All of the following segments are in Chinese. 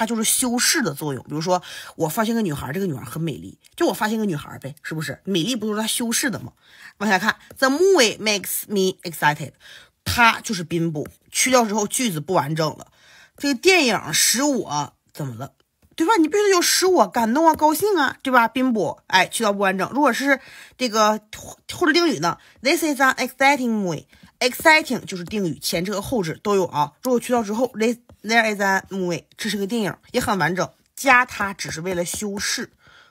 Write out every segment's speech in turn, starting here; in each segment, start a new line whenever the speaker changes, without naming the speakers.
它就是修饰的作用，比如说我发现个女孩，这个女孩很美丽，就我发现个女孩呗，是不是？美丽不就是它修饰的吗？往下看，t h e movie makes me excited，它就是宾补，去掉之后句子不完整了。这个电影使我怎么了？对吧？你必须得有使我感动啊、高兴啊，对吧？宾补，哎，去掉不完整。如果是这个后置定语呢？This is an exciting movie，exciting 就是定语，前置和后置都有啊。如果去掉之后，this。There is a movie，这是个电影，也很完整。加它只是为了修饰，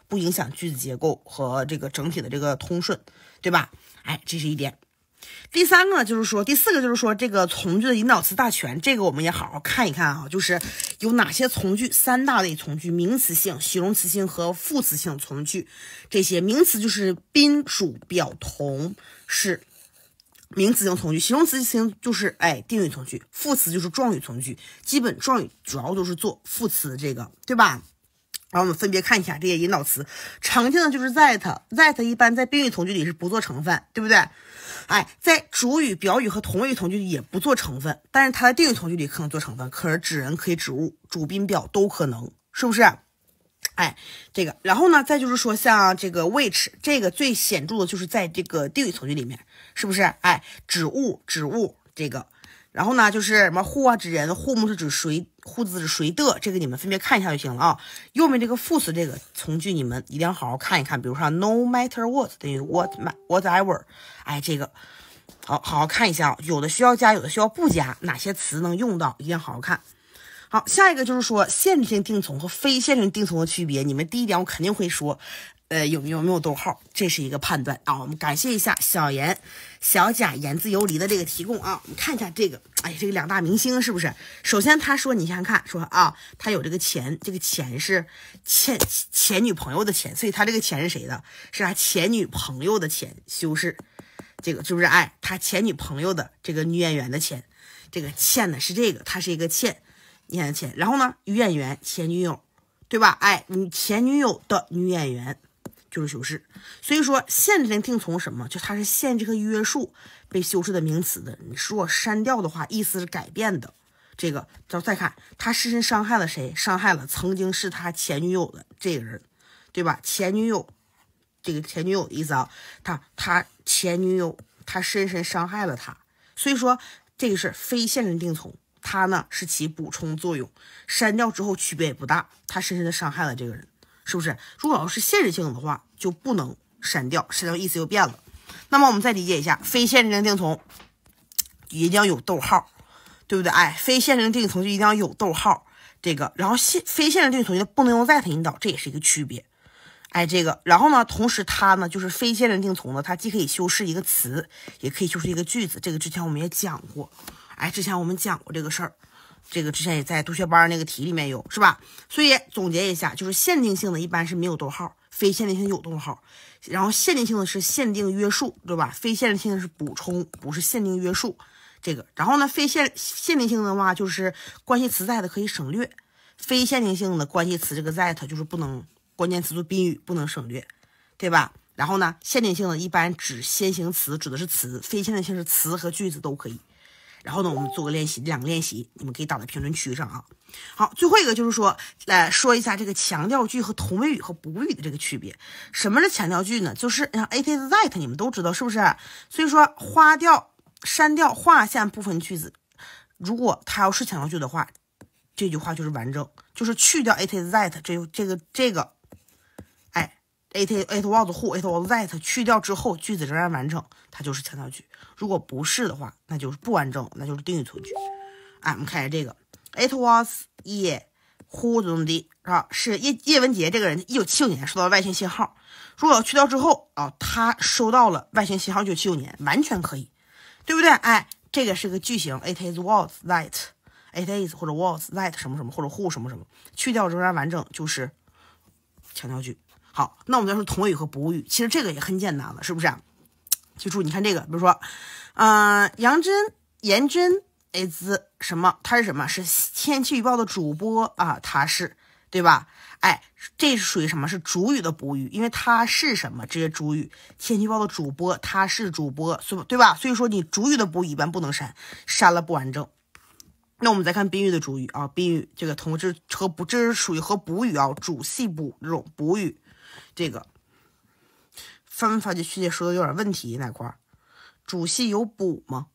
不影响句子结构和这个整体的这个通顺，对吧？哎，这是一点。第三个就是说，第四个就是说，这个从句的引导词大全，这个我们也好好看一看啊。就是有哪些从句，三大类从句：名词性、形容词性和副词性从句。这些名词就是宾、主、表、同、是。名词性从句、形容词性就是哎定语从句，副词就是状语从句。基本状语主要都是做副词，这个对吧？然后我们分别看一下这些引导词，常见的就是 that，that 一般在宾语从句里是不做成分，对不对？哎，在主语、表语和同位语从句也不做成分，但是它在定语从句里可能做成分，可是指人，可以指物，主宾表都可能，是不是？哎，这个。然后呢，再就是说像这个 which，这个最显著的就是在这个定语从句里面。是不是？哎，指物指物这个，然后呢，就是什么户指人，户目是指谁，户字指谁的，这个你们分别看一下就行了啊。右边这个副词这个从句，你们一定要好好看一看，比如说 no matter what 等于 what m whatever，哎，这个好好好看一下啊。有的需要加，有的需要不加，哪些词能用到，一定好好看好。下一个就是说限制性定从和非限制性定从的区别，你们第一点我肯定会说。呃，有没有没有逗号？这是一个判断啊！我们感谢一下小严、小贾言自由离的这个提供啊！我们看一下这个，哎，这个两大明星是不是？首先他说，你先看，说啊，他有这个钱，这个钱是前前女朋友的钱，所以他这个钱是谁的？是他前女朋友的钱，修饰这个，是不是？哎，他前女朋友的这个女演员的钱，这个欠的是这个，他是一个欠你看钱。然后呢，女演员前女友，对吧？哎，你前女友的女演员。就是修饰，所以说限制性定从什么？就它是限制和约束被修饰的名词的。你说我删掉的话，意思是改变的。这个，再看他深深伤害了谁？伤害了曾经是他前女友的这个人，对吧？前女友，这个前女友的意思啊，他他前女友他深深伤害了他。所以说这个是非限性定从，它呢是起补充作用。删掉之后区别也不大，他深深的伤害了这个人。是不是？如果要是限制性的话，就不能删掉，删掉意思就变了。那么我们再理解一下，非限制性定从，一定要有逗号，对不对？哎，非限制性定从就一定要有逗号，这个。然后限非限制性定从就不能用 that 引导，这也是一个区别，哎，这个。然后呢，同时它呢就是非限制性定从呢，它既可以修饰一个词，也可以修饰一个句子，这个之前我们也讲过，哎，之前我们讲过这个事儿。这个之前也在督学班那个题里面有是吧？所以总结一下，就是限定性的一般是没有逗号，非限定性有逗号。然后限定性的是限定约束，对吧？非限定性的是补充，不是限定约束。这个，然后呢，非限限定性的话，就是关系词在的可以省略，非限定性的关系词这个 that 就是不能关键词做宾语，不能省略，对吧？然后呢，限定性的一般指先行词，指的是词，非限定性是词和句子都可以。然后呢，我们做个练习，两个练习，你们可以打在评论区上啊。好，最后一个就是说，来说一下这个强调句和同位语和补语的这个区别。什么是强调句呢？就是像 It is that，你们都知道是不是？所以说花掉、删掉划线部分句子，如果它要是强调句的话，这句话就是完整，就是去掉 It is that 这这个这个。It is, it was who, it was that 去掉之后句子仍然完整，它就是强调句。如果不是的话，那就是不完整，那就是定语从句。哎，我们看一下这个，It was Ye h o 怎么 n g d 啊，是叶叶文洁这个人，一九七五年收到外星信号。如果要去掉之后啊，他收到了外星信号，一九七五年完全可以，对不对？哎，这个是个句型，It is was that, it is 或者 was that 什么什么或者 who 什么什么，去掉仍然完整，就是强调句。好，那我们再说同位语和补语，其实这个也很简单了，是不是啊？记住，你看这个，比如说，嗯，杨真、严真、艾兹什么，他是什么？是天气预报的主播啊，他是对吧？哎，这是属于什么是主语的补语，因为他是什么？这些主语，天气预报的主播，他是主播，所对吧？所以说，你主语的补语一般不能删，删了不完整。那我们再看宾语的主语啊，宾语这个同这和补这是属于和补语啊，主系补这种补语。这个，发没发觉学姐说的有点问题？哪块儿？主系有补吗？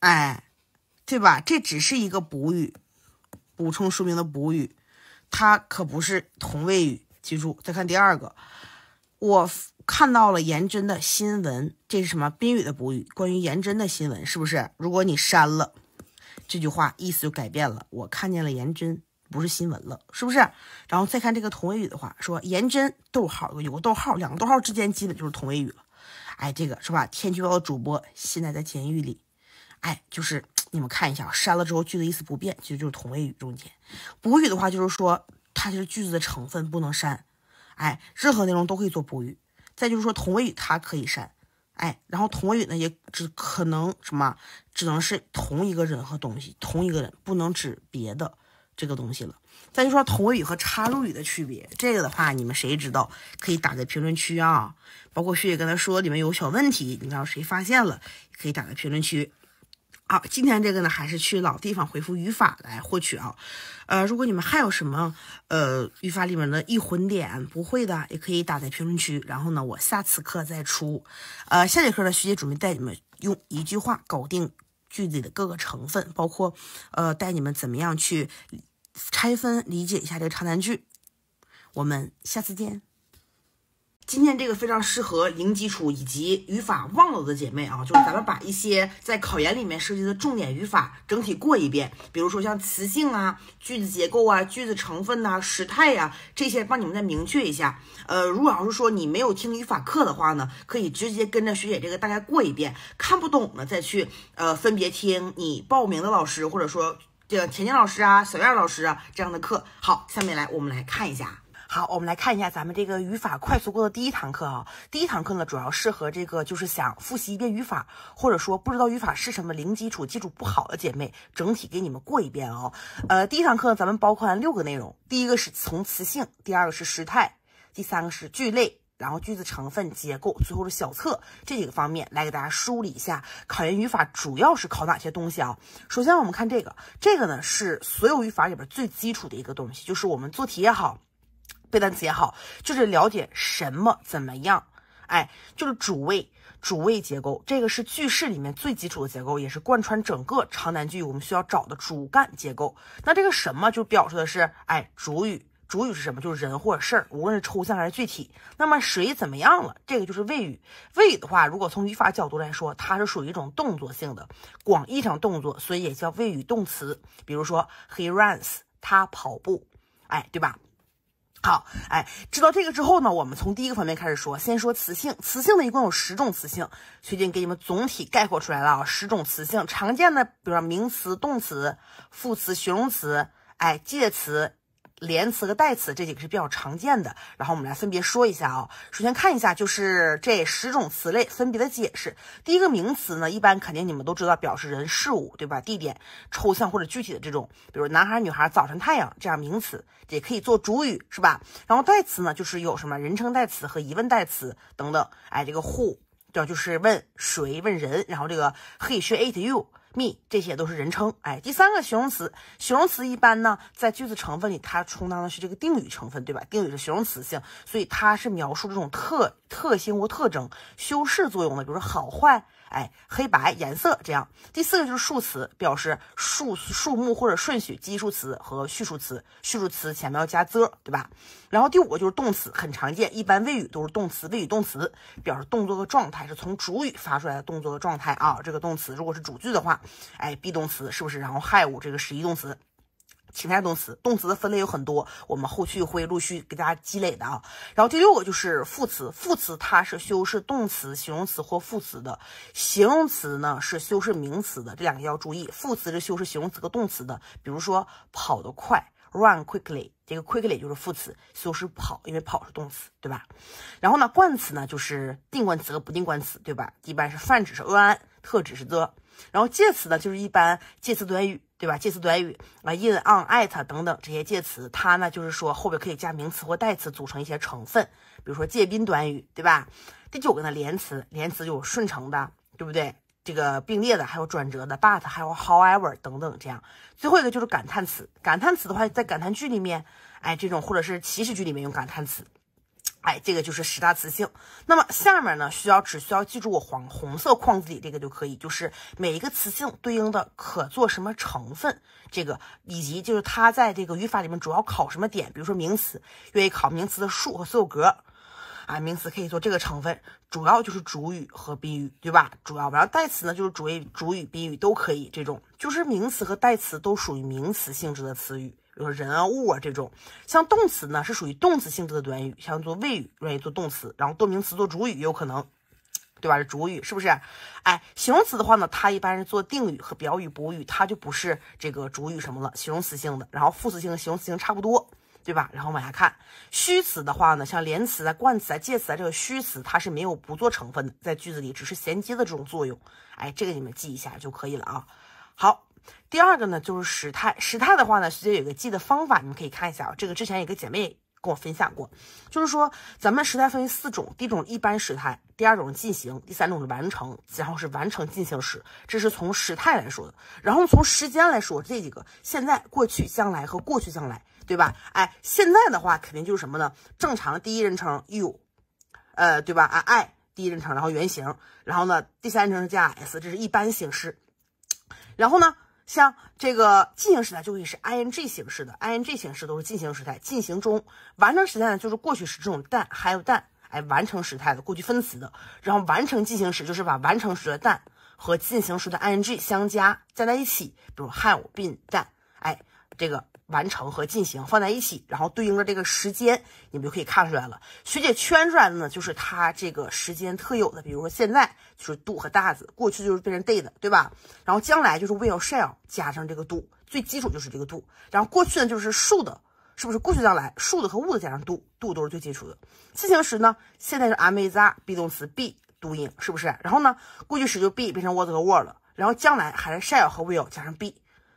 哎，对吧？这只是一个补语，补充说明的补语，它可不是同位语。记住，再看第二个，我看到了颜真的新闻，这是什么？宾语的补语，关于颜真的新闻，是不是？如果你删了这句话，意思就改变了。我看见了颜真。不是新闻了，是不是？然后再看这个同位语的话，说颜真逗号有个逗号，两个逗号之间基本就是同位语了。哎，这个是吧？天气预报的主播现在在监狱里。哎，就是你们看一下，删了之后句子意思不变，其实就是同位语中间。补语的话就是说，它就是句子的成分不能删。哎，任何内容都可以做补语。再就是说同位语它可以删。哎，然后同位语呢也只可能什么，只能是同一个人和东西，同一个人不能指别的。这个东西了，再就说同位语和插入语的区别，这个的话你们谁知道可以打在评论区啊。包括学姐跟他说里面有小问题，你们要谁发现了可以打在评论区。好，今天这个呢还是去老地方回复语法来获取啊。呃，如果你们还有什么呃语法里面的易混点不会的，也可以打在评论区。然后呢，我下次课再出。呃，下节课呢，徐姐准备带你们用一句话搞定句子的各个成分，包括呃带你们怎么样去。拆分理解一下这个长难句，我们下次见。今天这个非常适合零基础以及语法忘了的姐妹啊，就是咱们把一些在考研里面涉及的重点语法整体过一遍，比如说像词性啊、句子结构啊、句子成分呐、时态呀这些，帮你们再明确一下。呃，如果要是说你没有听语法课的话呢，可以直接跟着学姐这个大概过一遍，看不懂呢再去呃分别听你报名的老师或者说。这田静老师啊，小燕老师啊这样的课，好，下面来我们来看一下。好，我们来看一下咱们这个语法快速过的第一堂课啊。第一堂课呢，主要适合这个就是想复习一遍语法，或者说不知道语法是什么，零基础、基础不好的姐妹，整体给你们过一遍啊。呃，第一堂课咱们包括六个内容，第一个是从词性，第二个是时态，第三个是句类。然后句子成分结构，最后的小测这几个方面来给大家梳理一下考研语法主要是考哪些东西啊？首先我们看这个，这个呢是所有语法里边最基础的一个东西，就是我们做题也好，背单词也好，就是了解什么怎么样，哎，就是主谓主谓结构，这个是句式里面最基础的结构，也是贯穿整个长难句我们需要找的主干结构。那这个什么就表示的是哎主语。主语是什么？就是人或者事儿，无论是抽象还是具体。那么谁怎么样了？这个就是谓语。谓语的话，如果从语法角度来说，它是属于一种动作性的，广义上动作，所以也叫谓语动词。比如说，he runs，他跑步，哎，对吧？好，哎，知道这个之后呢，我们从第一个方面开始说，先说词性。词性呢，一共有十种词性，崔姐给你们总体概括出来了啊。十种词性，常见的，比如说名词、动词、副词、形容词，哎，介词。连词和代词这几个是比较常见的，然后我们来分别说一下啊。首先看一下，就是这十种词类分别的解释。第一个名词呢，一般肯定你们都知道，表示人、事物，对吧？地点、抽象或者具体的这种，比如男孩、女孩、早晨、太阳这样名词，也可以做主语，是吧？然后代词呢，就是有什么人称代词和疑问代词等等。哎，这个 who，对，就是问谁，问人。然后这个 he, she, it, you。me，这些都是人称。哎，第三个形容词，形容词一般呢在句子成分里，它充当的是这个定语成分，对吧？定语是形容词性，所以它是描述这种特特性或特征，修饰作用的，比如说好坏。哎，黑白颜色这样。第四个就是数词，表示数数目或者顺序，基数词和序数词。序数词前面要加 the，对吧？然后第五个就是动词，很常见，一般谓语都是动词。谓语动词表示动作和状态，是从主语发出来的动作和状态啊。这个动词如果是主句的话，哎，be 动词是不是？然后 have 这个实义动词。情态动词，动词的分类有很多，我们后续会陆续给大家积累的啊。然后第六个就是副词，副词它是修饰动词、形容词或副词的。形容词呢是修饰名词的，这两个要注意。副词是修饰形容词和动词的，比如说跑得快，run quickly，这个 quickly 就是副词修饰跑，因为跑是动词，对吧？然后呢，冠词呢就是定冠词和不定冠词，对吧？一般是泛指是 a/an，特指是 the。然后介词呢就是一般介词短语。对吧？介词短语啊，in、on、at 等等这些介词，它呢就是说后边可以加名词或代词组成一些成分，比如说介宾短语，对吧？第九个呢，连词，连词有顺承的，对不对？这个并列的，还有转折的，but，还有 however 等等这样。最后一个就是感叹词，感叹词的话，在感叹句里面，哎，这种或者是祈使句里面用感叹词。哎，这个就是十大词性。那么下面呢，需要只需要记住我黄红色框子里这个就可以，就是每一个词性对应的可做什么成分，这个以及就是它在这个语法里面主要考什么点。比如说名词，愿意考名词的数和所有格，啊，名词可以做这个成分，主要就是主语和宾语，对吧？主要，然后代词呢，就是主谓、主语、宾语都可以，这种就是名词和代词都属于名词性质的词语。就是人物啊这种，像动词呢是属于动词性质的短语，像做谓语，愿意做动词，然后动名词做主语有可能，对吧？是主语，是不是？哎，形容词的话呢，它一般是做定语和表语、补语，它就不是这个主语什么了，形容词性的，然后副词性、形容词性差不多，对吧？然后往下看，虚词的话呢，像连词啊、冠词啊、介词啊，这个虚词它是没有不做成分的，在句子里只是衔接的这种作用，哎，这个你们记一下就可以了啊。好。第二个呢，就是时态。时态的话呢，学姐有个记的方法，你们可以看一下啊。这个之前有个姐妹跟我分享过，就是说咱们时态分为四种：第一种一般时态，第二种进行，第三种是完成，然后是完成进行时。这是从时态来说的。然后从时间来说，这几个现在、过去、将来和过去将来，对吧？哎，现在的话肯定就是什么呢？正常第一人称 you，呃，对吧？啊，I 第一人称，然后原型，然后呢，第三人称加 s，这是一般形式。然后呢？像这个进行时态就可以是 I N G 形式的，I N G 形式都是进行时态。进行中，完成时态呢，就是过去时这种 done，have done，哎，完成时态的过去分词的。然后完成进行时就是把完成时的 done 和进行时的 I N G 相加，加在一起，比如 have been done，哎，这个。完成和进行放在一起，然后对应着这个时间，你们就可以看出来了。学姐圈出来的呢，就是它这个时间特有的，比如说现在就是 do 和 does，过去就是变成 did，对吧？然后将来就是 will s h a l l 加上这个 do，最基础就是这个 do。然后过去呢就是 should，是不是？过去将来 should 和 would 加上 do，do 都是最基础的。进行时呢，现在是 am/is/are be 动词 be doing，是不是？然后呢，过去时就 be 变成 was 和 were 了。然后将来还是 s h a l l 和 will 加上 be，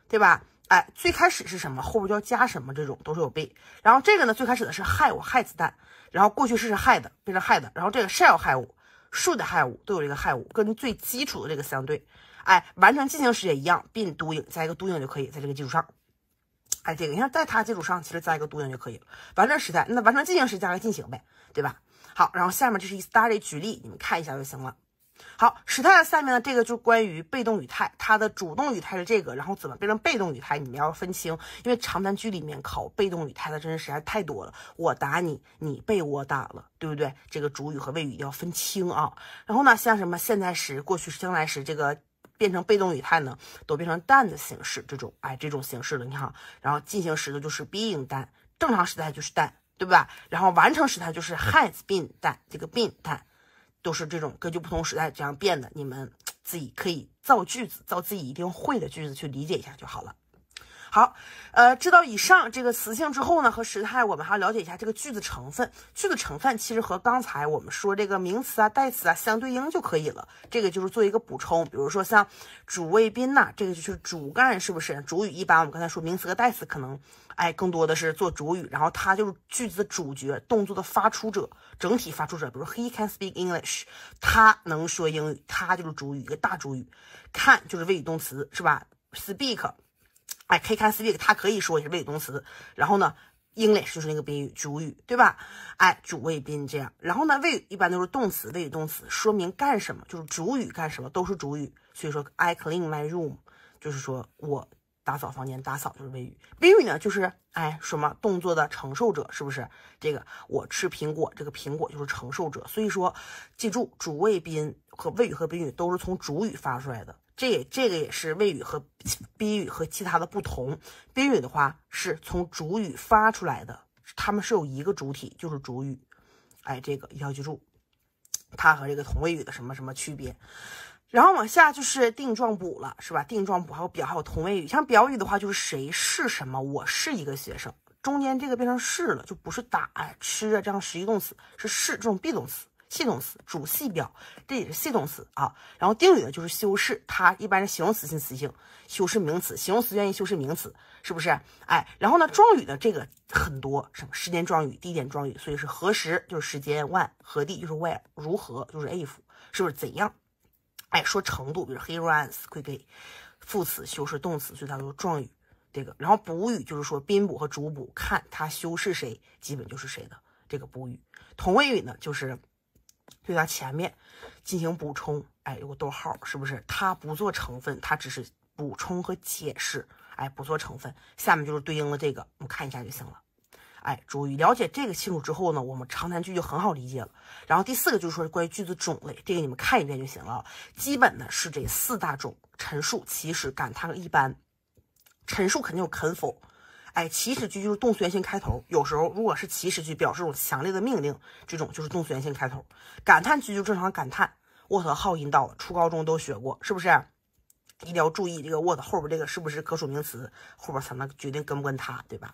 对吧？哎，最开始是什么，后边就要加什么，这种都是有背。然后这个呢，最开始的是 have，have 子弹，然后过去式是 had，变成 had，然后这个 shall have，should have 都有这个 have，跟最基础的这个相对。哎，完成进行时也一样，b e e n do ing，加一个 do ing 就可以在这个基础上。哎，这个你看在它基础上，其实加一个 do ing 就可以了。完成时态，那完成进行时加个进行呗，对吧？好，然后下面这是一 study 举例，你们看一下就行了。好，时态的下面呢，这个就关于被动语态，它的主动语态是这个，然后怎么变成被动语态，你们要分清，因为长难句里面考被动语态的真是实在太多了。我打你，你被我打了，对不对？这个主语和谓语要分清啊。然后呢，像什么现在时、过去时、将来时，这个变成被动语态呢，都变成 done 的形式，这种哎这种形式了。你看，然后进行时的就是 being done，正常时态就是 done，对吧？然后完成时态就是 has been done，这个 been done。都是这种根据不同时代这样变的，你们自己可以造句子，造自己一定会的句子去理解一下就好了。好，呃，知道以上这个词性之后呢，和时态，我们还要了解一下这个句子成分。句子成分其实和刚才我们说这个名词啊、代词啊相对应就可以了。这个就是做一个补充，比如说像主谓宾呐，这个就是主干，是不是？主语一般我们刚才说名词和代词可能，哎，更多的是做主语，然后它就是句子的主角，动作的发出者，整体发出者。比如 he can speak English，他能说英语，他就是主语，一个大主语。can 就是谓语动词，是吧？speak。哎，可以看 speak，它可以说也是谓语动词。然后呢 e n g l i s h 就是那个宾语、主语，对吧？哎，主谓宾这样。然后呢，谓语一般都是动词，谓语动词说明干什么，就是主语干什么，都是主语。所以说，I clean my room，就是说我打扫房间，打扫就是谓语。宾语呢，就是哎什么动作的承受者，是不是？这个我吃苹果，这个苹果就是承受者。所以说，记住主谓宾和谓语和宾语都是从主语发出来的。这也这个也是谓语和宾语和其他的不同。宾语的话是从主语发出来的，他们是有一个主体，就是主语。哎，这个一定要记住，它和这个同位语的什么什么区别。然后往下就是定状补了，是吧？定状补还有表，还有同位语。像表语的话，就是谁是什么？我是一个学生。中间这个变成是了，就不是打、吃啊这样实义动词，是是这种 be 动词。系动词主系表，这也是系动词啊，然后定语呢就是修饰，它一般是形容词性词性，修饰名词，形容词愿意修饰名词，是不是？哎，然后呢状语的这个很多，什么时间状语、地点状语，所以是何时就是时间 when，何地就是 where，如何就是 if，是不是怎样？哎，说程度，比如 he runs quickly，副词修饰动词，所以它做状语。这个，然后补语就是说宾补和主补，看它修饰谁，基本就是谁的这个补语。同位语呢就是。对它前面进行补充，哎，有个逗号，是不是？它不做成分，它只是补充和解释，哎，不做成分。下面就是对应的这个，我们看一下就行了。哎，注意了解这个清楚之后呢，我们长难句就很好理解了。然后第四个就是说关于句子种类，这个你们看一遍就行了。基本呢是这四大种：陈述、其实、感叹、一般。陈述肯定有肯否。哎，祈使句就是动词原形开头。有时候如果是祈使句，表示种强烈的命令，这种就是动词原形开头。感叹句就正常感叹。what 的浩音到了，初高中都学过，是不是？一定要注意这个 what 后边这个是不是可数名词，后边才能决定跟不跟它，对吧？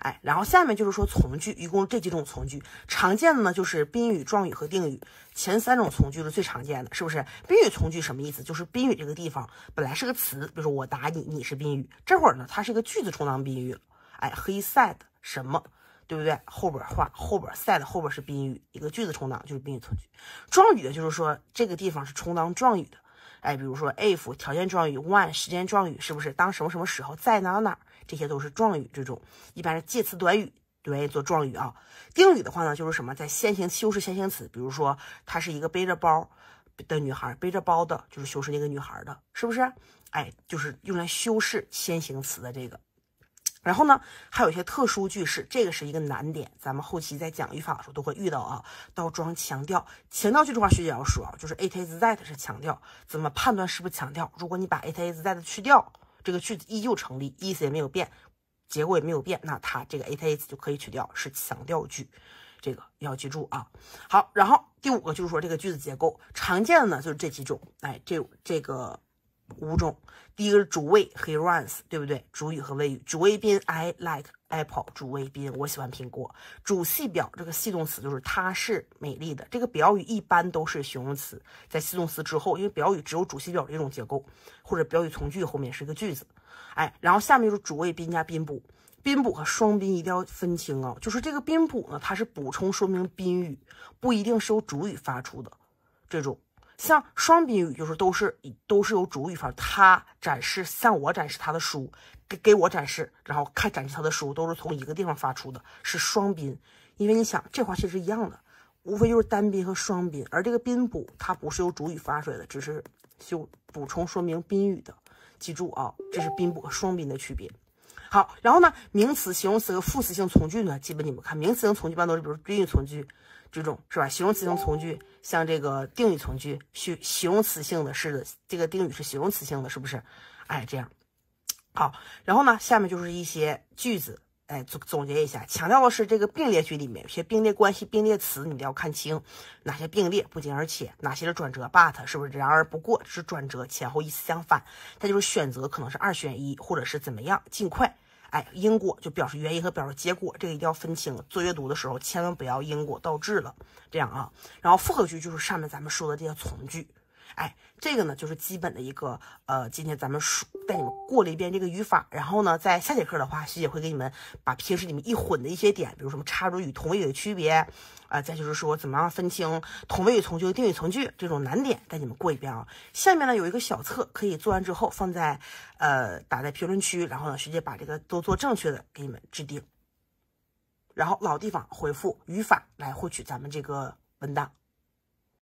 哎，然后下面就是说从句，一共这几种从句，常见的呢就是宾语、状语和定语，前三种从句是最常见的，是不是？宾语从句什么意思？就是宾语这个地方本来是个词，比如说我打你，你是宾语，这会儿呢，它是一个句子充当宾语。哎，He said 什么，对不对？后边话，后边 said 后边是宾语，一个句子充当就是宾语从句。状语的就是说这个地方是充当状语的。哎，比如说 if 条件状语，when 时间状语，是不是当什么什么时候，在哪哪，这些都是状语。这种一般是介词短语，对，做状语啊。定语的话呢，就是什么在先行修饰先行词，比如说她是一个背着包的女孩，背着包的，就是修饰那个女孩的，是不是？哎，就是用来修饰先行词的这个。然后呢，还有一些特殊句式，这个是一个难点，咱们后期在讲语法的时候都会遇到啊。倒装强调，强调句这块，学姐要说啊，就是 it is that 是强调。怎么判断是不是强调？如果你把 it is that 去掉，这个句子依旧成立，意思也没有变，结果也没有变，那它这个 it is 就可以去掉，是强调句，这个要记住啊。好，然后第五个就是说这个句子结构常见的呢就是这几种，哎，这这个。五种，第一个是主谓 h e r u n s 对不对？主语和谓语，主谓宾 I like apple，主谓宾我喜欢苹果，主系表这个系动词就是它是美丽的，这个表语一般都是形容词，在系动词之后，因为表语只有主系表这种结构，或者表语从句后面是一个句子，哎，然后下面就是主谓宾加宾补，宾补和双宾一定要分清啊，就是这个宾补呢，它是补充说明宾语，不一定是由主语发出的这种。像双宾语就是都是都是由主语发，他展示向我展示他的书，给给我展示，然后看展示他的书都是从一个地方发出的，是双宾。因为你想，这话其实一样的，无非就是单宾和双宾。而这个宾补它不是由主语发出来的，只是就补充说明宾语的。记住啊，这是宾补和双宾的区别。好，然后呢，名词、形容词和副词性从句呢，基本你们看，名词性从句一般都是比如宾语从句这种是吧？形容词性从句。像这个定语从句，形形容词性的是的，这个定语是形容词性的，是不是？哎，这样，好，然后呢，下面就是一些句子，哎，总总结一下，强调的是这个并列句里面，有些并列关系、并列词，你都要看清哪些并列，不仅而且，哪些是转折，but，是不是？然而不过，是转折，前后意思相反。它就是选择，可能是二选一，或者是怎么样，尽快。哎，因果就表示原因和表示结果，这个一定要分清。做阅读的时候，千万不要因果倒置了，这样啊。然后复合句就是上面咱们说的这些从句，哎。这个呢，就是基本的一个，呃，今天咱们带你们过了一遍这个语法，然后呢，在下节课的话，学姐会给你们把平时你们一混的一些点，比如什么插入语同位语的区别，啊，再就是说怎么样分清同位语从句、定语从句这种难点，带你们过一遍啊。下面呢有一个小测，可以做完之后放在，呃，打在评论区，然后呢，学姐把这个都做正确的给你们制定，然后老地方回复语法来获取咱们这个文档。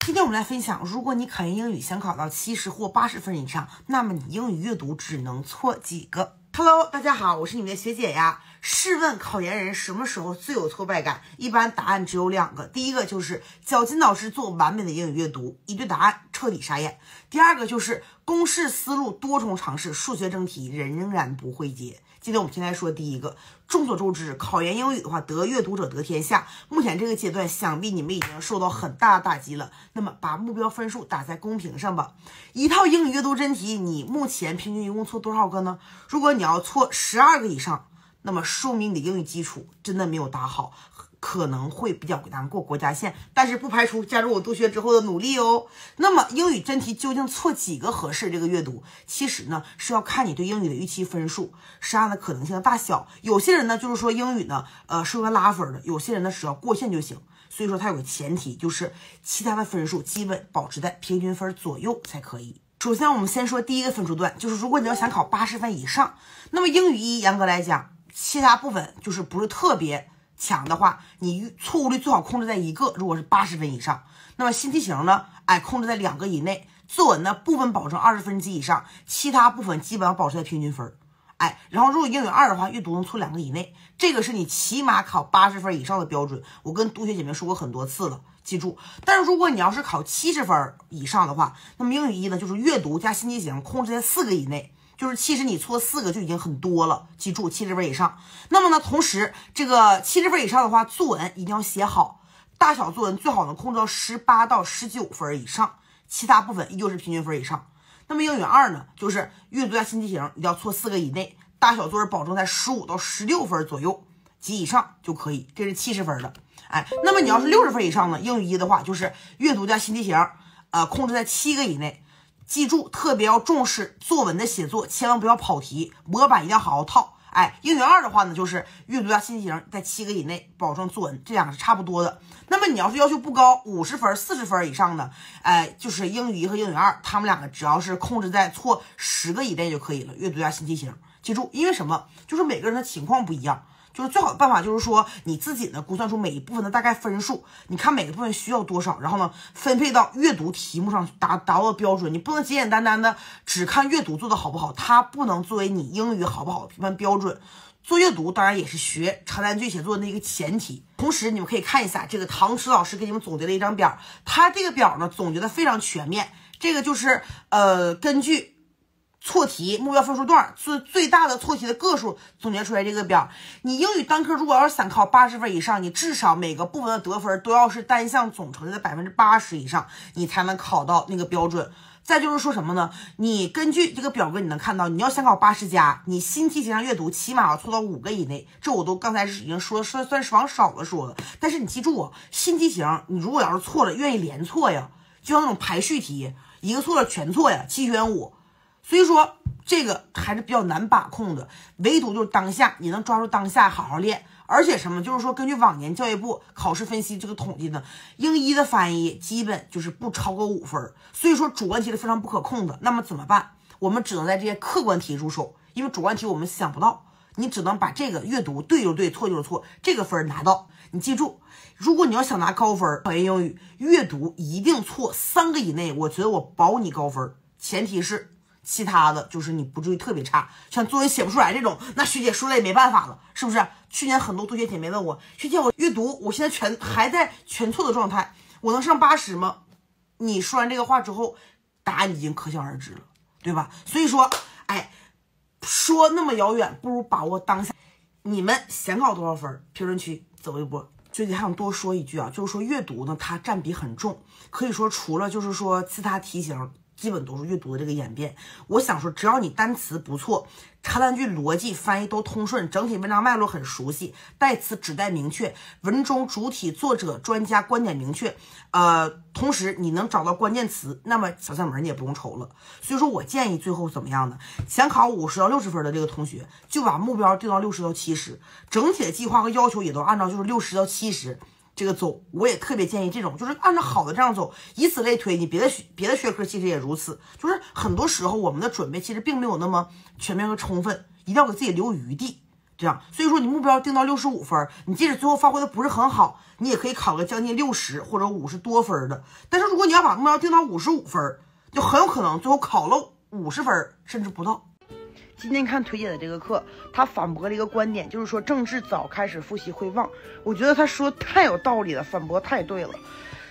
今天我们来分享，如果你考研英语想考到七十或八十分以上，那么你英语阅读只能错几个。Hello，大家好，我是你们的学姐呀。试问考研人什么时候最有挫败感？一般答案只有两个，第一个就是绞尽脑汁做完美的英语阅读，一对答案彻底傻眼；第二个就是公式思路多重尝试，数学真题仍然不会解。今天我们先来说第一个。众所周知，考研英语的话，得阅读者得天下。目前这个阶段，想必你们已经受到很大的打击了。那么，把目标分数打在公屏上吧。一套英语阅读真题，你目前平均一共错多少个呢？如果你要错十二个以上，那么说明你的英语基础真的没有打好。可能会比较难过国家线，但是不排除加入我督学之后的努力哦。那么英语真题究竟错几个合适？这个阅读其实呢是要看你对英语的预期分数，是按的可能性的大小。有些人呢就是说英语呢，呃，是来拉分的；有些人呢只要过线就行。所以说它有个前提，就是其他的分数基本保持在平均分左右才可以。首先我们先说第一个分数段，就是如果你要想考八十分以上，那么英语一严格来讲，其他部分就是不是特别。强的话，你错误率最好控制在一个；如果是八十分以上，那么新题型呢，哎，控制在两个以内。作文呢，部分保证二十分及以上，其他部分基本上保持在平均分。哎，然后如果英语二的话，阅读能错两个以内，这个是你起码考八十分以上的标准。我跟读学姐妹说过很多次了，记住。但是如果你要是考七十分以上的话，那么英语一呢，就是阅读加新题型控制在四个以内。就是七十，你错四个就已经很多了。记住，七十分以上。那么呢，同时这个七十分以上的话，作文一定要写好，大小作文最好能控制到十八到十九分以上。其他部分依旧是平均分以上。那么英语二呢，就是阅读加新题型，一定要错四个以内，大小作文保证在十五到十六分左右及以上就可以。这是七十分的。哎，那么你要是六十分以上呢，英语一的话就是阅读加新题型，呃，控制在七个以内。记住，特别要重视作文的写作，千万不要跑题，模板一定要好好套。哎，英语二的话呢，就是阅读加新题型在七个以内，保证作文，这两个是差不多的。那么你要是要求不高，五十分、四十分以上的，哎，就是英语一和英语二，他们两个只要是控制在错十个以内就可以了。阅读加新题型，记住，因为什么？就是每个人的情况不一样。就是最好的办法，就是说你自己呢估算出每一部分的大概分数，你看每个部分需要多少，然后呢分配到阅读题目上达达到标准。你不能简简单单的只看阅读做的好不好，它不能作为你英语好不好评判标准。做阅读当然也是学长难句、写作文的一个前提。同时，你们可以看一下这个唐诗老师给你们总结的一张表，他这个表呢总结的非常全面。这个就是呃根据。错题目标分数段最最大的错题的个数总结出来这个表，你英语单科如果要是想考八十分以上，你至少每个部分的得分都要是单项总成绩的百分之八十以上，你才能考到那个标准。再就是说什么呢？你根据这个表格你能看到，你要想考八十加，你新题型上阅读起码要错到五个以内。这我都刚才已经说算算是往少了说了，但是你记住，新题型你如果要是错了，愿意连错呀，就像那种排序题，一个错了全错呀，七选五。所以说这个还是比较难把控的，唯独就是当下你能抓住当下好好练，而且什么就是说根据往年教育部考试分析这个统计呢，英一的翻译基本就是不超过五分，所以说主观题是非常不可控的。那么怎么办？我们只能在这些客观题入手，因为主观题我们想不到，你只能把这个阅读对就对，错就是错，这个分拿到。你记住，如果你要想拿高分考研英语阅读，一定错三个以内，我觉得我保你高分，前提是。其他的就是你不至于特别差，像作文写不出来这种，那学姐说了也没办法了，是不是？去年很多同学姐妹问我，学姐，我阅读我现在全还在全错的状态，我能上八十吗？你说完这个话之后，答案已经可想而知了，对吧？所以说，哎，说那么遥远，不如把握当下。你们想考多少分？评论区走一波。最近还想多说一句啊，就是说阅读呢，它占比很重，可以说除了就是说其他题型。基本读书阅读的这个演变，我想说，只要你单词不错，长难句逻辑翻译都通顺，整体文章脉络很熟悉，代词指代明确，文中主体作者专家观点明确，呃，同时你能找到关键词，那么小窍门你也不用愁了。所以说，我建议最后怎么样呢？想考五十到六十分的这个同学，就把目标定到六十到七十，整体的计划和要求也都按照就是六十到七十。这个走，我也特别建议这种，就是按照好的这样走，以此类推，你别的学别的学科其实也如此。就是很多时候我们的准备其实并没有那么全面和充分，一定要给自己留余地，这样。所以说你目标定到六十五分，你即使最后发挥的不是很好，你也可以考个将近六十或者五十多分的。但是如果你要把目标定到五十五分，就很有可能最后考了五十分甚至不到。今天看腿姐的这个课，她反驳了一个观点，就是说政治早开始复习会忘。我觉得她说太有道理了，反驳太对了。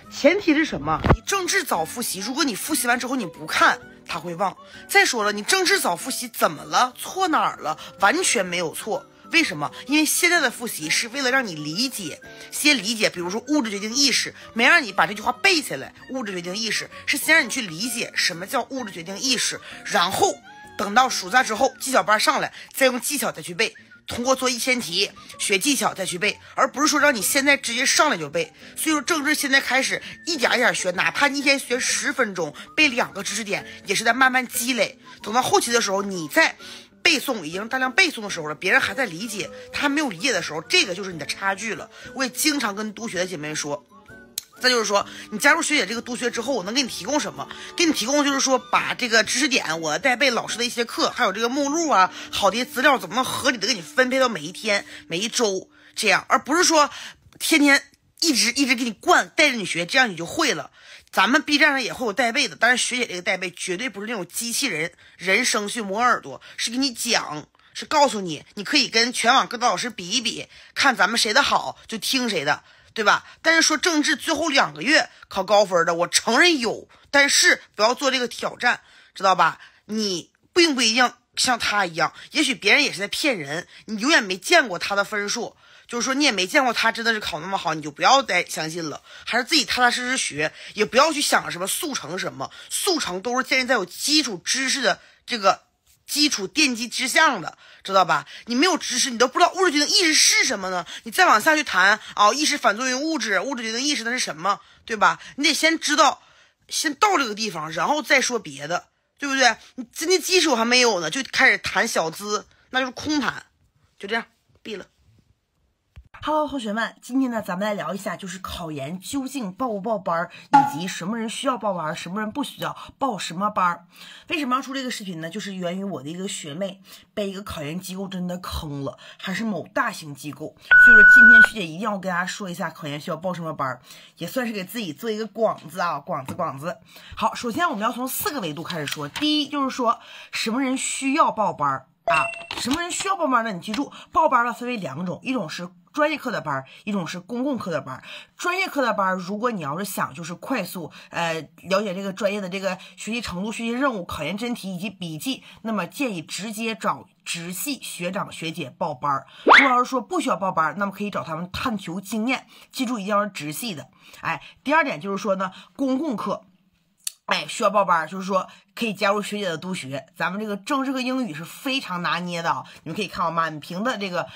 前提是什么？你政治早复习，如果你复习完之后你不看，他会忘。再说了，你政治早复习怎么了？错哪儿了？完全没有错。为什么？因为现在的复习是为了让你理解，先理解，比如说物质决定意识，没让你把这句话背下来。物质决定意识是先让你去理解什么叫物质决定意识，然后。等到暑假之后，技巧班上来，再用技巧再去背。通过做一千题学技巧再去背，而不是说让你现在直接上来就背。所以说，政治现在开始一点一点学，哪怕你一天学十分钟，背两个知识点，也是在慢慢积累。等到后期的时候，你在背诵已经大量背诵的时候了，别人还在理解，他还没有理解的时候，这个就是你的差距了。我也经常跟督学的姐妹说。再就是说，你加入学姐这个督学之后，我能给你提供什么？给你提供就是说，把这个知识点，我带背老师的一些课，还有这个目录啊，好的资料，怎么能合理的给你分配到每一天、每一周，这样而不是说天天一直一直给你灌，带着你学，这样你就会了。咱们 B 站上也会有带背的，但是学姐这个带背绝对不是那种机器人，人声去磨耳朵，是给你讲，是告诉你，你可以跟全网各大老师比一比，看咱们谁的好，就听谁的。对吧？但是说政治最后两个月考高分的，我承认有，但是不要做这个挑战，知道吧？你并不一定像他一样，也许别人也是在骗人。你永远没见过他的分数，就是说你也没见过他真的是考那么好，你就不要再相信了。还是自己踏踏实实学，也不要去想什么速成什么速成，都是建立在有基础知识的这个基础奠基之上的。知道吧？你没有知识，你都不知道物质决定意识是什么呢？你再往下去谈啊，意识反作用物质，物质决定意识那是什么？对吧？你得先知道，先到这个地方，然后再说别的，对不对？你今天基础还没有呢，就开始谈小资，那就是空谈，就这样闭了。Hello，同学们，今天呢，咱们来聊一下，就是考研究竟报不报班儿，以及什么人需要报班儿，什么人不需要报什么班儿。为什么要出这个视频呢？就是源于我的一个学妹被一个考研机构真的坑了，还是某大型机构。所以说，今天学姐一定要跟大家说一下考研需要报什么班儿，也算是给自己做一个广子啊，广子广子。好，首先我们要从四个维度开始说。第一就是说，什么人需要报班儿啊？什么人需要报班呢？你记住，报班呢分为两种，一种是。专业课的班儿，一种是公共课的班儿。专业课的班儿，如果你要是想就是快速呃了解这个专业的这个学习程度、学习任务、考研真题以及笔记，那么建议直接找直系学长学姐报班儿。如果要是说不需要报班儿，那么可以找他们探求经验。记住一定要是直系的。哎，第二点就是说呢，公共课，哎需要报班儿，就是说可以加入学姐的督学。咱们这个政治和英语是非常拿捏的，啊，你们可以看我满屏的这个。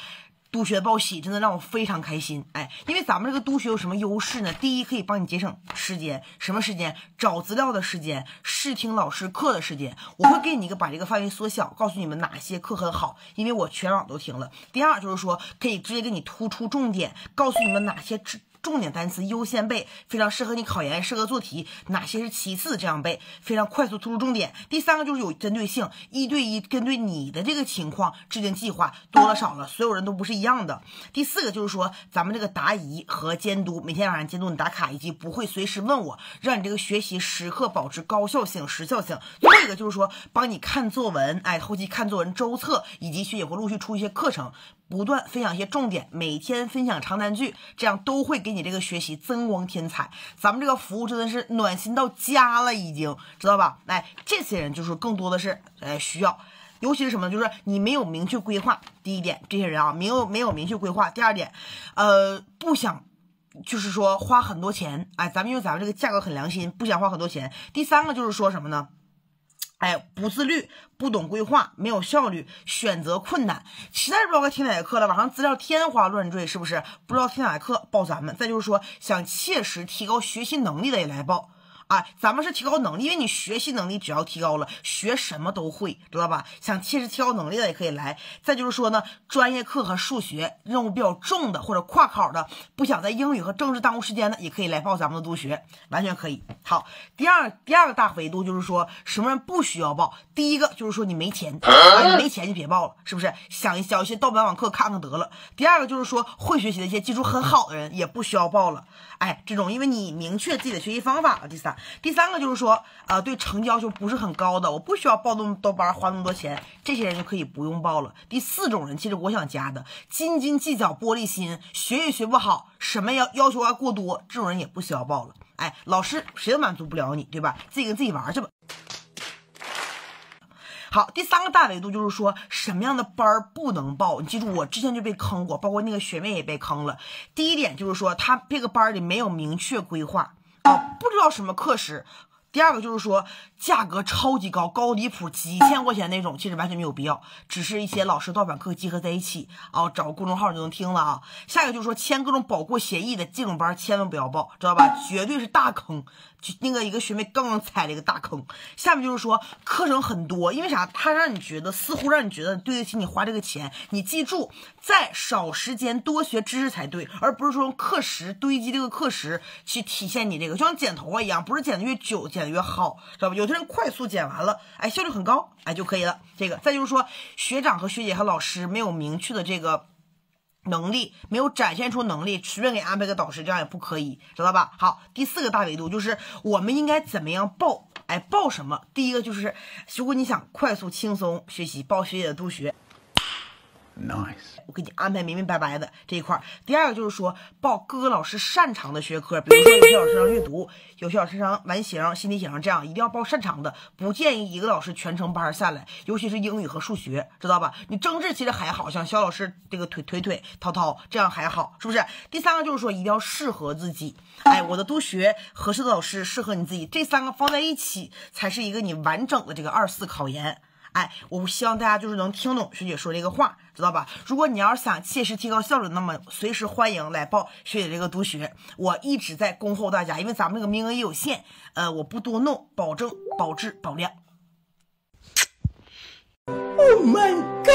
督学报喜真的让我非常开心，哎，因为咱们这个督学有什么优势呢？第一，可以帮你节省时间，什么时间？找资料的时间，试听老师课的时间，我会给你一个把这个范围缩小，告诉你们哪些课很好，因为我全网都听了。第二就是说，可以直接给你突出重点，告诉你们哪些知。重点单词优先背，非常适合你考研，适合做题。哪些是其次？这样背非常快速突出重点。第三个就是有针对性，一对一针对你的这个情况制定计划，多了少了，所有人都不是一样的。第四个就是说，咱们这个答疑和监督，每天晚上监督你打卡，以及不会随时问我，让你这个学习时刻保持高效性、时效性。最后一个就是说，帮你看作文，哎，后期看作文周测，以及学姐会陆续出一些课程。不断分享一些重点，每天分享长难句，这样都会给你这个学习增光添彩。咱们这个服务真的是暖心到家了，已经知道吧？哎，这些人就是更多的是呃需要，尤其是什么？就是你没有明确规划，第一点，这些人啊没有没有明确规划。第二点，呃不想就是说花很多钱，哎，咱们因为咱们这个价格很良心，不想花很多钱。第三个就是说什么呢？哎，不自律，不懂规划，没有效率，选择困难，实在不知道该听哪个课了。网上资料天花乱坠，是不是不知道听哪个课报咱们？再就是说，想切实提高学习能力的也来报。哎，咱们是提高能力，因为你学习能力只要提高了，学什么都会，知道吧？想切实提高能力的也可以来。再就是说呢，专业课和数学任务比较重的，或者跨考的，不想在英语和政治耽误时间的，也可以来报咱们的督学，完全可以。好，第二第二个大维度就是说什么人不需要报？第一个就是说你没钱，啊，你没钱就别报了，是不是？想一些盗版网课看看得了。第二个就是说会学习的一些基础很好的人也不需要报了，哎，这种因为你明确自己的学习方法了。第三。第三个就是说，呃，对成交要求不是很高的，我不需要报那么多班儿，花那么多钱，这些人就可以不用报了。第四种人，其实我想加的，斤斤计较、玻璃心，学也学不好，什么要要求还过多，这种人也不需要报了。哎，老师谁都满足不了你，对吧？自己跟自己玩去吧。好，第三个大维度就是说，什么样的班儿不能报？你记住，我之前就被坑过，包括那个学妹也被坑了。第一点就是说，他这个班儿里没有明确规划。不知道什么课时，第二个就是说。价格超级高，高离谱，几千块钱那种，其实完全没有必要。只是一些老师盗版课集合在一起，啊，找个公众号就能听了啊。下一个就是说签各种保护协议的这种班，千万不要报，知道吧？绝对是大坑！就那个一个学妹刚刚踩了一个大坑。下面就是说课程很多，因为啥？他让你觉得似乎让你觉得对得起你花这个钱。你记住，在少时间多学知识才对，而不是说用课时堆积这个课时去体现你这个，就像剪头发一样，不是剪的越久剪的越好，知道吧？有。快速剪完了，哎，效率很高，哎，就可以了。这个，再就是说，学长和学姐和老师没有明确的这个能力，没有展现出能力，随便给安排个导师，这样也不可以，知道吧？好，第四个大维度就是我们应该怎么样报，哎，报什么？第一个就是如果你想快速轻松学习，报学姐的督学。Nice，我给你安排明明白白的这一块。第二个就是说报各个老师擅长的学科，比如说有些老师擅长阅读，有些老师擅长完形、新题型，这样一定要报擅长的。不建议一个老师全程班下来，尤其是英语和数学，知道吧？你政治其实还好，像肖老师这个腿腿腿，涛涛这样还好，是不是？第三个就是说一定要适合自己。哎，我的督学合适的老师适合你自己，这三个放在一起才是一个你完整的这个二四考研。哎，我希望大家就是能听懂学姐说这个话。知道吧？如果你要是想切实提高效率，那么随时欢迎来报学姐这个督学。我一直在恭候大家，因为咱们这个名额也有限，呃，我不多弄，保证保质保量。Oh my god.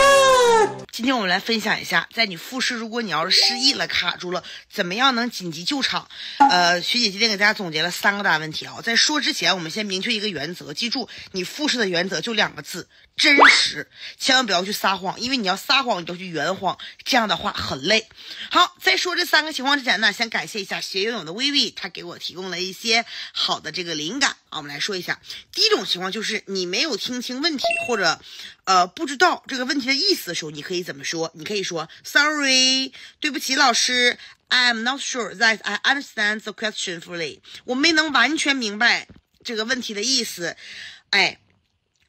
今天我们来分享一下，在你复试如果你要是失忆了卡住了，怎么样能紧急救场？呃，学姐今天给大家总结了三个大问题啊。在说之前，我们先明确一个原则，记住你复试的原则就两个字：真实，千万不要去撒谎，因为你要撒谎你就去圆谎，这样的话很累。好，在说这三个情况之前呢，先感谢一下学游泳的 Vivi，他给我提供了一些好的这个灵感。啊，我们来说一下，第一种情况就是你没有听清问题或者，呃，不知道这个问题的意思的时候，你可以怎么说？你可以说，Sorry，对不起，老师，I am not sure that I understand the question fully。我没能完全明白这个问题的意思。哎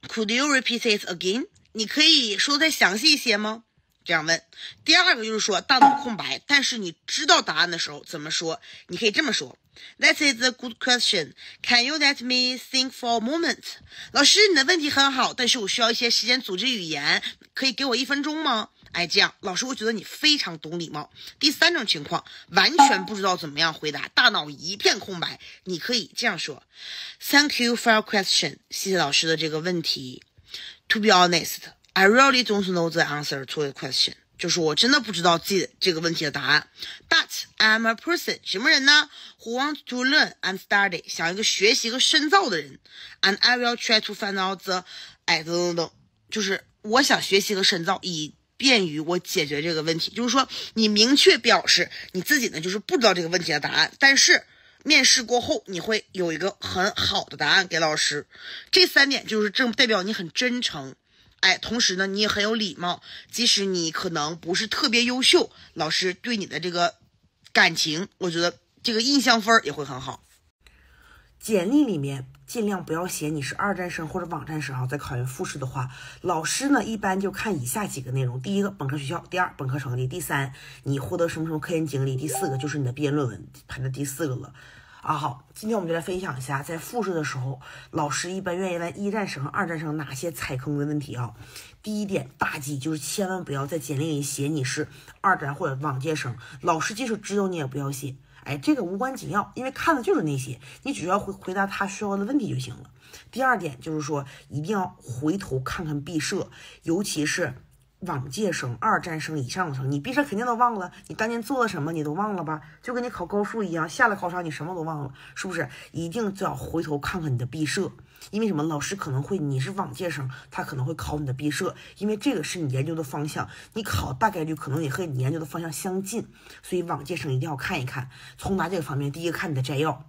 ，Could you repeat it again？你可以说再详细一些吗？这样问。第二个就是说大脑空白，但是你知道答案的时候怎么说？你可以这么说。That is a good question. Can you let me think for a moment? 老师，你的问题很好，但是我需要一些时间组织语言，可以给我一分钟吗？哎，这样，老师，我觉得你非常懂礼貌。第三种情况，完全不知道怎么样回答，大脑一片空白，你可以这样说：Thank you for your question. 谢谢老师的这个问题。To be honest, I really don't know the answer to the question. 就是我真的不知道自己这个问题的答案。But I'm a person 什么人呢？Who want s to learn and study 想一个学习和深造的人。And I will try to find out the 哎等等等，就是我想学习和深造，以便于我解决这个问题。就是说，你明确表示你自己呢，就是不知道这个问题的答案，但是面试过后你会有一个很好的答案给老师。这三点就是正代表你很真诚。哎，同时呢，你也很有礼貌，即使你可能不是特别优秀，老师对你的这个感情，我觉得这个印象分儿也会很好。简历里面尽量不要写你是二战生或者网站生啊，在考研复试的话，老师呢一般就看以下几个内容：第一个，本科学校；第二，本科成绩；第三，你获得什么什么科研经历；第四个，就是你的毕业论文，排在第四个了。啊好，今天我们就来分享一下，在复试的时候，老师一般愿意在一战生、二战生哪些踩坑的问题啊？第一点大忌就是千万不要在简历里写你是二战或者往届生，老师即使知道你也不要写，哎，这个无关紧要，因为看的就是那些，你只要回回答他需要的问题就行了。第二点就是说，一定要回头看看毕设，尤其是。往届生、二战生以上的生，你毕设肯定都忘了，你当年做了什么你都忘了吧？就跟你考高数一样，下了考场你什么都忘了，是不是？一定要回头看看你的毕设，因为什么？老师可能会你是往届生，他可能会考你的毕设，因为这个是你研究的方向，你考大概率可能也和你研究的方向相近，所以往届生一定要看一看，从哪几个方面？第一个看你的摘要。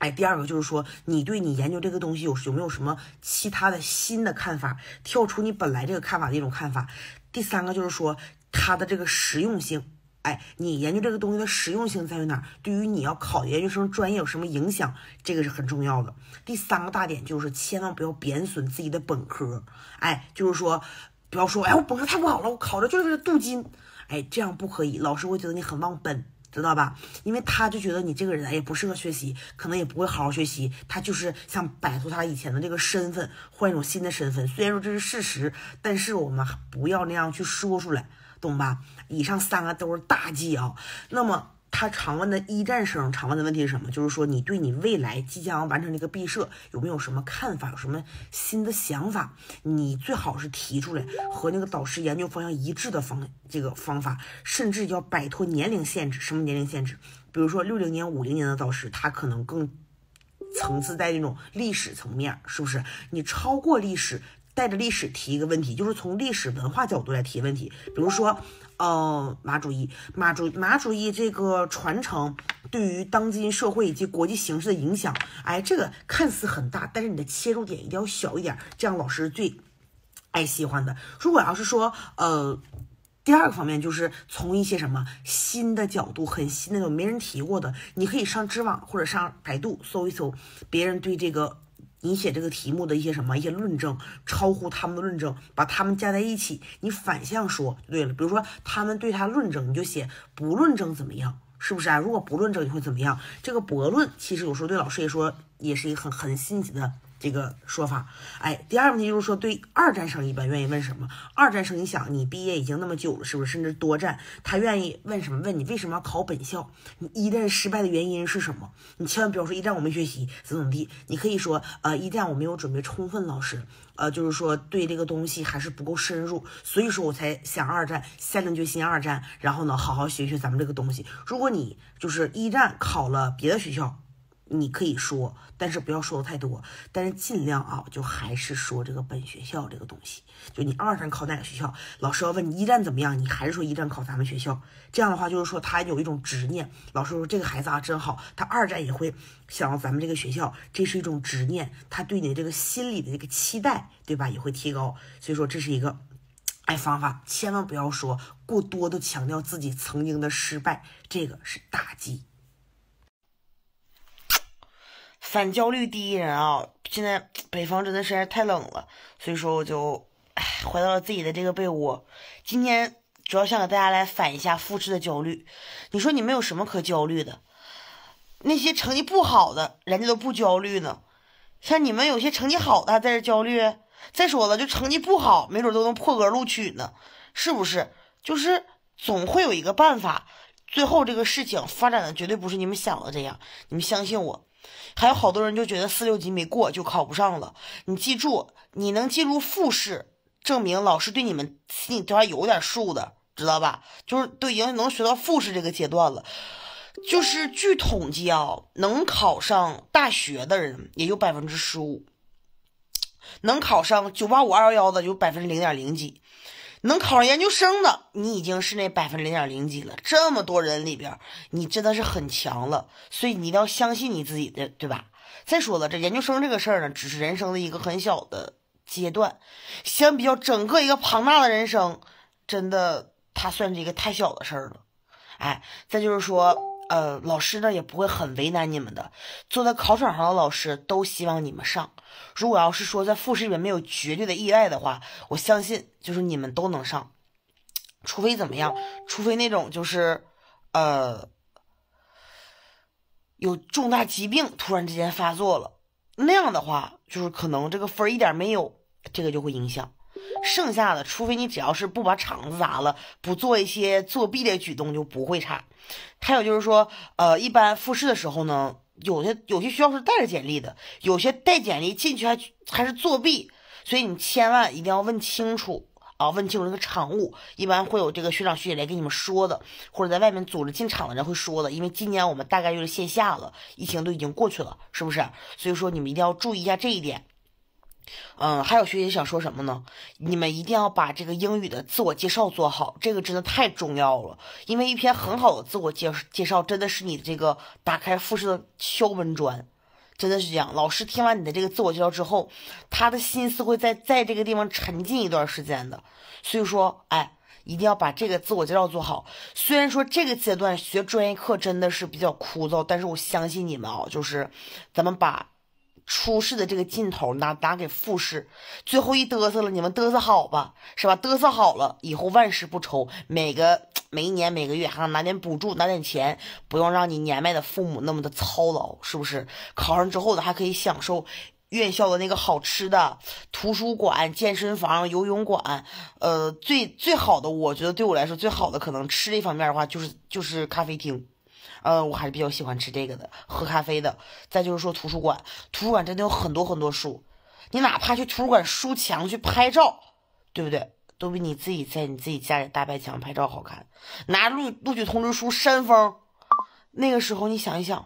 哎，第二个就是说，你对你研究这个东西有有没有什么其他的新的看法，跳出你本来这个看法的一种看法。第三个就是说，它的这个实用性，哎，你研究这个东西的实用性在于哪儿？对于你要考研究生专业有什么影响？这个是很重要的。第三个大点就是千万不要贬损自己的本科，哎，就是说，不要说，哎，我本科太不好了，我考的就是为了镀金，哎，这样不可以，老师会觉得你很忘本。知道吧？因为他就觉得你这个人也不适合学习，可能也不会好好学习，他就是想摆脱他以前的这个身份，换一种新的身份。虽然说这是事实，但是我们不要那样去说出来，懂吧？以上三个都是大忌啊。那么。他常问的一战生常问的问题是什么？就是说，你对你未来即将完成这个毕设有没有什么看法？有什么新的想法？你最好是提出来和那个导师研究方向一致的方这个方法，甚至要摆脱年龄限制。什么年龄限制？比如说六零年、五零年的导师，他可能更层次在那种历史层面，是不是？你超过历史。带着历史提一个问题，就是从历史文化角度来提问题。比如说，呃，马主义、马主、马主义这个传承对于当今社会以及国际形势的影响，哎，这个看似很大，但是你的切入点一定要小一点，这样老师最爱喜欢的。如果要是说，呃，第二个方面就是从一些什么新的角度，很新那种没人提过的，你可以上知网或者上百度搜一搜，别人对这个。你写这个题目的一些什么一些论证，超乎他们的论证，把他们加在一起，你反向说就对了。比如说他们对他论证，你就写不论证怎么样，是不是啊？如果不论证，你会怎么样？这个驳论其实有时候对老师也说也是一个很很新奇的。这个说法，哎，第二个问题就是说，对二战生一般愿意问什么？二战生，你想，你毕业已经那么久了，是不是？甚至多战，他愿意问什么？问你为什么要考本校？你一战失败的原因是什么？你千万不要说一战我没学习，怎么怎么地。你可以说，呃，一战我没有准备充分，老师，呃，就是说对这个东西还是不够深入，所以说我才想二战下定决心二战，然后呢，好好学学咱们这个东西。如果你就是一战考了别的学校。你可以说，但是不要说的太多，但是尽量啊，就还是说这个本学校这个东西。就你二战考哪个学校，老师要问你一战怎么样，你还是说一战考咱们学校。这样的话，就是说他有一种执念。老师说这个孩子啊真好，他二战也会想咱们这个学校，这是一种执念，他对你的这个心理的这个期待，对吧？也会提高。所以说这是一个，哎，方法，千万不要说过多的强调自己曾经的失败，这个是大忌。反焦虑第一人啊！现在北方真的是太冷了，所以说我就回到了自己的这个被窝。今天主要想给大家来反一下复试的焦虑。你说你们有什么可焦虑的？那些成绩不好的人家都不焦虑呢，像你们有些成绩好的还在这焦虑。再说了，就成绩不好，没准都能破格录取呢，是不是？就是总会有一个办法，最后这个事情发展的绝对不是你们想的这样，你们相信我。还有好多人就觉得四六级没过就考不上了。你记住，你能进入复试，证明老师对你们心里头还有点数的，知道吧？就是都已经能学到复试这个阶段了。就是据统计啊，能考上大学的人也就百分之十五，能考上九八五二幺幺的有百分之零点零几。能考上研究生的，你已经是那百分之零点零几了。这么多人里边，你真的是很强了。所以，你一定要相信你自己的，对吧？再说了，这研究生这个事儿呢，只是人生的一个很小的阶段。相比较整个一个庞大的人生，真的，它算是一个太小的事儿了。哎，再就是说，呃，老师呢也不会很为难你们的。坐在考场上的老师都希望你们上。如果要是说在复试里面没有绝对的意外的话，我相信就是你们都能上，除非怎么样，除非那种就是，呃，有重大疾病突然之间发作了，那样的话就是可能这个分一点没有，这个就会影响。剩下的，除非你只要是不把场子砸了，不做一些作弊的举动，就不会差。还有就是说，呃，一般复试的时候呢。有些有些学校是带着简历的，有些带简历进去还还是作弊，所以你千万一定要问清楚啊！问清楚这个场务，一般会有这个学长学姐来给你们说的，或者在外面组织进场的人会说的。因为今年我们大概就是线下了，疫情都已经过去了，是不是？所以说你们一定要注意一下这一点。嗯，还有学姐想说什么呢？你们一定要把这个英语的自我介绍做好，这个真的太重要了。因为一篇很好的自我介介绍，真的是你这个打开复试的敲门砖，真的是这样。老师听完你的这个自我介绍之后，他的心思会在在这个地方沉浸一段时间的。所以说，哎，一定要把这个自我介绍做好。虽然说这个阶段学专业课真的是比较枯燥，但是我相信你们啊，就是咱们把。初试的这个劲头拿拿给复试，最后一嘚瑟了，你们嘚瑟好吧，是吧？嘚瑟好了以后万事不愁，每个每一年每个月还能拿点补助，拿点钱，不用让你年迈的父母那么的操劳，是不是？考上之后呢，还可以享受院校的那个好吃的，图书馆、健身房、游泳馆，呃，最最好的，我觉得对我来说最好的可能吃这方面的话，就是就是咖啡厅。呃，我还是比较喜欢吃这个的，喝咖啡的。再就是说图书馆，图书馆真的有很多很多书，你哪怕去图书馆书墙去拍照，对不对？都比你自己在你自己家里大白墙拍照好看。拿录录取通知书扇风，那个时候你想一想，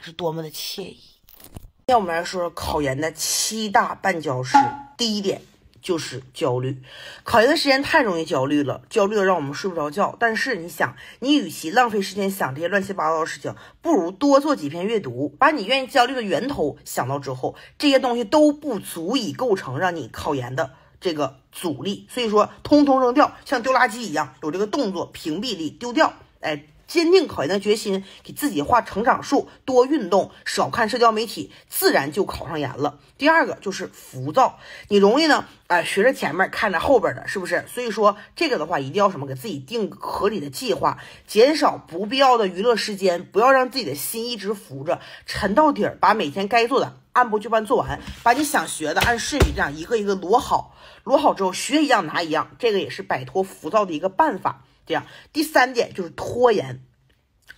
是多么的惬意。今天我们来说考研的七大绊脚石，第一点。就是焦虑，考研的时间太容易焦虑了，焦虑的让我们睡不着觉。但是你想，你与其浪费时间想这些乱七八糟的事情，不如多做几篇阅读，把你愿意焦虑的源头想到之后，这些东西都不足以构成让你考研的这个阻力。所以说，通通扔掉，像丢垃圾一样，有这个动作屏蔽力，丢掉。哎。坚定考研的决心，给自己画成长树，多运动，少看社交媒体，自然就考上研了。第二个就是浮躁，你容易呢，哎，学着前面，看着后边的，是不是？所以说这个的话，一定要什么，给自己定合理的计划，减少不必要的娱乐时间，不要让自己的心一直浮着，沉到底儿，把每天该做的按部就班做完，把你想学的按顺序这样一个一个摞好，摞好之后学一样拿一样，这个也是摆脱浮躁的一个办法。这样，第三点就是拖延，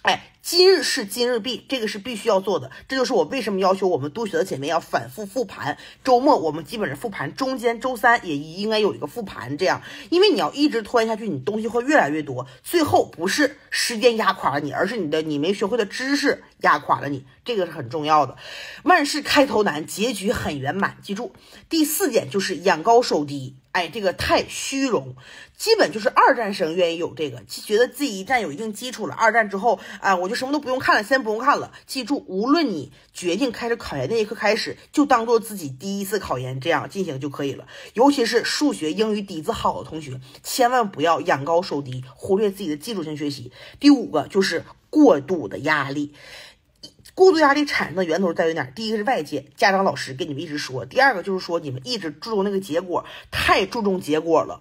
哎，今日事今日毕，这个是必须要做的。这就是我为什么要求我们督学的姐妹要反复复盘。周末我们基本上复盘，中间周三也应该有一个复盘。这样，因为你要一直拖延下去，你东西会越来越多，最后不是时间压垮了你，而是你的你没学会的知识压垮了你。这个是很重要的。万事开头难，结局很圆满，记住。第四点就是眼高手低。哎，这个太虚荣，基本就是二战生愿意有这个，觉得自己一战有一定基础了。二战之后，啊，我就什么都不用看了，先不用看了。记住，无论你决定开始考研那一刻开始，就当做自己第一次考研这样进行就可以了。尤其是数学、英语底子好的同学，千万不要眼高手低，忽略自己的基础性学习。第五个就是过度的压力。过度压力产生的源头在于哪儿？第一个是外界，家长、老师跟你们一直说；第二个就是说你们一直注重那个结果，太注重结果了，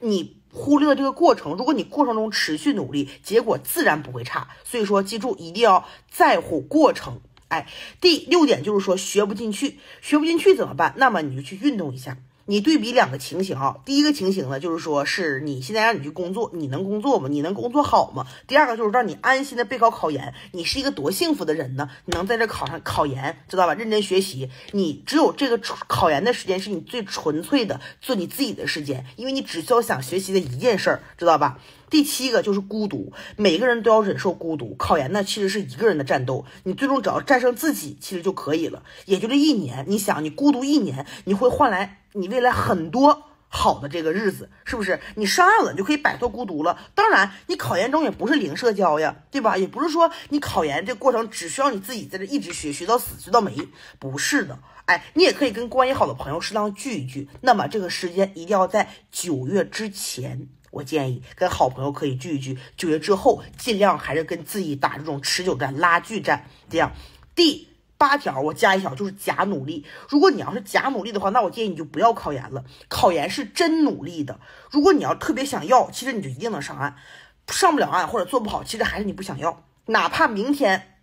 你忽略了这个过程。如果你过程中持续努力，结果自然不会差。所以说，记住一定要在乎过程。哎，第六点就是说学不进去，学不进去怎么办？那么你就去运动一下。你对比两个情形啊，第一个情形呢，就是说是你现在让你去工作，你能工作吗？你能工作好吗？第二个就是让你安心的备考考研，你是一个多幸福的人呢？你能在这考上考研，知道吧？认真学习，你只有这个考研的时间是你最纯粹的做你自己的时间，因为你只需要想学习的一件事儿，知道吧？第七个就是孤独，每个人都要忍受孤独。考研呢，其实是一个人的战斗，你最终只要战胜自己，其实就可以了。也就这一年，你想，你孤独一年，你会换来你未来很多好的这个日子，是不是？你上岸了，你就可以摆脱孤独了。当然，你考研中也不是零社交呀，对吧？也不是说你考研这过程只需要你自己在这一直学，学到死，学到没？不是的，哎，你也可以跟关系好的朋友适当聚一聚。那么这个时间一定要在九月之前。我建议跟好朋友可以聚一聚，九月之后尽量还是跟自己打这种持久战、拉锯战。这样，第八条我加一条就是假努力。如果你要是假努力的话，那我建议你就不要考研了。考研是真努力的。如果你要特别想要，其实你就一定能上岸。上不了岸或者做不好，其实还是你不想要。哪怕明天，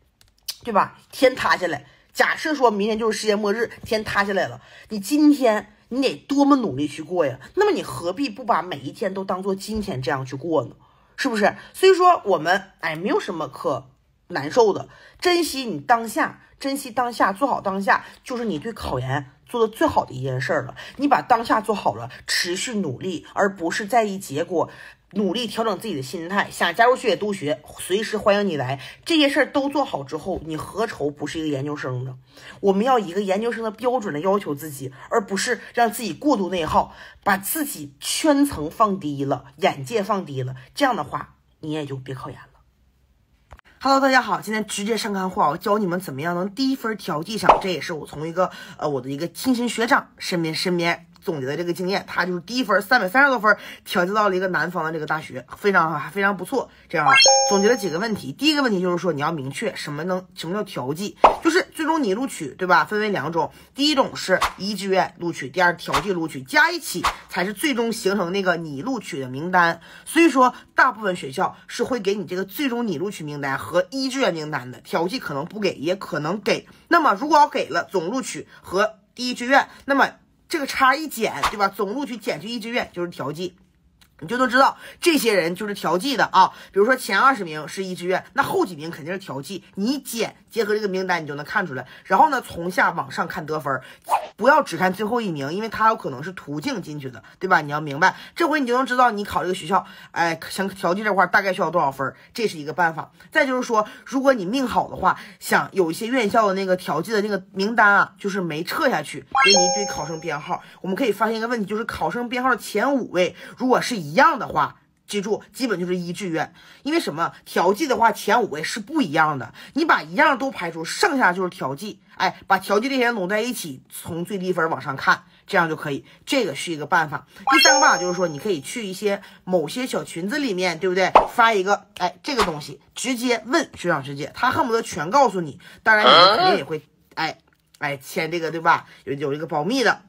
对吧？天塌下来，假设说明天就是世界末日，天塌下来了，你今天。你得多么努力去过呀？那么你何必不把每一天都当做今天这样去过呢？是不是？所以说我们哎，没有什么可难受的，珍惜你当下，珍惜当下，做好当下，就是你对考研做的最好的一件事儿了。你把当下做好了，持续努力，而不是在意结果。努力调整自己的心态，想加入学姐督学，随时欢迎你来。这些事儿都做好之后，你何愁不是一个研究生呢？我们要以一个研究生的标准来要求自己，而不是让自己过度内耗，把自己圈层放低了，眼界放低了。这样的话，你也就别考研了。Hello，大家好，今天直接上干货，我教你们怎么样能低分调剂上。这也是我从一个呃我的一个亲身学长身边身边。总结的这个经验，他就是低分三百三十多分调剂到了一个南方的这个大学，非常非常不错。这样总结了几个问题，第一个问题就是说你要明确什么能什么叫调剂，就是最终你录取对吧？分为两种，第一种是一志愿录取，第二调剂录取，加一起才是最终形成那个你录取的名单。所以说大部分学校是会给你这个最终你录取名单和一志愿名单的，调剂可能不给，也可能给。那么如果要给了总录取和第一志愿，那么这个差一减，对吧？总录取减去一志愿就是调剂。你就都知道这些人就是调剂的啊，比如说前二十名是一志愿，那后几名肯定是调剂。你减结合这个名单，你就能看出来。然后呢，从下往上看得分，不要只看最后一名，因为他有可能是途径进去的，对吧？你要明白，这回你就能知道你考这个学校，哎，想调剂这块大概需要多少分，这是一个办法。再就是说，如果你命好的话，想有一些院校的那个调剂的那个名单啊，就是没撤下去，给你一堆考生编号。我们可以发现一个问题，就是考生编号前五位如果是一。一样的话，记住基本就是一志愿，因为什么调剂的话前五位是不一样的，你把一样都排除，剩下就是调剂，哎，把调剂这些拢在一起，从最低分往上看，这样就可以，这个是一个办法。第三个办法就是说，你可以去一些某些小群子里面，对不对？发一个，哎，这个东西直接问学长学姐，他恨不得全告诉你。当然，你们肯定也会，哎，哎，签这个对吧？有有一个保密的，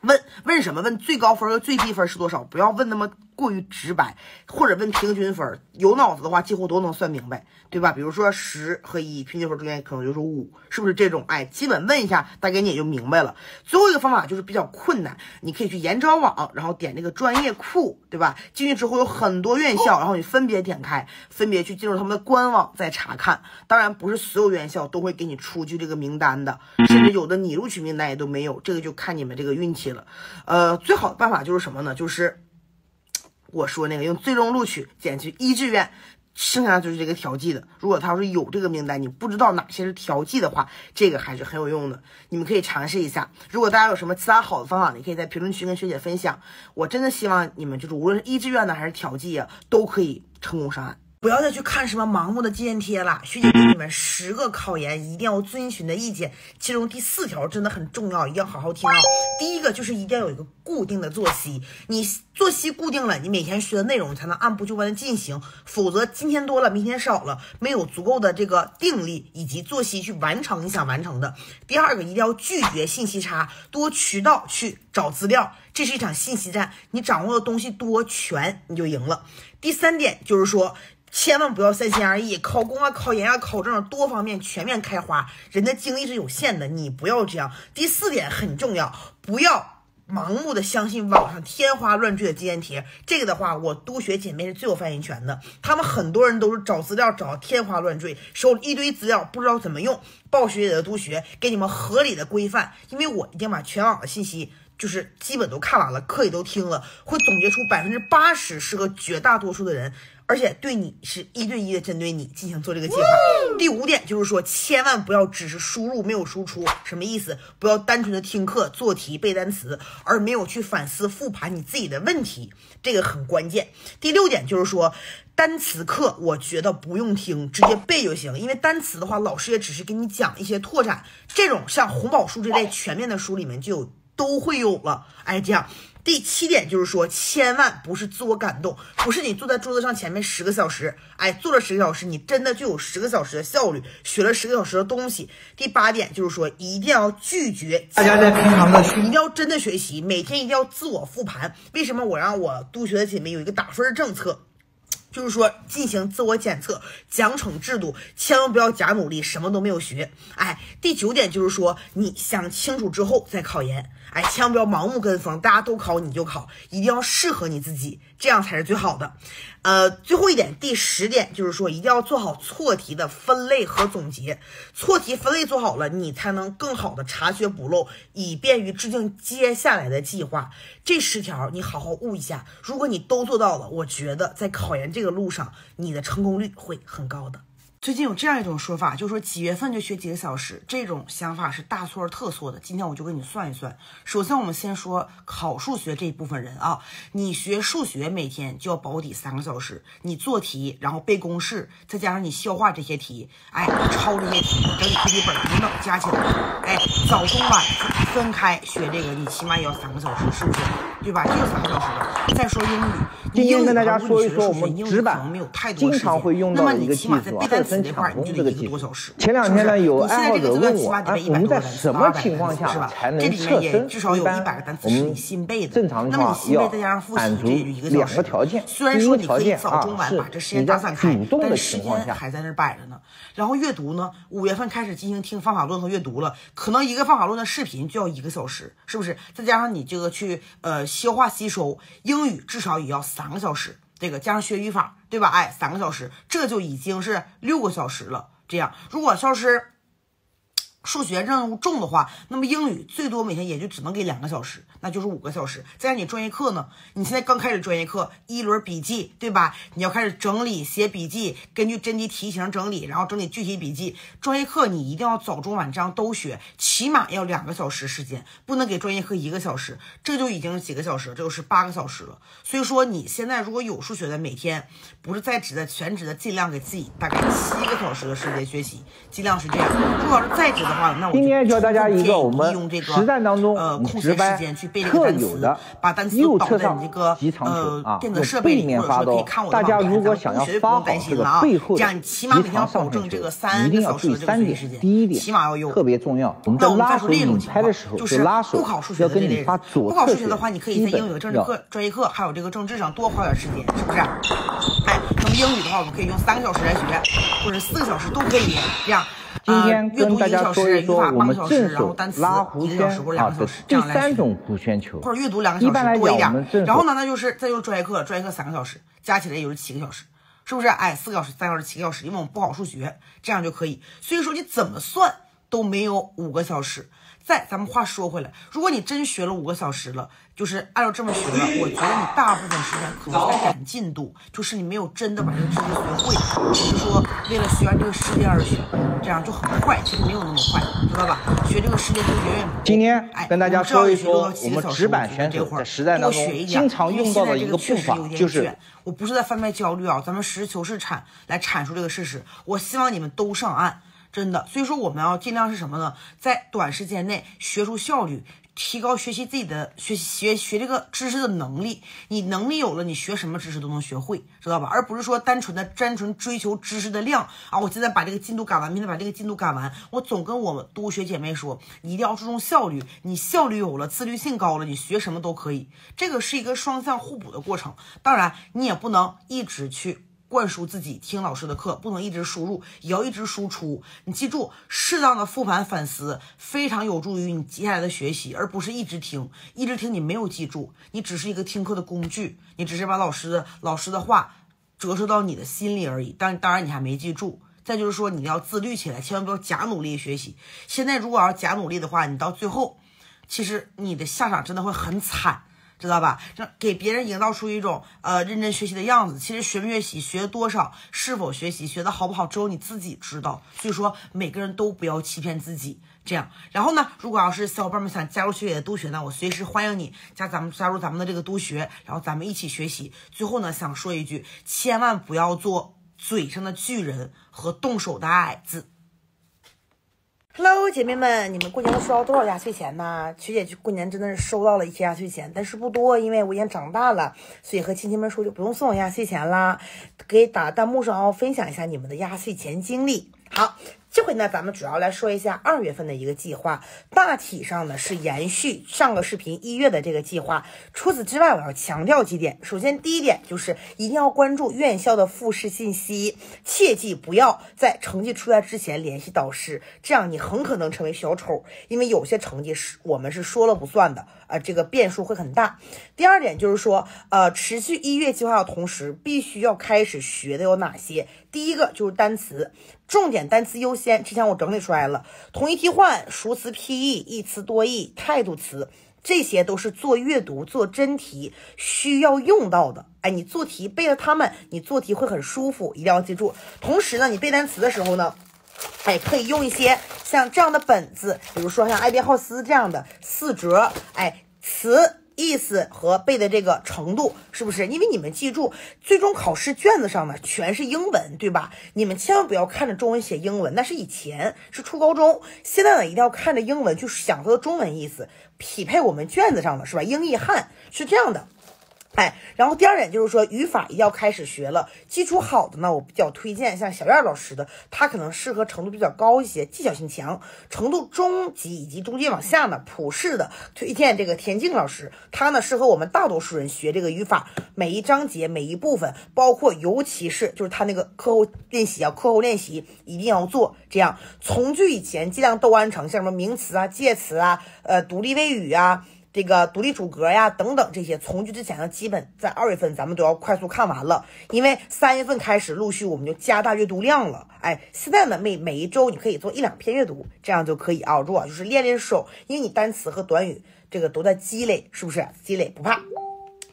问问什么？问最高分和最低分是多少？不要问那么。过于直白，或者问平均分，有脑子的话几乎都能算明白，对吧？比如说十和一，平均分中间可能就是五，是不是这种？哎，基本问一下，大概你也就明白了。最后一个方法就是比较困难，你可以去研招网，然后点那个专业库，对吧？进去之后有很多院校，然后你分别点开，分别去进入他们的官网再查看。当然，不是所有院校都会给你出具这个名单的，甚至有的你录取名单也都没有，这个就看你们这个运气了。呃，最好的办法就是什么呢？就是。我说那个用最终录取减去一志愿，剩下就是这个调剂的。如果他要是有这个名单，你不知道哪些是调剂的话，这个还是很有用的。你们可以尝试一下。如果大家有什么其他好的方法，你可以在评论区跟学姐分享。我真的希望你们就是无论是一志愿的还是调剂，都可以成功上岸。不要再去看什么盲目的纪念贴了，学姐给你们十个考研一定要遵循的意见，其中第四条真的很重要，一定要好好听啊。第一个就是一定要有一个固定的作息，你作息固定了，你每天学的内容才能按部就班的进行，否则今天多了，明天少了，没有足够的这个定力以及作息去完成你想完成的。第二个一定要拒绝信息差，多渠道去。找资料，这是一场信息战，你掌握的东西多全，你就赢了。第三点就是说，千万不要三心二意，考公啊、考研啊、考证多方面全面开花，人的精力是有限的，你不要这样。第四点很重要，不要盲目的相信网上天花乱坠的经验帖，这个的话，我督学姐妹是最有发言权的，他们很多人都是找资料找的天花乱坠，手里一堆资料不知道怎么用，暴学姐的督学给你们合理的规范，因为我已经把全网的信息。就是基本都看完了，课也都听了，会总结出百分之八十是个绝大多数的人，而且对你是一对一的针对你进行做这个计划。第五点就是说，千万不要只是输入没有输出，什么意思？不要单纯的听课、做题、背单词，而没有去反思、复盘你自己的问题，这个很关键。第六点就是说，单词课我觉得不用听，直接背就行，因为单词的话，老师也只是给你讲一些拓展，这种像红宝书这类全面的书里面就有。都会有了，哎，这样第七点就是说，千万不是自我感动，不是你坐在桌子上前面十个小时，哎，坐了十个小时，你真的就有十个小时的效率，学了十个小时的东西。第八点就是说，一定要拒绝大家在平常的，一定要真的学习，每天一定要自我复盘。为什么我让我督学的姐妹有一个打分政策，就是说进行自我检测奖惩制度，千万不要假努力，什么都没有学，哎，第九点就是说，你想清楚之后再考研。哎，千万不要盲目跟风，大家都考你就考，一定要适合你自己，这样才是最好的。呃，最后一点，第十点就是说，一定要做好错题的分类和总结，错题分类做好了，你才能更好的查缺补漏，以便于制定接下来的计划。这十条你好好悟一下，如果你都做到了，我觉得在考研这个路上，你的成功率会很高的。最近有这样一种说法，就是说几月份就学几个小时，这种想法是大错特错的。今天我就跟你算一算。首先，我们先说考数学这一部分人啊，你学数学每天就要保底三个小时，你做题，然后背公式，再加上你消化这些题，哎，抄这些题，整理笔记本等等，加起来，哎，早中晚分开学这个，你起码也要三个小时，是不是？对吧？就三个小时。再说英语，英语考数学是纸板，没有太多时间，那么你起码在单词。在那块你就得一个多小时是不是你现在这个阶段起码得背一百多个单词到二百个单词是吧这里面也至少有一百个单词是你新背的那么你新背再加上复习这也就一个小时虽然说你可以早中晚把这时间打散开但是时间还在那摆着呢然后阅读呢五月份开始进行听方法论和阅读了可能一个方法论的视频就要一个小时是不是再加上你这个去呃消化吸收英语至少也要三个小时这个加上学语法，对吧？哎，三个小时，这就已经是六个小时了。这样，如果要是数学任务重的话，那么英语最多每天也就只能给两个小时。那就是五个小时。再让你专业课呢？你现在刚开始专业课，一轮笔记，对吧？你要开始整理写笔记，根据真题题型整理，然后整理具体笔记。专业课你一定要早中晚这样都学，起码要两个小时时间，不能给专业课一个小时，这就已经几个小时，这就是八个小时了。所以说，你现在如果有数学的，每天不是在职的全职的，尽量给自己大概七个小时的时间学习，尽量是这样。如果要是在职的话，那我今天教大家一个我们实战当中呃空闲时间去。背这特有的，把单词导在你这个呃，电子设备里，面或者说可以看我的图表，咱们学背单词了啊。这样起码每天要保证这个三个小时的这个学习时间。第一点，特别重要。我们拉手拍的时候，就是不考数学的这类人，不考数学的话，你可以在英语的政治课、专业课还有这个政治上多花点时间，是不是？哎，那么英语的话，我们可以用三个小时来学，或者四个小时都可以，这样。今天阅读一小时，语法半小时，然后单词一小时或两个小时，这样来或者阅读两个小时多一点。然后呢，那就是再就是专业课，专业课三个小时，加起来也就是七个小时，是不是？哎，四个小时、三个小时、七个小时，因为我们不好数学，这样就可以。所以说你怎么算都没有五个小时。再，咱们话说回来，如果你真学了五个小时了，就是按照这么学，了，我觉得你大部分时间可能在赶进度，就是你没有真的把这个知识学会，只是说为了学完这个世界而学，这样就很快，其实没有那么快，知道吧？学这个世界就远远今天哎，跟大家说一说，我们直板全职这会儿实在能够经常用到的一个步法，就是我不是在贩卖焦虑啊，咱们实事求是阐来阐述这个事实，我希望你们都上岸。真的，所以说我们要尽量是什么呢？在短时间内学出效率，提高学习自己的学学学这个知识的能力。你能力有了，你学什么知识都能学会，知道吧？而不是说单纯的单纯追求知识的量啊！我现在把这个进度赶完，明天把这个进度赶完。我总跟我们督学姐妹说，一定要注重效率。你效率有了，自律性高了，你学什么都可以。这个是一个双向互补的过程。当然，你也不能一直去。灌输自己听老师的课，不能一直输入，也要一直输出。你记住，适当的复盘反思非常有助于你接下来的学习，而不是一直听，一直听你没有记住，你只是一个听课的工具，你只是把老师的老师的话折射到你的心里而已。当当然你还没记住。再就是说你要自律起来，千万不要假努力学习。现在如果要假努力的话，你到最后，其实你的下场真的会很惨。知道吧？让给别人营造出一种呃认真学习的样子。其实学没学习，学多少，是否学习，学的好不好，只有你自己知道。所以说，每个人都不要欺骗自己。这样，然后呢，如果要是小伙伴们想加入学姐的督学呢，我随时欢迎你加咱们加入咱们的这个督学，然后咱们一起学习。最后呢，想说一句，千万不要做嘴上的巨人和动手的矮子。Hello，姐妹们，你们过年都收到多少压岁钱呢？曲姐去过年真的是收到了一些压岁钱，但是不多，因为我已经长大了，所以和亲戚们说就不用送我压岁钱啦。可以打弹幕上哦，分享一下你们的压岁钱经历。好。这回呢，咱们主要来说一下二月份的一个计划，大体上呢是延续上个视频一月的这个计划。除此之外，我要强调几点。首先，第一点就是一定要关注院校的复试信息，切记不要在成绩出来之前联系导师，这样你很可能成为小丑，因为有些成绩是我们是说了不算的。呃，这个变数会很大。第二点就是说，呃，持续一月计划的同时，必须要开始学的有哪些？第一个就是单词，重点单词优先。之前我整理出来了，同义替换熟词 PE、一词多义，态度词，这些都是做阅读、做真题需要用到的。哎，你做题背了它们，你做题会很舒服，一定要记住。同时呢，你背单词的时候呢。哎，可以用一些像这样的本子，比如说像艾宾浩斯这样的四折。哎，词意思和背的这个程度是不是？因为你们记住，最终考试卷子上呢全是英文，对吧？你们千万不要看着中文写英文，那是以前是初高中，现在呢一定要看着英文去想它的中文意思，匹配我们卷子上的是吧？英译汉是这样的。哎，然后第二点就是说，语法定要开始学了。基础好的呢，我比较推荐像小燕老师的，他可能适合程度比较高一些，技巧性强，程度中级以及中间往下呢，普适的推荐这个田静老师，他呢适合我们大多数人学这个语法，每一章节每一部分，包括尤其是就是他那个课后练习啊，课后练习一定要做，这样从句以前尽量都完成，像什么名词啊、介词啊、呃、独立谓语啊。这个独立主格呀，等等这些从句之前呢，基本在二月份咱们都要快速看完了，因为三月份开始陆续我们就加大阅读量了。哎，现在呢每每一周你可以做一两篇阅读，这样就可以啊。如果就是练练手，因为你单词和短语这个都在积累，是不是？积累不怕。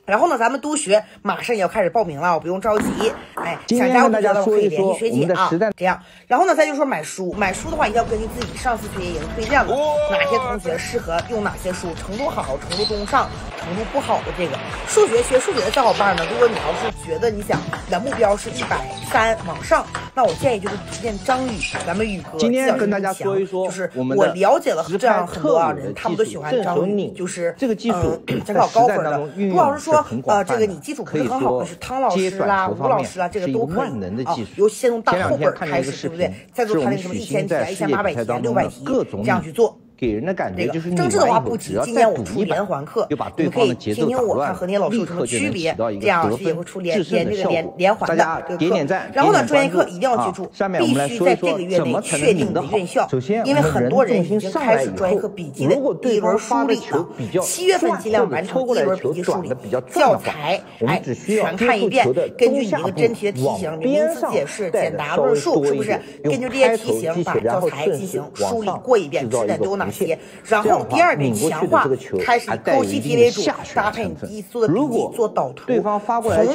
然后呢，咱们督学，马上也要开始报名了，不用着急。哎，想加入的可以联系学姐啊，这样。然后呢，再就说买书，买书的话一定要根据自己上次学习营推荐了，哪些同学适合用哪些书，程度好，程度中上。程度不好的这个数学学数学的小伙伴呢，如果你要是觉得你想，你的目标是一百三往上，那我建议就是推荐张宇，咱们宇哥。今天跟大家说一说，就是我了解了这样很多人，他们都喜欢张宇，就是这个技术在高分的。汤老师说，呃，这个你基础很好的是汤老师啦，吴老师啦，这个都可以啊。由先从大后本开始，对不对？再做看什么一千题、一千八百题、六百题，这样去做。给人的感觉就是你政治的话不急，今年我出连环课，你可以听听我看和田老师有什么区别，这样也会出连连这个连连环的啊。点点赞。然后呢，专业课一定要记住，必须在这个月内确定的院校，因为很多人已经开始专业课笔记的第一轮梳理，了，七月份尽量完成第一轮笔记梳理。教材，哎，全看一遍，根据你个真题的题型，名词解释简答论述，是不是？根据这些题型把教材进行梳理过一遍，知识都呢？然后第二点强化，开始靠习题为主，搭配你已做的笔记做导图。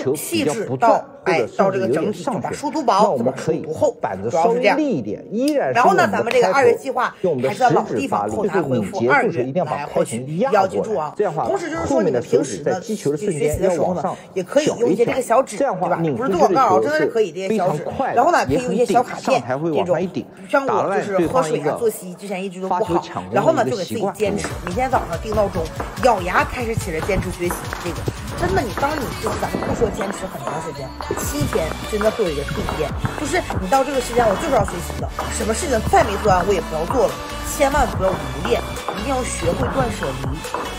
从细致到哎，到这个整体，对吧？书读薄，我们可能不厚，主要用这样。然后呢，咱们这个二月计划，还是老地方，后台回复二月，大家扣一。一定要记住啊，同时就是说你们平时呢，去学习的时候呢，也可以用一些这个小纸，对吧？不是做广告啊，真的是可以。这些小纸，然后呢，可以用一些小卡片这种，像我就是喝水啊，作息之前一直都不好。然后呢，就给自己坚持，每天早上定闹钟，咬牙开始起来坚持学习。这个真的，你当你就咱们不说坚持很长时间，七天真的会有一个蜕变，就是你到这个时间，我就是要学习了，什么事情再没做完，我也不要做了。千万不要迷恋，一定要学会断舍离。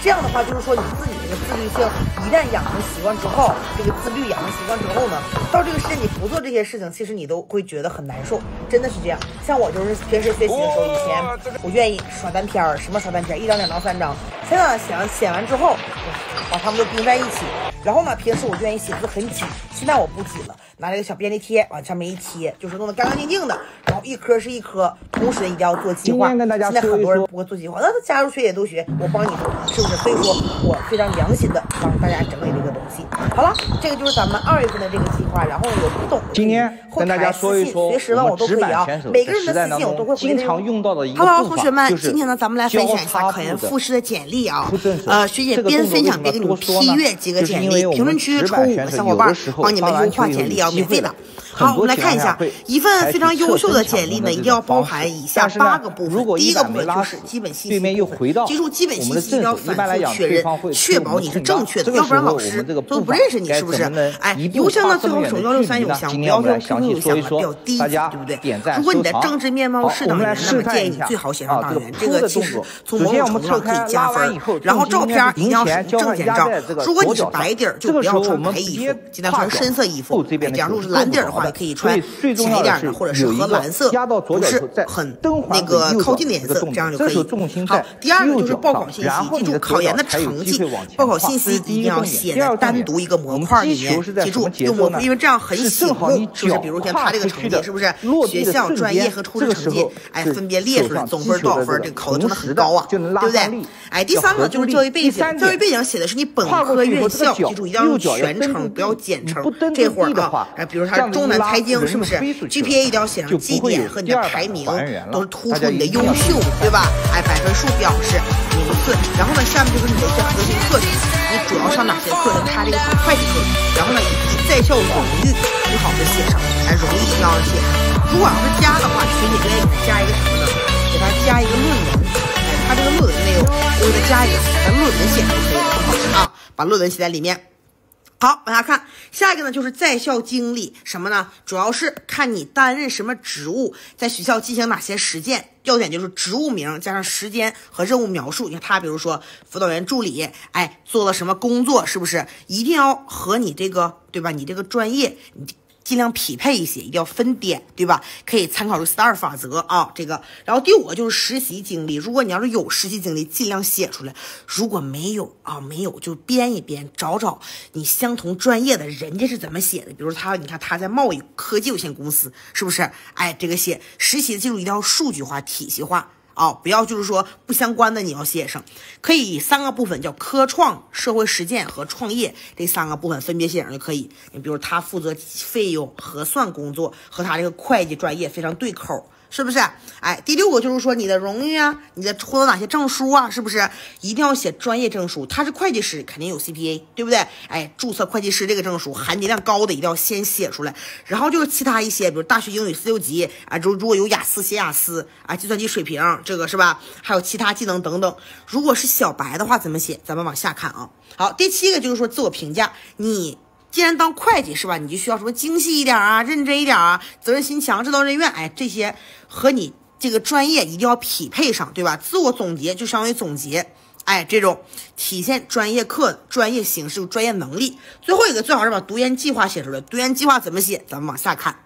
这样的话，就是说你自己这个自律性一旦养成习惯之后，这个自律养成习惯之后呢，到这个时间你不做这些事情，其实你都会觉得很难受，真的是这样。像我就是平时学习的时候，以前我愿意刷单片儿，什么刷单片，一张、两张、三张。现在写完写完之后，把它们都拼在一起。然后呢，平时我愿意写字很挤，现在我不挤了。拿这个小便利贴往上面一贴，就是弄得干干净净的。然后一颗是一颗，同时一定要做计划。今天大家说说。现在很多人不会做计划，那加入学姐督学，我帮你做，是不是？所以说，我非常良心的帮大家整理这个东西。好了，这个就是咱们二月份的这个计划。然后有不懂，今天跟大家说一说，随时问我都可以啊。每个人的私信我都会回复。经常用到的一个哈喽，同学们，今天呢，咱们来分享一下考研复试的简历啊。呃，学姐边分享边给你们批阅几个简历，评论区抽五个小伙伴帮你们优化简历啊。小免费的。好，我们来看一下一份非常优秀的简历呢，一定要包含以下八个部分。第一个部分就是基本信息记住基本信息一定要反复确认，确保你是正确的，要不然老师都不认识你，是不是？哎，邮箱呢最好成幺六三邮箱，不要用 QQ 邮箱，比较低，级，对不对？如果你的政治面貌是党员，那么建议最好写上党员。这个其实从某种程度可以加分。然后照片一定要是证件照，如果你是白底儿，就要穿白衣服，尽量穿深色衣服。假如是蓝底儿的话。可以穿浅一点的，或者是和蓝色，不是很那个靠近的颜色，这样就可以。好，第二个就是报考信息，记住考研的成绩、报考信息一定要写在单独一个模块里面。记住，们因为这样很醒目，是不是比如像他这个成绩，是不是学校、专业和初试成绩，哎，分别列出来总分多少分，这个考的很高啊，对不对？哎，第三个就是教育背景，教育背景写的是你本科院校，记住一定要用全称，不要简称。这会儿啊，哎，比如他是中南。财经是不是 GPA 一定要写上绩点和你的排名，都是突出你的优秀，对吧？哎，百分数表示名次，然后呢，下面就是你的核心课程，你主要上哪些课呢？它这个是会计课，然后呢，以及在校荣誉，你好好写上，哎，荣誉一定要写。上。如果要是加的话，群里面给他加一个什么？呢？给他加一个论文，哎，他这个论文内容我给他加一个，把论文写上就可以？了，啊，把论文写在里面。好，往下看下一个呢，就是在校经历什么呢？主要是看你担任什么职务，在学校进行哪些实践。要点就是职务名加上时间和任务描述。你看他，比如说辅导员助理，哎，做了什么工作，是不是？一定要和你这个对吧？你这个专业，你。尽量匹配一些，一定要分点，对吧？可以参考这 STAR 法则啊，这个。然后第五个就是实习经历，如果你要是有实习经历，尽量写出来；如果没有啊，没有就编一编，找找你相同专业的人家是怎么写的。比如他，你看他在贸易科技有限公司，是不是？哎，这个写实习记录一定要数据化、体系化。啊，不要就是说不相关的，你要写上。可以三个部分叫科创、社会实践和创业这三个部分分别写上就可以。你比如他负责费用核算工作，和他这个会计专业非常对口。是不是？哎，第六个就是说你的荣誉啊，你的获得哪些证书啊？是不是一定要写专业证书？他是会计师，肯定有 CPA，对不对？哎，注册会计师这个证书含金量高的，一定要先写出来。然后就是其他一些，比如大学英语四六级啊，如如果有雅思写雅思啊，计算机水平这个是吧？还有其他技能等等。如果是小白的话，怎么写？咱们往下看啊。好，第七个就是说自我评价，你。既然当会计是吧，你就需要什么精细一点啊，认真一点啊，责任心强，知劳任怨，哎，这些和你这个专业一定要匹配上，对吧？自我总结就相当于总结，哎，这种体现专业课、专业形式、专业能力。最后一个最好是把读研计划写出来。读研计划怎么写？咱们往下看。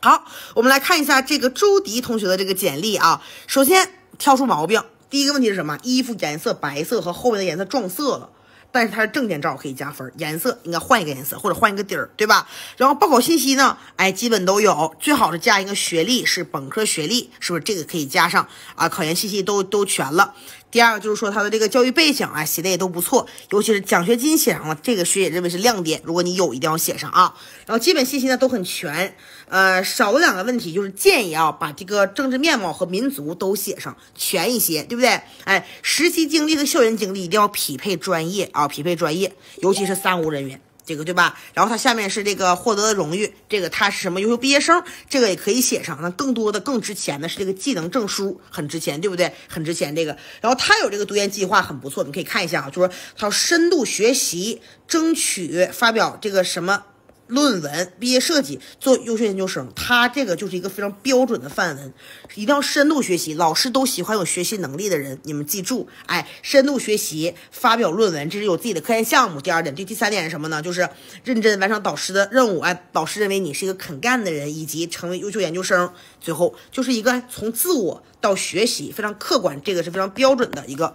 好，我们来看一下这个朱迪同学的这个简历啊。首先挑出毛病，第一个问题是什么？衣服颜色白色和后面的颜色撞色了。但是它是证件照可以加分，颜色应该换一个颜色或者换一个底儿，对吧？然后报考信息呢，哎，基本都有，最好是加一个学历是本科学历，是不是这个可以加上啊？考研信息都都全了。第二个就是说他的这个教育背景啊，写的也都不错，尤其是奖学金写上了，这个学姐认为是亮点，如果你有一定要写上啊。然后基本信息呢都很全。呃，少了两个问题，就是建议啊，把这个政治面貌和民族都写上，全一些，对不对？哎，实习经历和校园经历一定要匹配专业啊，匹配专业，尤其是三无人员，这个对吧？然后他下面是这个获得的荣誉，这个他是什么优秀毕业生，这个也可以写上。那更多的、更值钱的是这个技能证书，很值钱，对不对？很值钱这个。然后他有这个读研计划，很不错，你可以看一下啊，就是他要深度学习，争取发表这个什么。论文、毕业设计做优秀研究生，他这个就是一个非常标准的范文，一定要深度学习。老师都喜欢有学习能力的人，你们记住，哎，深度学习、发表论文，这是有自己的科研项目。第二点，第第三点是什么呢？就是认真完成导师的任务，哎，导师认为你是一个肯干的人，以及成为优秀研究生。最后就是一个从自我到学习非常客观，这个是非常标准的一个。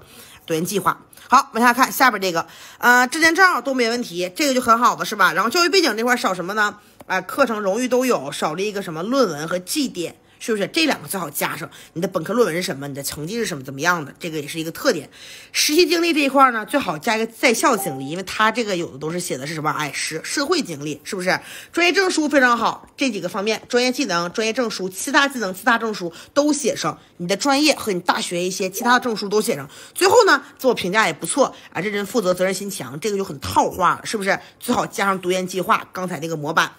锻炼计划好，往下看下边这个，呃，证件照都没问题，这个就很好的是吧？然后教育背景这块少什么呢？哎，课程荣誉都有，少了一个什么论文和绩点。是不是这两个最好加上你的本科论文是什么，你的成绩是什么怎么样的，这个也是一个特点。实习经历这一块呢，最好加一个在校经历，因为他这个有的都是写的是什么哎，是社会经历，是不是？专业证书非常好，这几个方面，专业技能、专业证书、其他技能、其他证书都写上。你的专业和你大学一些其他的证书都写上。最后呢，自我评价也不错，啊，认真负责，责任心强，这个就很套话了，是不是？最好加上读研计划，刚才那个模板。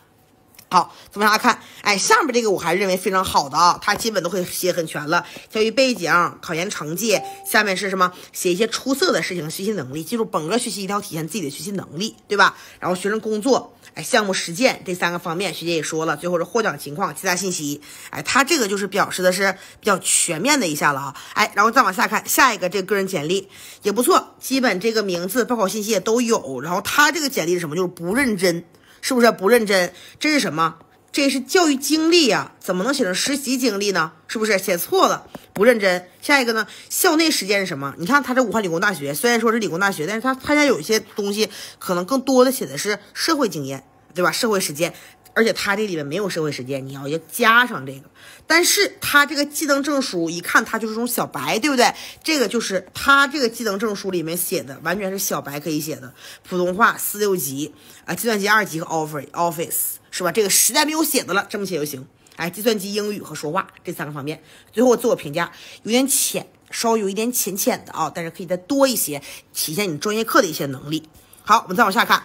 好，们大家看，哎，下面这个我还认为非常好的啊，他基本都会写很全了，教育背景、考研成绩，下面是什么？写一些出色的事情、学习能力。记住，本科学习一定要体现自己的学习能力，对吧？然后学生工作，哎，项目实践这三个方面，学姐也说了，最后是获奖情况、其他信息。哎，他这个就是表示的是比较全面的一下了啊，哎，然后再往下看，下一个这个人简历也不错，基本这个名字、报考信息也都有。然后他这个简历是什么？就是不认真。是不是不认真？这是什么？这是教育经历呀，怎么能写成实习经历呢？是不是写错了？不认真。下一个呢？校内实践是什么？你看他这武汉理工大学，虽然说是理工大学，但是他他家有一些东西，可能更多的写的是社会经验，对吧？社会实践，而且他这里面没有社会实践，你要加上这个。但是他这个技能证书一看，他就是种小白，对不对？这个就是他这个技能证书里面写的，完全是小白可以写的。普通话四六级啊，计算机二级和 o f f e r office 是吧？这个实在没有写的了，这么写就行。哎，计算机英语和说话这三个方面，最后自我评价有点浅，稍微有一点浅浅的啊，但是可以再多一些，体现你专业课的一些能力。好，我们再往下看，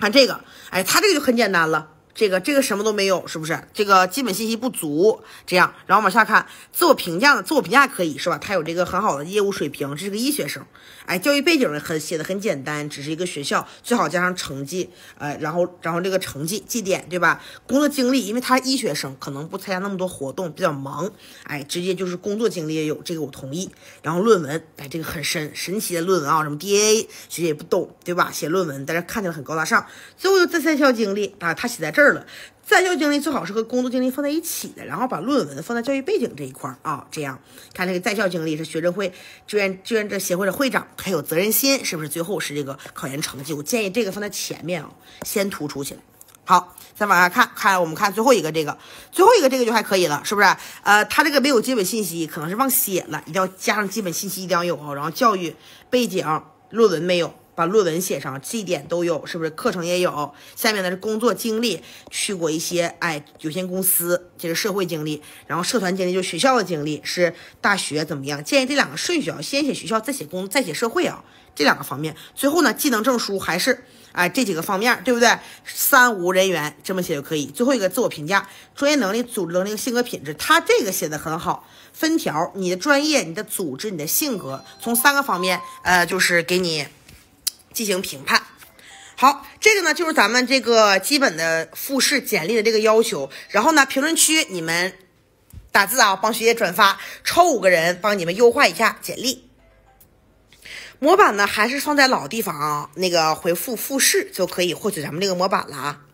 看这个，哎，他这个就很简单了。这个这个什么都没有，是不是？这个基本信息不足，这样，然后往下看，自我评价，呢？自我评价可以是吧？他有这个很好的业务水平，这是个医学生。哎，教育背景很写的很简单，只是一个学校，最好加上成绩，呃，然后，然后这个成绩绩点对吧？工作经历，因为他医学生可能不参加那么多活动，比较忙，哎，直接就是工作经历也有，这个我同意。然后论文，哎，这个很深神奇的论文啊，什么 DNA，学姐也不懂，对吧？写论文但是看起来很高大上。最后有这三项经历啊，他写在这儿了。在校经历最好是和工作经历放在一起的，然后把论文放在教育背景这一块儿啊，这样看这个在校经历是学生会、志愿、志愿者协会的会长，很有责任心，是不是？最后是这个考研成绩，我建议这个放在前面啊，先突出起来。好，再往下看，看我们看最后一个这个，最后一个这个就还可以了，是不是？呃，他这个没有基本信息，可能是忘写了，一定要加上基本信息，一定要有哦。然后教育背景、论文没有。把论文写上，绩点都有，是不是？课程也有。下面的是工作经历，去过一些，哎，有限公司，这是社会经历。然后社团经历就学校的经历，是大学怎么样？建议这两个顺序啊，先写学校，再写工，再写社会啊，这两个方面。最后呢，技能证书还是哎这几个方面，对不对？三无人员这么写就可以。最后一个自我评价，专业能力、组织能力、性格品质，他这个写的很好，分条。你的专业、你的组织、你的性格，从三个方面，呃，就是给你。进行评判，好，这个呢就是咱们这个基本的复试简历的这个要求。然后呢，评论区你们打字啊，帮学姐转发，抽五个人帮你们优化一下简历模板呢，还是放在老地方啊，那个回复复试就可以获取咱们这个模板了啊。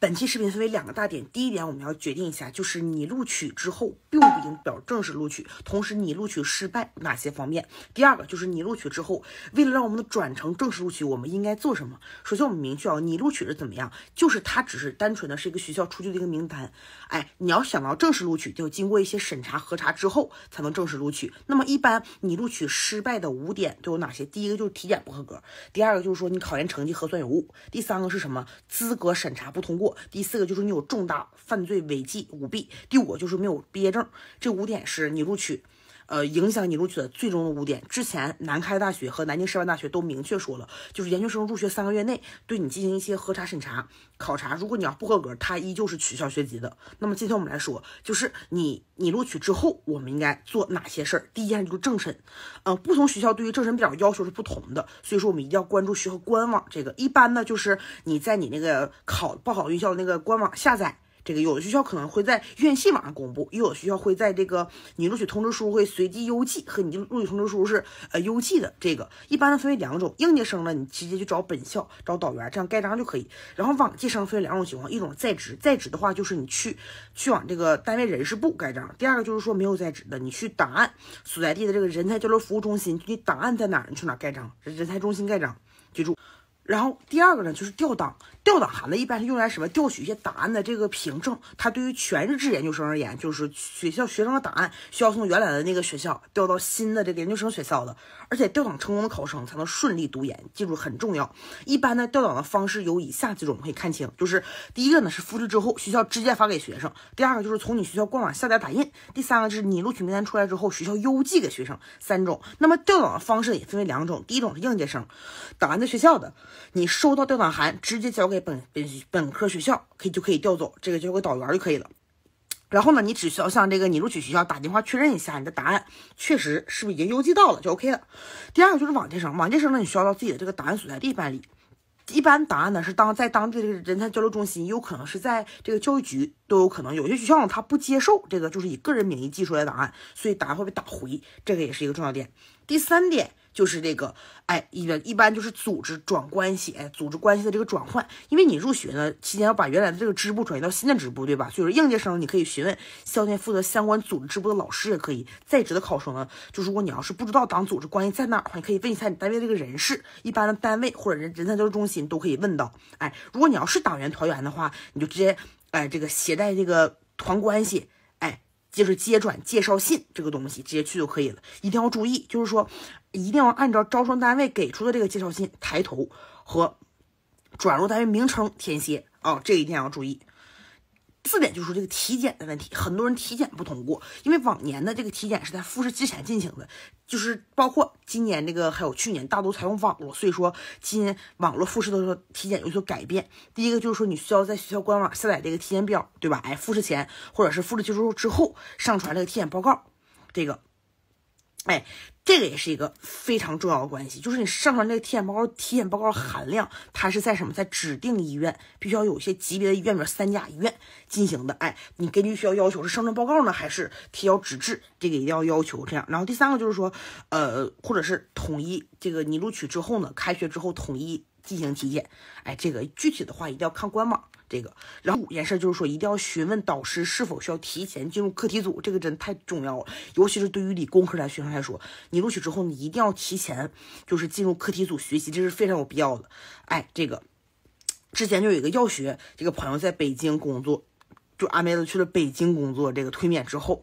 本期视频分为两个大点，第一点我们要决定一下，就是你录取之后，并不表正式录取，同时你录取失败哪些方面？第二个就是你录取之后，为了让我们的转成正式录取，我们应该做什么？首先我们明确啊，你录取是怎么样？就是它只是单纯的是一个学校出具的一个名单，哎，你要想要正式录取，就经过一些审查核查之后才能正式录取。那么一般你录取失败的五点都有哪些？第一个就是体检不合格，第二个就是说你考研成绩核算有误，第三个是什么？资格审查不通过。第四个就是你有重大犯罪、违纪、舞弊；第五个就是没有毕业证。这五点是你录取。呃，影响你录取的最终的五点，之前南开大学和南京师范大学都明确说了，就是研究生入学三个月内对你进行一些核查审查、考察，如果你要不合格，他依旧是取消学籍的。那么今天我们来说，就是你你录取之后，我们应该做哪些事儿？第一件就是政审，嗯，不同学校对于政审表要求是不同的，所以说我们一定要关注学校官网这个。一般呢，就是你在你那个考报考院校的那个官网下载。这个有的学校可能会在院系网上公布，又有学校会在这个你录取通知书会随机邮寄，和你录取通知书是呃邮寄的。这个一般呢分为两种，应届生呢你直接去找本校找导员这样盖章就可以。然后往届生分为两种情况，一种在职在职的话就是你去去往这个单位人事部盖章，第二个就是说没有在职的，你去档案所在地的这个人才交流服务中心，具体档案在哪，你去哪盖章，人才中心盖章，记住。然后第二个呢，就是调档。调档函呢，一般是用来什么？调取一些档案的这个凭证。它对于全日制研究生而言，就是学校学生的档案需要从原来的那个学校调到新的这个研究生学校的。而且调档成功的考生才能顺利读研，记住很重要。一般呢，调档的方式有以下几种，可以看清：就是第一个呢是复制之后学校直接发给学生；第二个就是从你学校官网下载打印；第三个就是你录取名单出来之后学校邮寄给学生。三种。那么调档的方式也分为两种，第一种是应届生，档案在学校的。你收到调档函，直接交给本本本科学校，可以就可以调走，这个交给导员就可以了。然后呢，你只需要向这个你录取学校打电话确认一下，你的答案确实是不是已经邮寄到了，就 OK 了。第二个就是往届生，往届生呢，你需要到自己的这个档案所在地办理。一般答案呢是当在当地这个人才交流中心，也有可能是在这个教育局都有可能。有些学校呢，他不接受这个，就是以个人名义寄出来的答案，所以答案会被打回，这个也是一个重要点。第三点。就是这个，哎，一一般就是组织转关系，哎，组织关系的这个转换，因为你入学呢期间要把原来的这个支部转移到新的支部，对吧？所以说应届生，你可以询问校内负责相关组织支部的老师，也可以在职的考生呢，就如果你要是不知道党组织关系在哪儿的话，你可以问一下你单位这个人事，一般的单位或者人人才交流中心都可以问到。哎，如果你要是党员团员的话，你就直接，哎，这个携带这个团关系，哎，就是接转介绍信这个东西，直接去就可以了。一定要注意，就是说。一定要按照招生单位给出的这个介绍信抬头和转入单位名称填写啊，这一定要注意。第四点就是这个体检的问题，很多人体检不通过，因为往年的这个体检是在复试之前进行的，就是包括今年这个还有去年大多采用网络，所以说今年网络复试的时候体检有所改变。第一个就是说你需要在学校官网下载这个体检表，对吧？哎，复试前或者是复试结束之后上传这个体检报告，这个。哎，这个也是一个非常重要的关系，就是你上传这个体检报告，体检报告含量，它是在什么？在指定医院，必须要有一些级别的医院，比如三甲医院进行的。哎，你根据学校要求是上传报告呢，还是提交纸质？这个一定要要求这样。然后第三个就是说，呃，或者是统一这个你录取之后呢，开学之后统一。进行体检，哎，这个具体的话一定要看官网这个。然后五件事就是说，一定要询问导师是否需要提前进入课题组，这个真太重要了，尤其是对于理工科的学生来说，你录取之后，你一定要提前就是进入课题组学习，这是非常有必要的。哎，这个之前就有一个药学这个朋友在北京工作，就阿妹子去了北京工作，这个推免之后，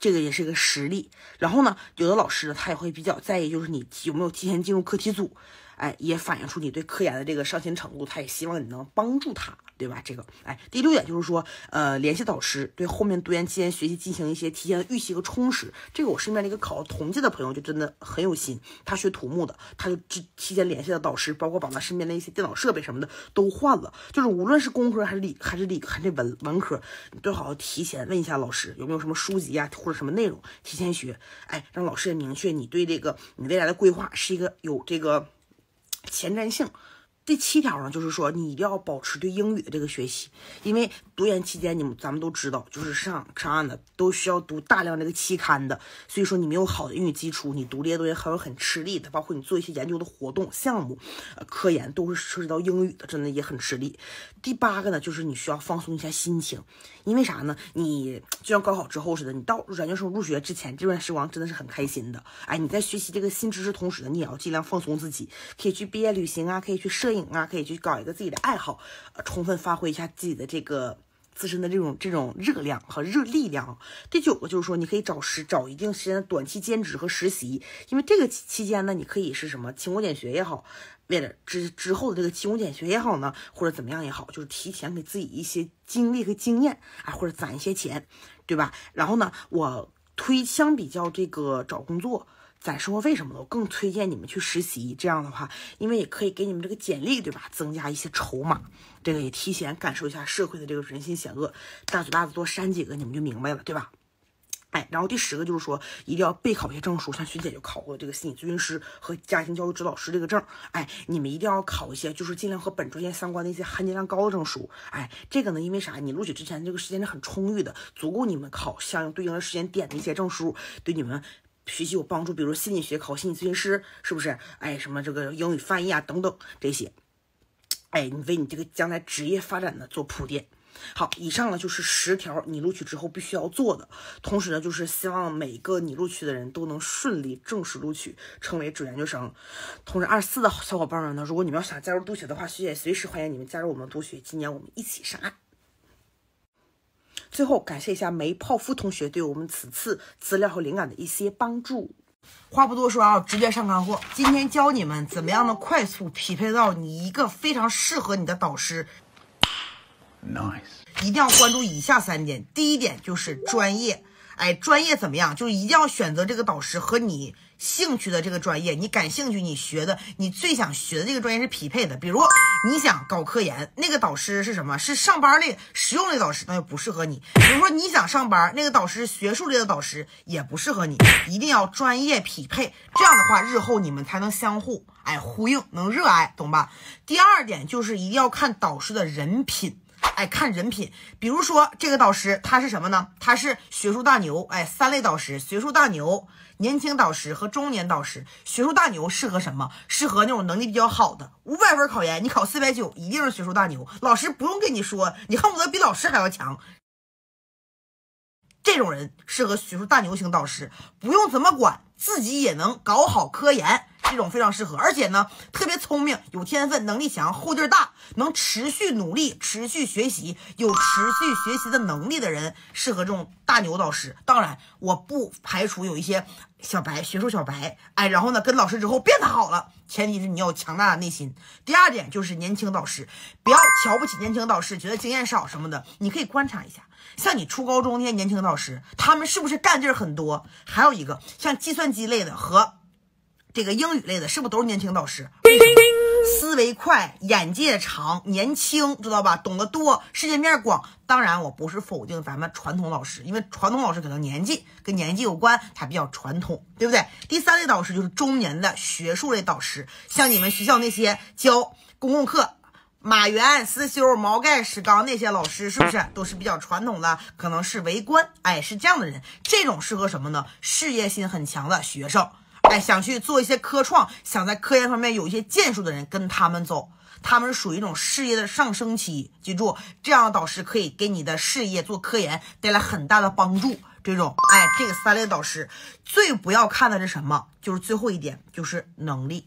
这个也是一个实例。然后呢，有的老师他也会比较在意，就是你有没有提前进入课题组。哎，也反映出你对科研的这个上心程度，他也希望你能帮助他，对吧？这个，哎，第六点就是说，呃，联系导师，对后面读研期间学习进行一些提前的预习和充实。这个我身边的一个考同济的朋友就真的很有心，他学土木的，他就提提前联系了导师，包括把身边的一些电脑设备什么的都换了。就是无论是工科还是理，还是理还是文文科，你最好提前问一下老师，有没有什么书籍啊或者什么内容提前学，哎，让老师也明确你对这个你未来的规划是一个有这个。前瞻性。第七条呢，就是说你一定要保持对英语的这个学习，因为读研期间你们咱们都知道，就是上上岸的都需要读大量这个期刊的，所以说你没有好的英语基础，你读这些东西还会很吃力的。包括你做一些研究的活动项目，呃，科研都是涉及到英语的，真的也很吃力。第八个呢，就是你需要放松一下心情，因为啥呢？你就像高考之后似的，你到研究生入学之前这段时光真的是很开心的。哎，你在学习这个新知识同时呢，你也要尽量放松自己，可以去毕业旅行啊，可以去设。影啊，可以去搞一个自己的爱好，充分发挥一下自己的这个自身的这种这种热量和热力量。第九个就是说，你可以找时找一定时间的短期兼职和实习，因为这个期间呢，你可以是什么勤工俭学也好，为了之之后的这个勤工俭学也好呢，或者怎么样也好，就是提前给自己一些经历和经验啊，或者攒一些钱，对吧？然后呢，我推相比较这个找工作。咱生活费什么的，我更推荐你们去实习。这样的话，因为也可以给你们这个简历，对吧？增加一些筹码。这个也提前感受一下社会的这个人心险恶。大嘴大子多扇几个，你们就明白了，对吧？哎，然后第十个就是说，一定要备考一些证书，像学姐就考过这个心理咨询师和家庭教育指导师这个证。哎，你们一定要考一些，就是尽量和本专业相关的一些含金量高的证书。哎，这个呢，因为啥？你录取之前这个时间是很充裕的，足够你们考相应对应的时间点的一些证书，对你们。学习有帮助，比如心理学考心理咨询师，是不是？哎，什么这个英语翻译啊，等等这些，哎，你为你这个将来职业发展呢做铺垫。好，以上呢就是十条你录取之后必须要做的。同时呢，就是希望每个你录取的人都能顺利正式录取，成为准研究生。同时，二四的小伙伴们呢，如果你们要想加入督学的话，学姐随时欢迎你们加入我们督学，今年我们一起上岸。最后感谢一下梅泡芙同学对我们此次资料和灵感的一些帮助。话不多说啊，直接上干货。今天教你们怎么样的快速匹配到你一个非常适合你的导师。Nice，一定要关注以下三点。第一点就是专业，哎，专业怎么样？就是一定要选择这个导师和你。兴趣的这个专业，你感兴趣，你学的，你最想学的这个专业是匹配的。比如你想搞科研，那个导师是什么？是上班类、实用类导师，那就不适合你。比如说你想上班，那个导师学术类的导师也不适合你。一定要专业匹配，这样的话日后你们才能相互哎呼应，能热爱，懂吧？第二点就是一定要看导师的人品，哎，看人品。比如说这个导师他是什么呢？他是学术大牛，哎，三类导师，学术大牛。年轻导师和中年导师，学术大牛适合什么？适合那种能力比较好的。五百分考研，你考四百九，一定是学术大牛。老师不用跟你说，你恨不得比老师还要强。这种人适合学术大牛型导师，不用怎么管，自己也能搞好科研，这种非常适合。而且呢，特别聪明，有天分，能力强，后劲儿大，能持续努力、持续学习，有持续学习的能力的人，适合这种大牛导师。当然，我不排除有一些小白，学术小白，哎，然后呢，跟老师之后变得好了，前提是你要有强大的内心。第二点就是年轻导师，不要。瞧不起年轻导师，觉得经验少什么的，你可以观察一下，像你初高中那些年轻导师，他们是不是干劲儿很多？还有一个，像计算机类的和这个英语类的，是不是都是年轻导师？为什么？思维快，眼界长，年轻，知道吧？懂得多，世界面广。当然，我不是否定咱们传统老师，因为传统老师可能年纪跟年纪有关，他比较传统，对不对？第三类导师就是中年的学术类导师，像你们学校那些教公共课。马原、思修、毛概、史纲那些老师是不是都是比较传统的？可能是为官，哎，是这样的人。这种适合什么呢？事业心很强的学生，哎，想去做一些科创，想在科研方面有一些建树的人，跟他们走。他们是属于一种事业的上升期。记住，这样的导师可以给你的事业做科研带来很大的帮助。这种，哎，这个三类导师最不要看的是什么？就是最后一点，就是能力。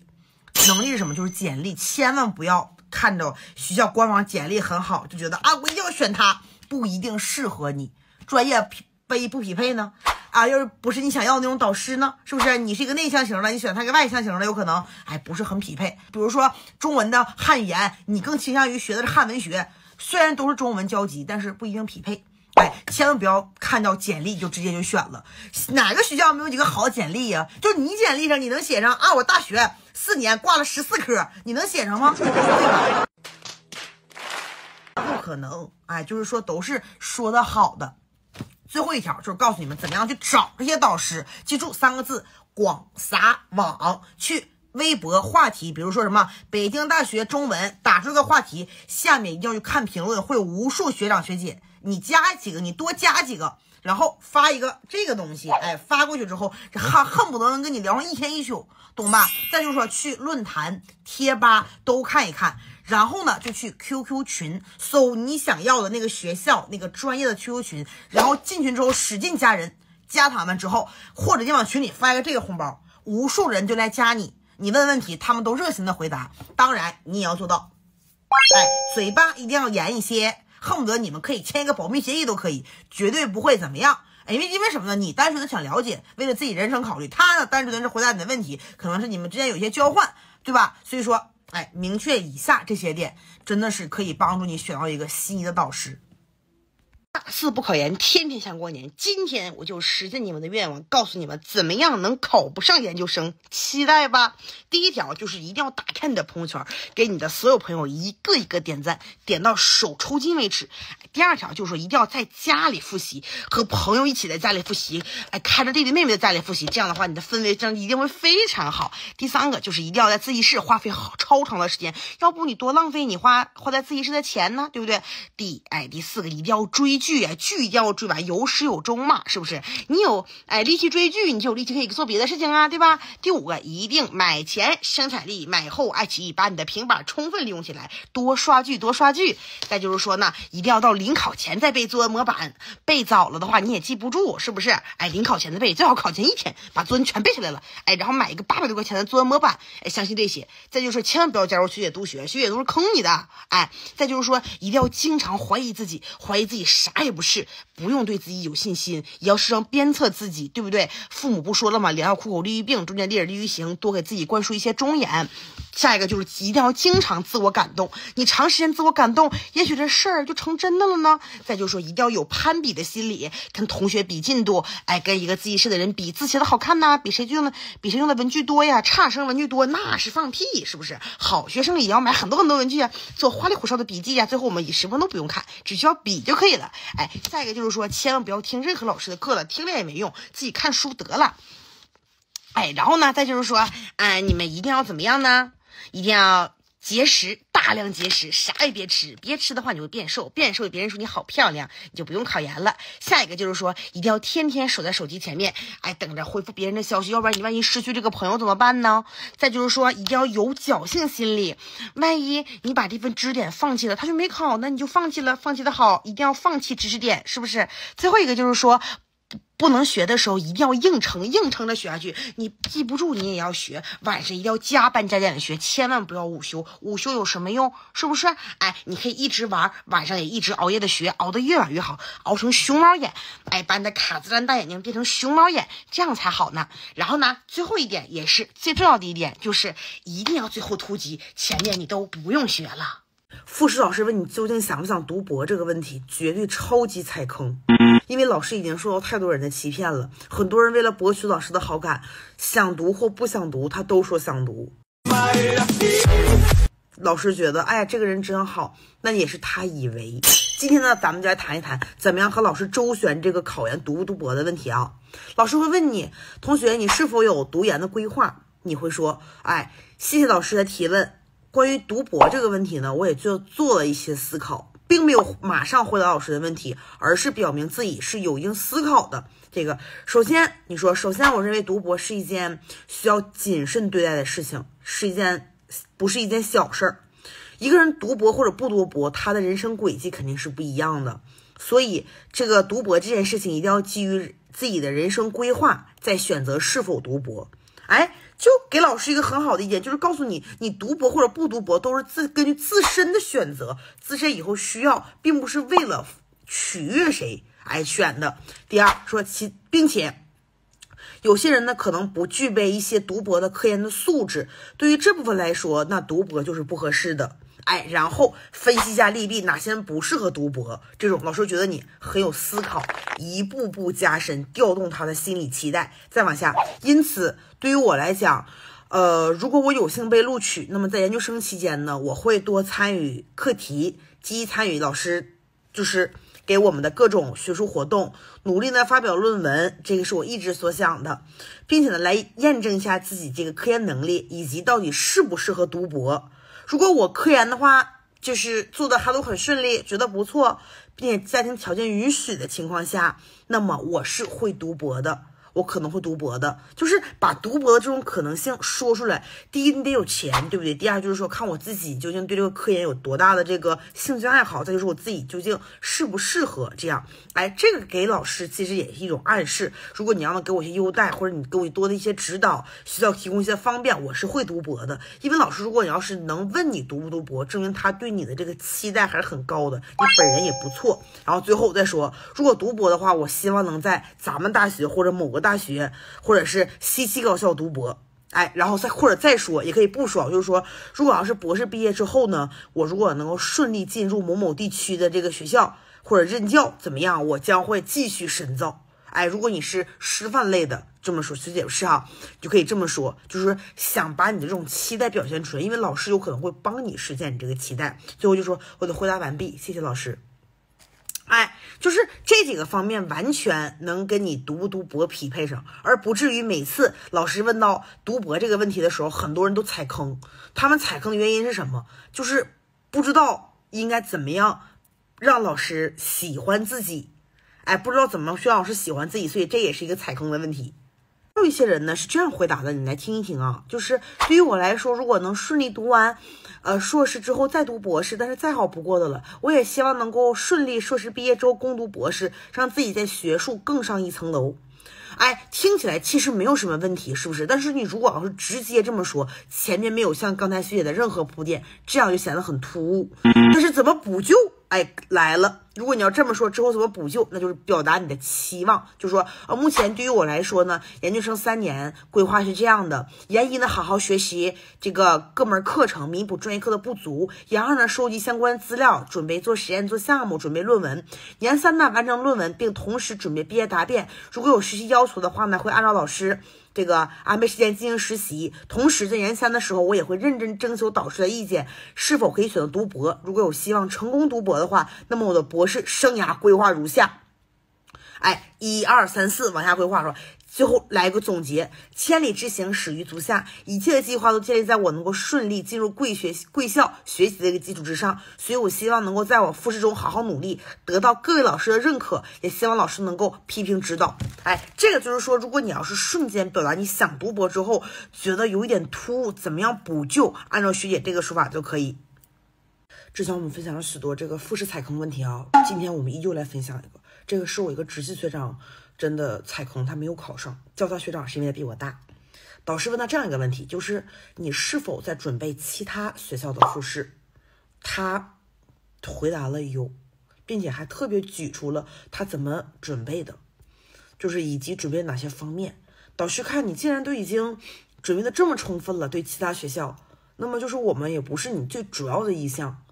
能力是什么？就是简历，千万不要。看着学校官网简历很好，就觉得啊，我一定要选他，不一定适合你，专业匹不匹配呢？啊，要是不是你想要那种导师呢？是不是？你是一个内向型的，你选他一个外向型的，有可能哎，不是很匹配。比如说中文的汉语言，你更倾向于学的是汉文学，虽然都是中文交集，但是不一定匹配。哎，千万不要看到简历就直接就选了，哪个学校没有几个好简历呀？就你简历上你能写上啊，我大学。四年挂了十四科，你能写上吗？不可能，哎，就是说都是说的好的。最后一条就是告诉你们怎么样去找这些导师，记住三个字：广撒网。去微博话题，比如说什么北京大学中文，打出个话题，下面一定要去看评论，会有无数学长学姐。你加几个，你多加几个。然后发一个这个东西，哎，发过去之后，这恨恨不得能跟你聊上一天一宿，懂吧？再就是说去论坛、贴吧都看一看，然后呢就去 QQ 群搜你想要的那个学校那个专业的 QQ 群，然后进群之后使劲加人，加他们之后，或者你往群里发一个这个红包，无数人就来加你，你问问题他们都热心的回答，当然你也要做到，哎，嘴巴一定要严一些。恨不得你们可以签一个保密协议都可以，绝对不会怎么样。哎，因为因为什么呢？你单纯的想了解，为了自己人生考虑，他呢单纯的是回答你的问题，可能是你们之间有些交换，对吧？所以说，哎，明确以下这些点，真的是可以帮助你选到一个心仪的导师。大四不考研，天天想过年。今天我就实现你们的愿望，告诉你们怎么样能考不上研究生。期待吧！第一条就是一定要打开你的朋友圈，给你的所有朋友一个一个点赞，点到手抽筋为止。第二条就是说，一定要在家里复习，和朋友一起在家里复习，哎，看着弟弟妹妹在家里复习，这样的话，你的氛围真一定会非常好。第三个就是一定要在自习室花费好超长的时间，要不你多浪费你花花在自习室的钱呢，对不对？第哎第四个，一定要追剧啊，剧一定要追完，有始有终嘛，是不是？你有哎力气追剧，你就有力气可以做别的事情啊，对吧？第五个，一定买前生产力，买后爱奇艺，把你的平板充分利用起来，多刷剧，多刷剧。再就是说呢，一定要到离。临考前再背作文模板，背早了的话你也记不住，是不是？哎，临考前再背，最好考前一天把作文全背下来了。哎，然后买一个八百多块钱的作文模板，哎，相信这些。再就是千万不要加入学姐督学，学姐都是坑你的。哎，再就是说一定要经常怀疑自己，怀疑自己啥也不是，不用对自己有信心，也要时常鞭策自己，对不对？父母不说了嘛，良药苦口利于病，忠言利耳利于行，多给自己灌输一些忠言。下一个就是一定要经常自我感动，你长时间自我感动，也许这事儿就成真的了。呢，再就说一定要有攀比的心理，跟同学比进度，哎，跟一个自习室的人比字写的好看呐，比谁用的比谁用的文具多呀，差生文具多那是放屁，是不是？好学生也要买很多很多文具啊，做花里胡哨的笔记啊，最后我们什么都不用看，只需要比就可以了。哎，再一个就是说，千万不要听任何老师的课了，听了也没用，自己看书得了。哎，然后呢，再就是说，哎，你们一定要怎么样呢？一定要。节食，大量节食，啥也别吃，别吃的话你会变瘦，变瘦别人说你好漂亮，你就不用考研了。下一个就是说，一定要天天守在手机前面，哎，等着回复别人的消息，要不然你万一失去这个朋友怎么办呢？再就是说，一定要有侥幸心理，万一你把这份知识点放弃了，他就没考，那你就放弃了，放弃的好，一定要放弃知识点，是不是？最后一个就是说。不能学的时候，一定要硬撑，硬撑着学下去。你记不住，你也要学。晚上一定要加班加点的学，千万不要午休。午休有什么用？是不是？哎，你可以一直玩，晚上也一直熬夜的学，熬得越晚越好，熬成熊猫眼，哎，把你的卡姿兰大眼睛变成熊猫眼，这样才好呢。然后呢，最后一点也是最重要的一点，就是一定要最后突击，前面你都不用学了。复试老师问你究竟想不想读博这个问题，绝对超级踩坑，因为老师已经受到太多人的欺骗了。很多人为了博取老师的好感，想读或不想读，他都说想读。老师觉得，哎呀，这个人真好，那也是他以为。今天呢，咱们就来谈一谈，怎么样和老师周旋这个考研读不读博的问题啊？老师会问你，同学，你是否有读研的规划？你会说，哎，谢谢老师的提问。关于读博这个问题呢，我也就做了一些思考，并没有马上回答老师的问题，而是表明自己是有一定思考的。这个，首先你说，首先我认为读博是一件需要谨慎对待的事情，是一件不是一件小事儿。一个人读博或者不读博，他的人生轨迹肯定是不一样的。所以，这个读博这件事情，一定要基于自己的人生规划，再选择是否读博。哎。就给老师一个很好的意见，就是告诉你，你读博或者不读博都是自根据自身的选择，自身以后需要，并不是为了取悦谁哎选的。第二说其，并且有些人呢可能不具备一些读博的科研的素质，对于这部分来说，那读博就是不合适的。哎，然后分析一下利弊，哪些人不适合读博？这种老师觉得你很有思考，一步步加深，调动他的心理期待，再往下。因此，对于我来讲，呃，如果我有幸被录取，那么在研究生期间呢，我会多参与课题，积极参与老师就是给我们的各种学术活动，努力呢发表论文。这个是我一直所想的，并且呢来验证一下自己这个科研能力，以及到底适不适合读博。如果我科研的话，就是做的还都很顺利，觉得不错，并且家庭条件允许的情况下，那么我是会读博的。我可能会读博的，就是把读博的这种可能性说出来。第一，你得有钱，对不对？第二，就是说看我自己究竟对这个科研有多大的这个兴趣爱好，再就是我自己究竟适不适合这样。哎，这个给老师其实也是一种暗示。如果你让他给我一些优待，或者你给我多的一些指导，学校提供一些方便，我是会读博的。因为老师，如果你要是能问你读不读博，证明他对你的这个期待还是很高的，你本人也不错。然后最后再说，如果读博的话，我希望能在咱们大学或者某个。大学，或者是西七高校读博，哎，然后再或者再说，也可以不说，就是说，如果要是博士毕业之后呢，我如果能够顺利进入某某地区的这个学校或者任教，怎么样？我将会继续深造，哎，如果你是师范类的，这么说，学姐是哈，就可以这么说，就是想把你的这种期待表现出来，因为老师有可能会帮你实现你这个期待。最后就说我的回答完毕，谢谢老师。哎，就是这几个方面完全能跟你读不读博匹配上，而不至于每次老师问到读博这个问题的时候，很多人都踩坑。他们踩坑的原因是什么？就是不知道应该怎么样让老师喜欢自己，哎，不知道怎么让老师喜欢自己，所以这也是一个踩坑的问题。还有一些人呢是这样回答的，你来听一听啊，就是对于我来说，如果能顺利读完，呃硕士之后再读博士，但是再好不过的了。我也希望能够顺利硕士毕业之后攻读博士，让自己在学术更上一层楼。哎，听起来其实没有什么问题，是不是？但是你如果要是直接这么说，前面没有像刚才学姐的任何铺垫，这样就显得很突兀。但是怎么补救？哎，来了！如果你要这么说，之后怎么补救？那就是表达你的期望，就说啊，目前对于我来说呢，研究生三年规划是这样的：研一呢，好好学习这个各门课程，弥补专业课的不足；研二呢，收集相关资料，准备做实验、做项目、准备论文；研三呢，完成论文，并同时准备毕业答辩。如果有实习要求的话呢，会按照老师。这个安排时间进行实习，同时在研三的时候，我也会认真征求导师的意见，是否可以选择读博。如果有希望成功读博的话，那么我的博士生涯规划如下：哎，一二三四，往下规划说。最后来一个总结，千里之行始于足下，一切的计划都建立在我能够顺利进入贵学贵校学习的一个基础之上，所以我希望能够在我复试中好好努力，得到各位老师的认可，也希望老师能够批评指导。哎，这个就是说，如果你要是瞬间表达你想读博之后觉得有一点突兀，怎么样补救？按照学姐这个说法就可以。之前我们分享了许多这个复试踩坑问题啊，今天我们依旧来分享一个，这个是我一个直系学长。真的踩坑，他没有考上。叫他学长是因为他比我大。导师问他这样一个问题，就是你是否在准备其他学校的复试？他回答了有，并且还特别举出了他怎么准备的，就是以及准备哪些方面。导师看你既然都已经准备的这么充分了，对其他学校，那么就是我们也不是你最主要的意向，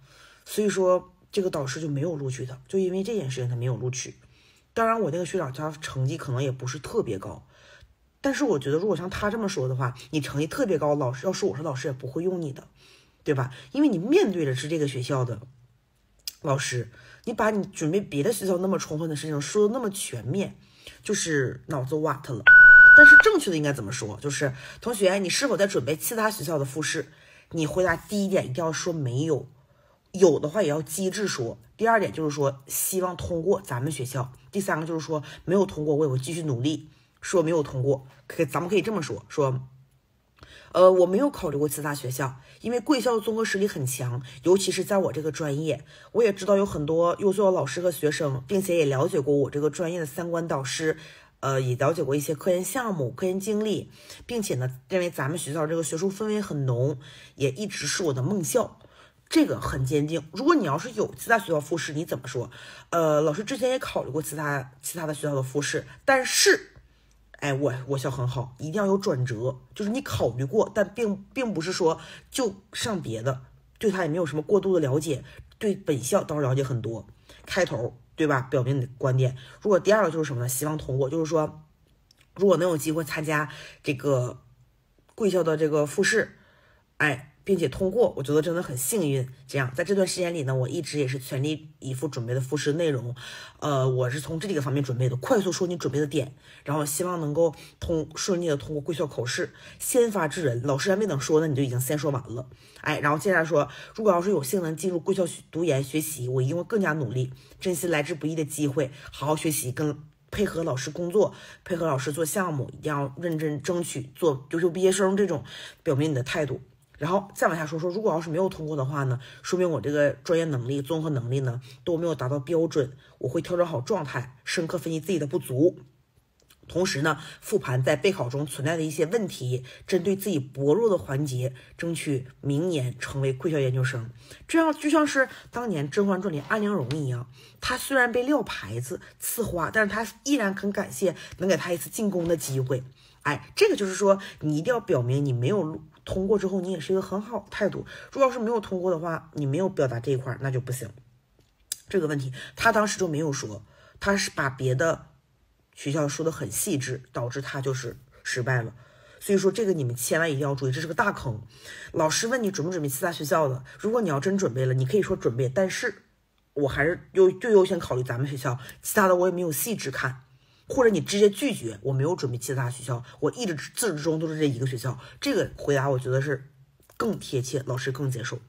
所以说这个导师就没有录取他，就因为这件事情他没有录取。当然，我那个学长他成绩可能也不是特别高，但是我觉得如果像他这么说的话，你成绩特别高，老师要说我是老师也不会用你的，对吧？因为你面对的是这个学校的老师，你把你准备别的学校那么充分的事情说的那么全面，就是脑子瓦特了。但是正确的应该怎么说？就是同学，你是否在准备其他学校的复试？你回答第一点一定要说没有。有的话也要机智说。第二点就是说，希望通过咱们学校。第三个就是说，没有通过我也会继续努力。说没有通过，可咱们可以这么说：说，呃，我没有考虑过其他学校，因为贵校的综合实力很强，尤其是在我这个专业，我也知道有很多优秀的老师和学生，并且也了解过我这个专业的三观导师，呃，也了解过一些科研项目、科研经历，并且呢，认为咱们学校这个学术氛围很浓，也一直是我的梦校。这个很坚定。如果你要是有其他学校复试，你怎么说？呃，老师之前也考虑过其他其他的学校的复试，但是，哎，我我校很好，一定要有转折，就是你考虑过，但并并不是说就上别的，对他也没有什么过度的了解，对本校倒是了解很多。开头对吧？表明你的观点。如果第二个就是什么呢？希望通过，就是说，如果能有机会参加这个贵校的这个复试，哎。并且通过，我觉得真的很幸运。这样，在这段时间里呢，我一直也是全力以赴准备的复试内容。呃，我是从这几个方面准备的。快速说你准备的点，然后希望能够通顺利的通过贵校考试。先发制人，老师还没等说呢，你就已经先说完了。哎，然后接下来说，如果要是有幸能进入贵校读研学习，我一定会更加努力，珍惜来之不易的机会，好好学习，跟配合老师工作，配合老师做项目，一定要认真争取做优秀毕业生这种，表明你的态度。然后再往下说说，如果要是没有通过的话呢，说明我这个专业能力、综合能力呢都没有达到标准。我会调整好状态，深刻分析自己的不足，同时呢复盘在备考中存在的一些问题，针对自己薄弱的环节，争取明年成为贵校研究生。这样就像是当年《甄嬛传》里安陵容一样，她虽然被撂牌子、赐花，但是她依然很感谢能给她一次进宫的机会。哎，这个就是说，你一定要表明你没有通过之后，你也是一个很好的态度。如果要是没有通过的话，你没有表达这一块儿，那就不行。这个问题，他当时就没有说，他是把别的学校说的很细致，导致他就是失败了。所以说，这个你们千万一定要注意，这是个大坑。老师问你准不准备其他学校的，如果你要真准备了，你可以说准备，但是我还是优最优先考虑咱们学校，其他的我也没有细致看。或者你直接拒绝，我没有准备其他学校，我一直自始至终都是这一个学校。这个回答我觉得是更贴切，老师更接受。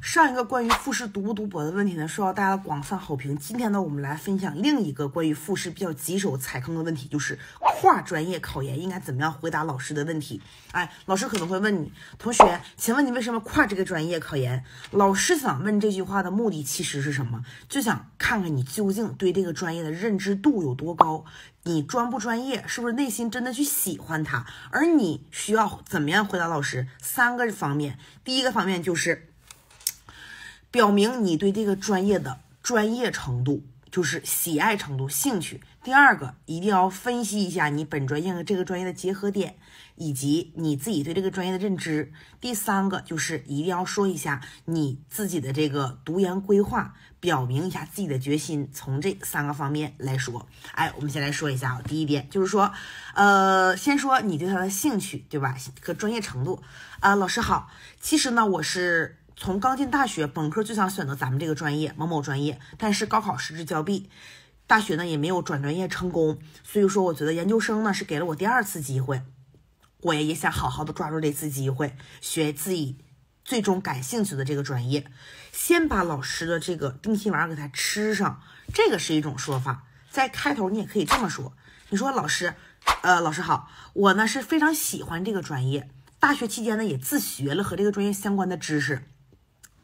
上一个关于复试读不读博的问题呢，受到大家的广泛好评。今天呢，我们来分享另一个关于复试比较棘手、踩坑的问题，就是跨专业考研应该怎么样回答老师的问题？哎，老师可能会问你，同学，请问你为什么跨这个专业考研？老师想问这句话的目的其实是什么？就想看看你究竟对这个专业的认知度有多高，你专不专业，是不是内心真的去喜欢它？而你需要怎么样回答老师？三个方面，第一个方面就是。表明你对这个专业的专业程度，就是喜爱程度、兴趣。第二个，一定要分析一下你本专业和这个专业的结合点，以及你自己对这个专业的认知。第三个，就是一定要说一下你自己的这个读研规划，表明一下自己的决心。从这三个方面来说，哎，我们先来说一下啊。第一点就是说，呃，先说你对它的兴趣，对吧？和专业程度啊。老师好，其实呢，我是。从刚进大学，本科就想选择咱们这个专业某某专业，但是高考失之交臂，大学呢也没有转专业成功，所以说我觉得研究生呢是给了我第二次机会，我也也想好好的抓住这次机会，学自己最终感兴趣的这个专业，先把老师的这个定心丸给他吃上，这个是一种说法，在开头你也可以这么说，你说老师，呃，老师好，我呢是非常喜欢这个专业，大学期间呢也自学了和这个专业相关的知识。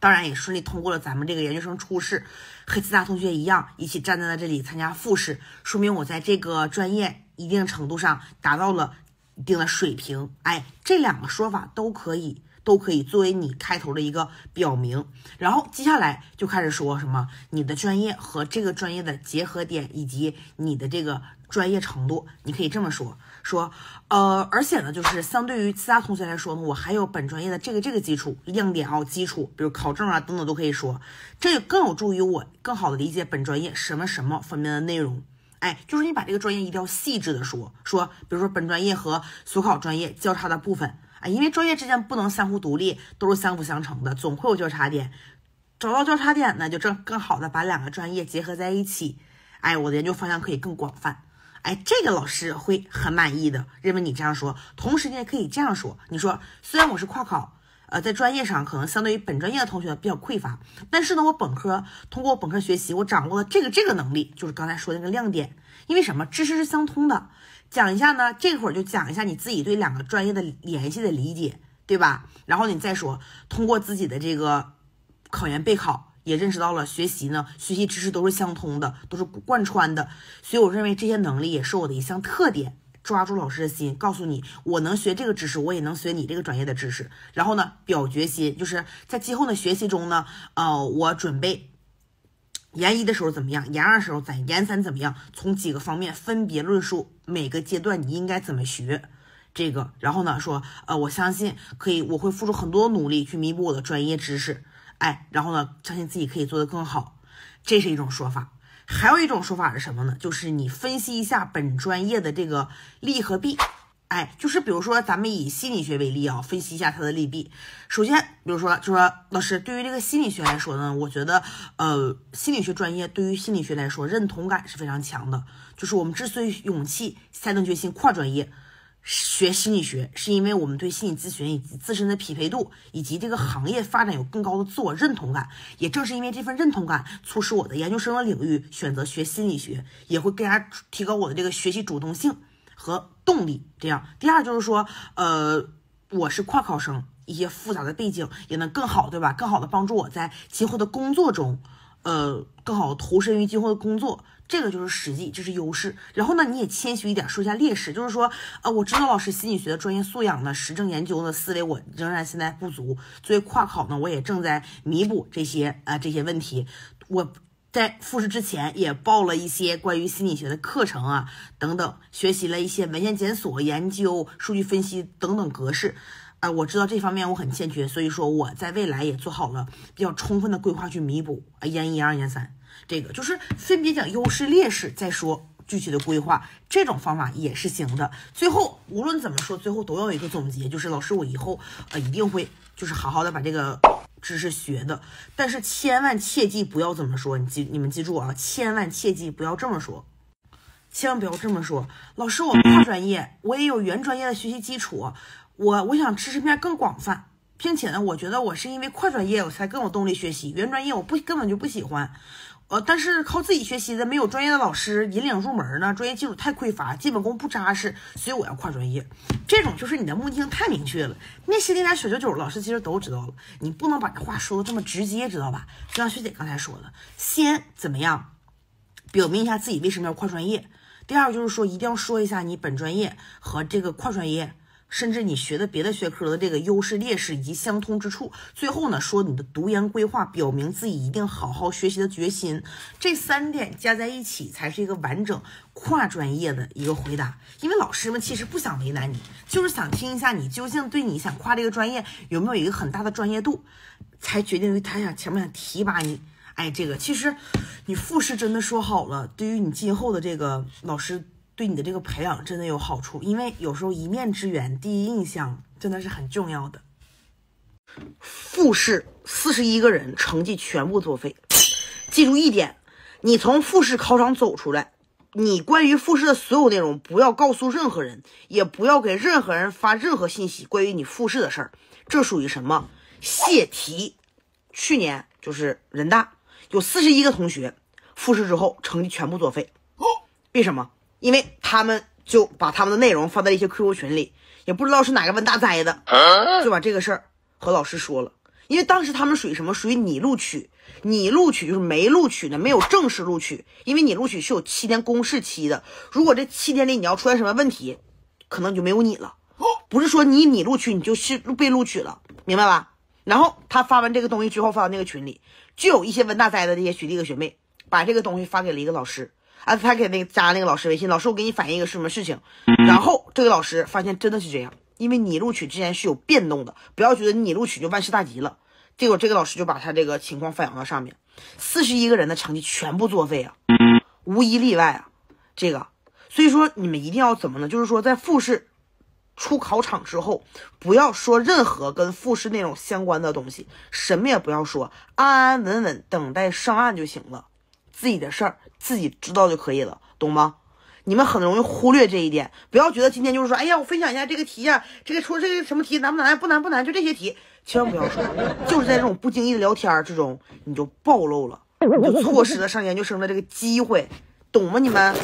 当然也顺利通过了咱们这个研究生初试，和其他同学一样，一起站在了这里参加复试，说明我在这个专业一定程度上达到了一定的水平。哎，这两个说法都可以，都可以作为你开头的一个表明。然后接下来就开始说什么你的专业和这个专业的结合点，以及你的这个专业程度，你可以这么说。说，呃，而且呢，就是相对于其他同学来说呢，我还有本专业的这个这个基础亮点啊，基础，比如考证啊等等都可以说，这更有助于我更好的理解本专业什么什么方面的内容。哎，就是你把这个专业一定要细致的说说，比如说本专业和所考专业交叉的部分啊，因为专业之间不能相互独立，都是相辅相成的，总会有交叉点。找到交叉点呢，就正更好的把两个专业结合在一起。哎，我的研究方向可以更广泛。哎，这个老师会很满意的，认为你这样说。同时，你也可以这样说：你说，虽然我是跨考，呃，在专业上可能相对于本专业的同学比较匮乏，但是呢，我本科通过本科学习，我掌握了这个这个能力，就是刚才说那个亮点。因为什么？知识是相通的。讲一下呢，这会儿就讲一下你自己对两个专业的联系的理解，对吧？然后你再说，通过自己的这个考研备考。也认识到了学习呢，学习知识都是相通的，都是贯穿的，所以我认为这些能力也是我的一项特点。抓住老师的心，告诉你我能学这个知识，我也能学你这个专业的知识。然后呢，表决心，就是在今后的学习中呢，呃，我准备研一的时候怎么样，研二时候怎，研三怎么样，从几个方面分别论述每个阶段你应该怎么学这个。然后呢，说呃，我相信可以，我会付出很多努力去弥补我的专业知识。哎，然后呢，相信自己可以做得更好，这是一种说法。还有一种说法是什么呢？就是你分析一下本专业的这个利和弊。哎，就是比如说，咱们以心理学为例啊，分析一下它的利弊。首先，比如说，就说老师对于这个心理学来说呢，我觉得呃，心理学专业对于心理学来说认同感是非常强的。就是我们之所以勇气下定决心跨专业。学心理学是因为我们对心理咨询以及自身的匹配度，以及这个行业发展有更高的自我认同感。也正是因为这份认同感，促使我的研究生的领域选择学心理学，也会更加提高我的这个学习主动性和动力。这样，第二就是说，呃，我是跨考生，一些复杂的背景也能更好，对吧？更好的帮助我在今后的工作中。呃，更好投身于今后的工作，这个就是实际，这是优势。然后呢，你也谦虚一点，说一下劣势，就是说，呃，我知道老师心理学的专业素养呢，实证研究的思维，我仍然现在不足。作为跨考呢，我也正在弥补这些，呃，这些问题。我在复试之前也报了一些关于心理学的课程啊，等等，学习了一些文献检索、研究、数据分析等等格式。啊，我知道这方面我很欠缺，所以说我在未来也做好了比较充分的规划去弥补。啊，研一研二研三，这个就是分别讲优势劣势，再说具体的规划，这种方法也是行的。最后，无论怎么说，最后都要有一个总结，就是老师，我以后呃一定会就是好好的把这个知识学的。但是千万切记不要怎么说，你记你们记住啊，千万切记不要这么说，千万不要这么说。老师，我跨专业，我也有原专业的学习基础。我我想知识面更广泛，并且呢，我觉得我是因为跨专业我才更有动力学习，原专业我不根本就不喜欢，呃，但是靠自己学习的没有专业的老师引领入门呢，专业基础太匮乏，基本功不扎实，所以我要跨专业。这种就是你的目的性太明确了，那些那点小九九老师其实都知道了，你不能把这话说的这么直接，知道吧？就像学姐刚才说的，先怎么样，表明一下自己为什么要跨专业。第二个就是说，一定要说一下你本专业和这个跨专业。甚至你学的别的学科的这个优势、劣势以及相通之处，最后呢说你的读研规划，表明自己一定好好学习的决心，这三点加在一起才是一个完整跨专业的一个回答。因为老师们其实不想为难你，就是想听一下你究竟对你想跨这个专业有没有一个很大的专业度，才决定于他想前面想提拔你。哎，这个其实你复试真的说好了，对于你今后的这个老师。对你的这个培养真的有好处，因为有时候一面之缘，第一印象真的是很重要的。复试四十一个人，成绩全部作废。记住一点，你从复试考场走出来，你关于复试的所有内容不要告诉任何人，也不要给任何人发任何信息关于你复试的事儿。这属于什么泄题？去年就是人大有四十一个同学复试之后成绩全部作废，为什么？因为他们就把他们的内容放在了一些 QQ 群里，也不知道是哪个文大灾的，就把这个事儿和老师说了。因为当时他们属于什么？属于拟录取，拟录取就是没录取的，没有正式录取。因为你录取是有七天公示期的，如果这七天里你要出现什么问题，可能就没有你了。不是说你拟录取你就是被录取了，明白吧？然后他发完这个东西之后，发到那个群里，就有一些文大灾的那些学弟和学妹，把这个东西发给了一个老师。啊，他给那个加那个老师微信，老师，我给你反映一个什么事情。然后这个老师发现真的是这样，因为你录取之前是有变动的，不要觉得你录取就万事大吉了。结果这个老师就把他这个情况反映到上面，四十一个人的成绩全部作废啊，无一例外啊，这个。所以说你们一定要怎么呢？就是说在复试出考场之后，不要说任何跟复试内容相关的东西，什么也不要说，安安稳稳等待上岸就行了。自己的事儿自己知道就可以了，懂吗？你们很容易忽略这一点，不要觉得今天就是说，哎呀，我分享一下这个题呀，这个出这个什么题难不难？不难不难，就这些题，千万不要说，就是在这种不经意的聊天之中，你就暴露了，你就错失了上研究生的这个机会，懂吗？你们，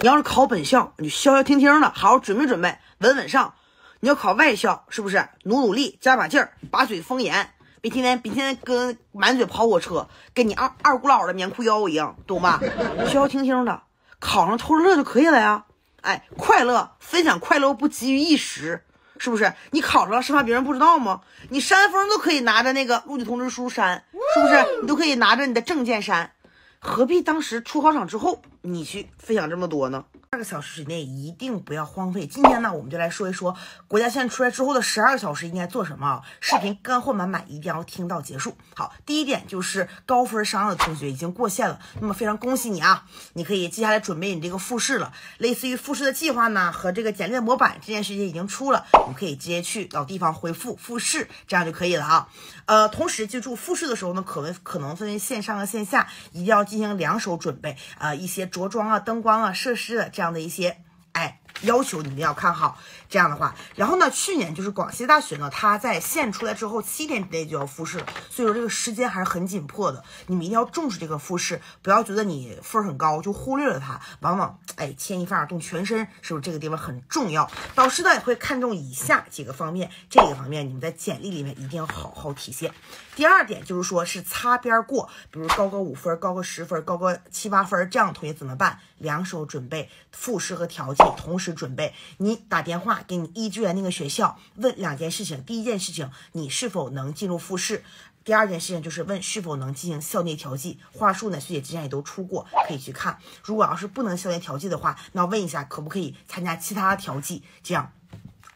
你要是考本校，你就消消停停的，好好准备准备，稳稳上；你要考外校，是不是努努力加把劲儿，把嘴封严？别天天别天天跟满嘴跑火车，跟你二二姑姥的棉裤腰一样，懂吧？消消停停的考上偷着乐就可以了呀！哎，快乐分享快乐不急于一时，是不是？你考上了，生怕别人不知道吗？你扇风都可以拿着那个录取通知书扇，是不是？你都可以拿着你的证件扇，何必当时出考场之后？你去分享这么多呢？二个小时之内一定不要荒废。今天呢，我们就来说一说国家线出来之后的十二个小时应该做什么。视频干货满满，一定要听到结束。好，第一点就是高分上岸的同学已经过线了，那么非常恭喜你啊！你可以接下来准备你这个复试了。类似于复试的计划呢和这个简历模板，这件事情已经出了，我们可以直接去老地方回复复试，这样就可以了啊。呃，同时记住，复试的时候呢，可能可能分为线上和线下，一定要进行两手准备啊，一些。着装啊，灯光啊，设施的这样的一些，哎。要求你们要看好这样的话，然后呢，去年就是广西大学呢，它在线出来之后七天之内就要复试，所以说这个时间还是很紧迫的，你们一定要重视这个复试，不要觉得你分儿很高就忽略了它，往往哎牵一发而动全身，是不是这个地方很重要？导师呢也会看重以下几个方面，这个方面你们在简历里面一定要好好体现。第二点就是说是擦边过，比如高个五分，高个十分，高个七八分，这样同学怎么办？两手准备，复试和调剂，同。时。是准备，你打电话给你一志愿那个学校，问两件事情。第一件事情，你是否能进入复试；第二件事情就是问是否能进行校内调剂。话术呢，学姐之前也都出过，可以去看。如果要是不能校内调剂的话，那问一下可不可以参加其他调剂，这样。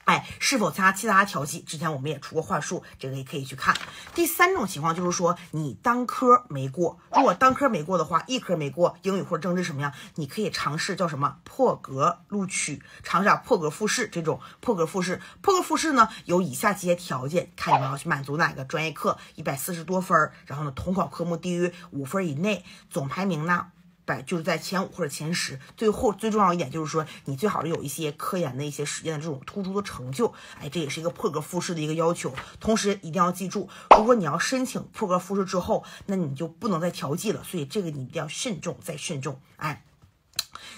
哎，是否参加其他调剂？之前我们也出过话术，这个也可以去看。第三种情况就是说，你单科没过，如果单科没过的话，一科没过，英语或者政治什么样，你可以尝试叫什么破格录取，尝试破格复试。这种破格复试，破格复试呢，有以下几些条件，看你们要去满足哪个专业课一百四十多分儿，然后呢，统考科目低于五分以内，总排名呢？百就是在前五或者前十，最后最重要一点就是说，你最好是有一些科研的一些实践的这种突出的成就，哎，这也是一个破格复试的一个要求。同时一定要记住，如果你要申请破格复试之后，那你就不能再调剂了。所以这个你一定要慎重再慎重。哎，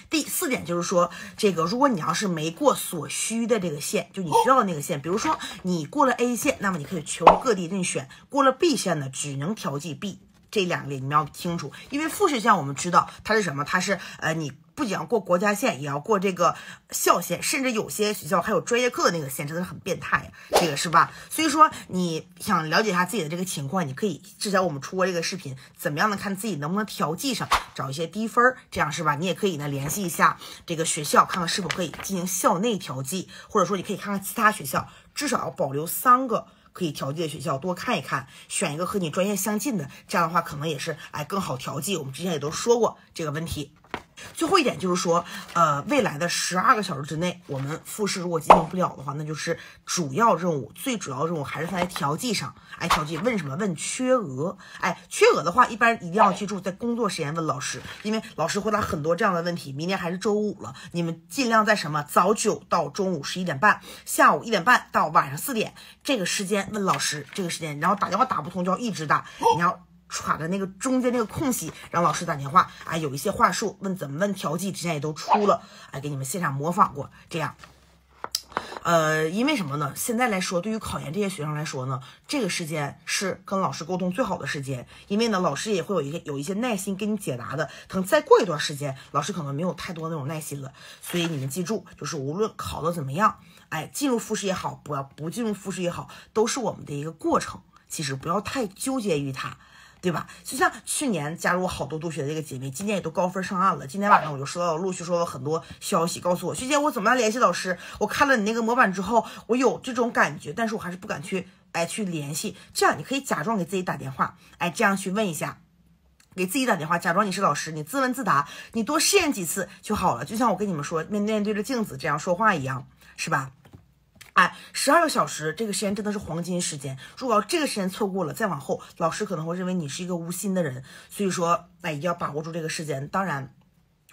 第四点就是说，这个如果你要是没过所需的这个线，就你需要的那个线，比如说你过了 A 线，那么你可以求各地任选；过了 B 线呢，只能调剂 B。这两个你们要清楚，因为复学线我们知道它是什么，它是呃，你不仅要过国家线，也要过这个校线，甚至有些学校还有专业课的那个线，真的是很变态呀，这个是吧？所以说你想了解一下自己的这个情况，你可以至少我们出过这个视频，怎么样的看自己能不能调剂上，找一些低分儿，这样是吧？你也可以呢联系一下这个学校，看看是否可以进行校内调剂，或者说你可以看看其他学校，至少要保留三个。可以调剂的学校多看一看，选一个和你专业相近的，这样的话可能也是哎更好调剂。我们之前也都说过这个问题。最后一点就是说，呃，未来的十二个小时之内，我们复试如果进行不了的话，那就是主要任务，最主要任务还是在调剂上。哎，调剂问什么？问缺额。哎，缺额的话，一般一定要记住在工作时间问老师，因为老师回答很多这样的问题。明天还是周五了，你们尽量在什么早九到中午十一点半，下午一点半到晚上四点这个时间问老师。这个时间，然后打电话打不通就要一直打，你要。卡的那个中间那个空隙，让老师打电话啊，有一些话术，问怎么问调剂，之前也都出了，啊，给你们现场模仿过这样。呃，因为什么呢？现在来说，对于考研这些学生来说呢，这个时间是跟老师沟通最好的时间，因为呢，老师也会有一些有一些耐心给你解答的。等再过一段时间，老师可能没有太多那种耐心了，所以你们记住，就是无论考的怎么样，哎，进入复试也好，不要不进入复试也好，都是我们的一个过程，其实不要太纠结于它。对吧？就像去年加入好多督学的这个姐妹，今年也都高分上岸了。今天晚上我就收到陆续收到很多消息，告诉我学姐，我怎么样联系老师？我看了你那个模板之后，我有这种感觉，但是我还是不敢去哎去联系。这样你可以假装给自己打电话，哎，这样去问一下，给自己打电话，假装你是老师，你自问自答，你多试验几次就好了。就像我跟你们说，面面对着镜子这样说话一样，是吧？十二个小时，这个时间真的是黄金时间。如果这个时间错过了，再往后，老师可能会认为你是一个无心的人。所以说，哎，一定要把握住这个时间。当然。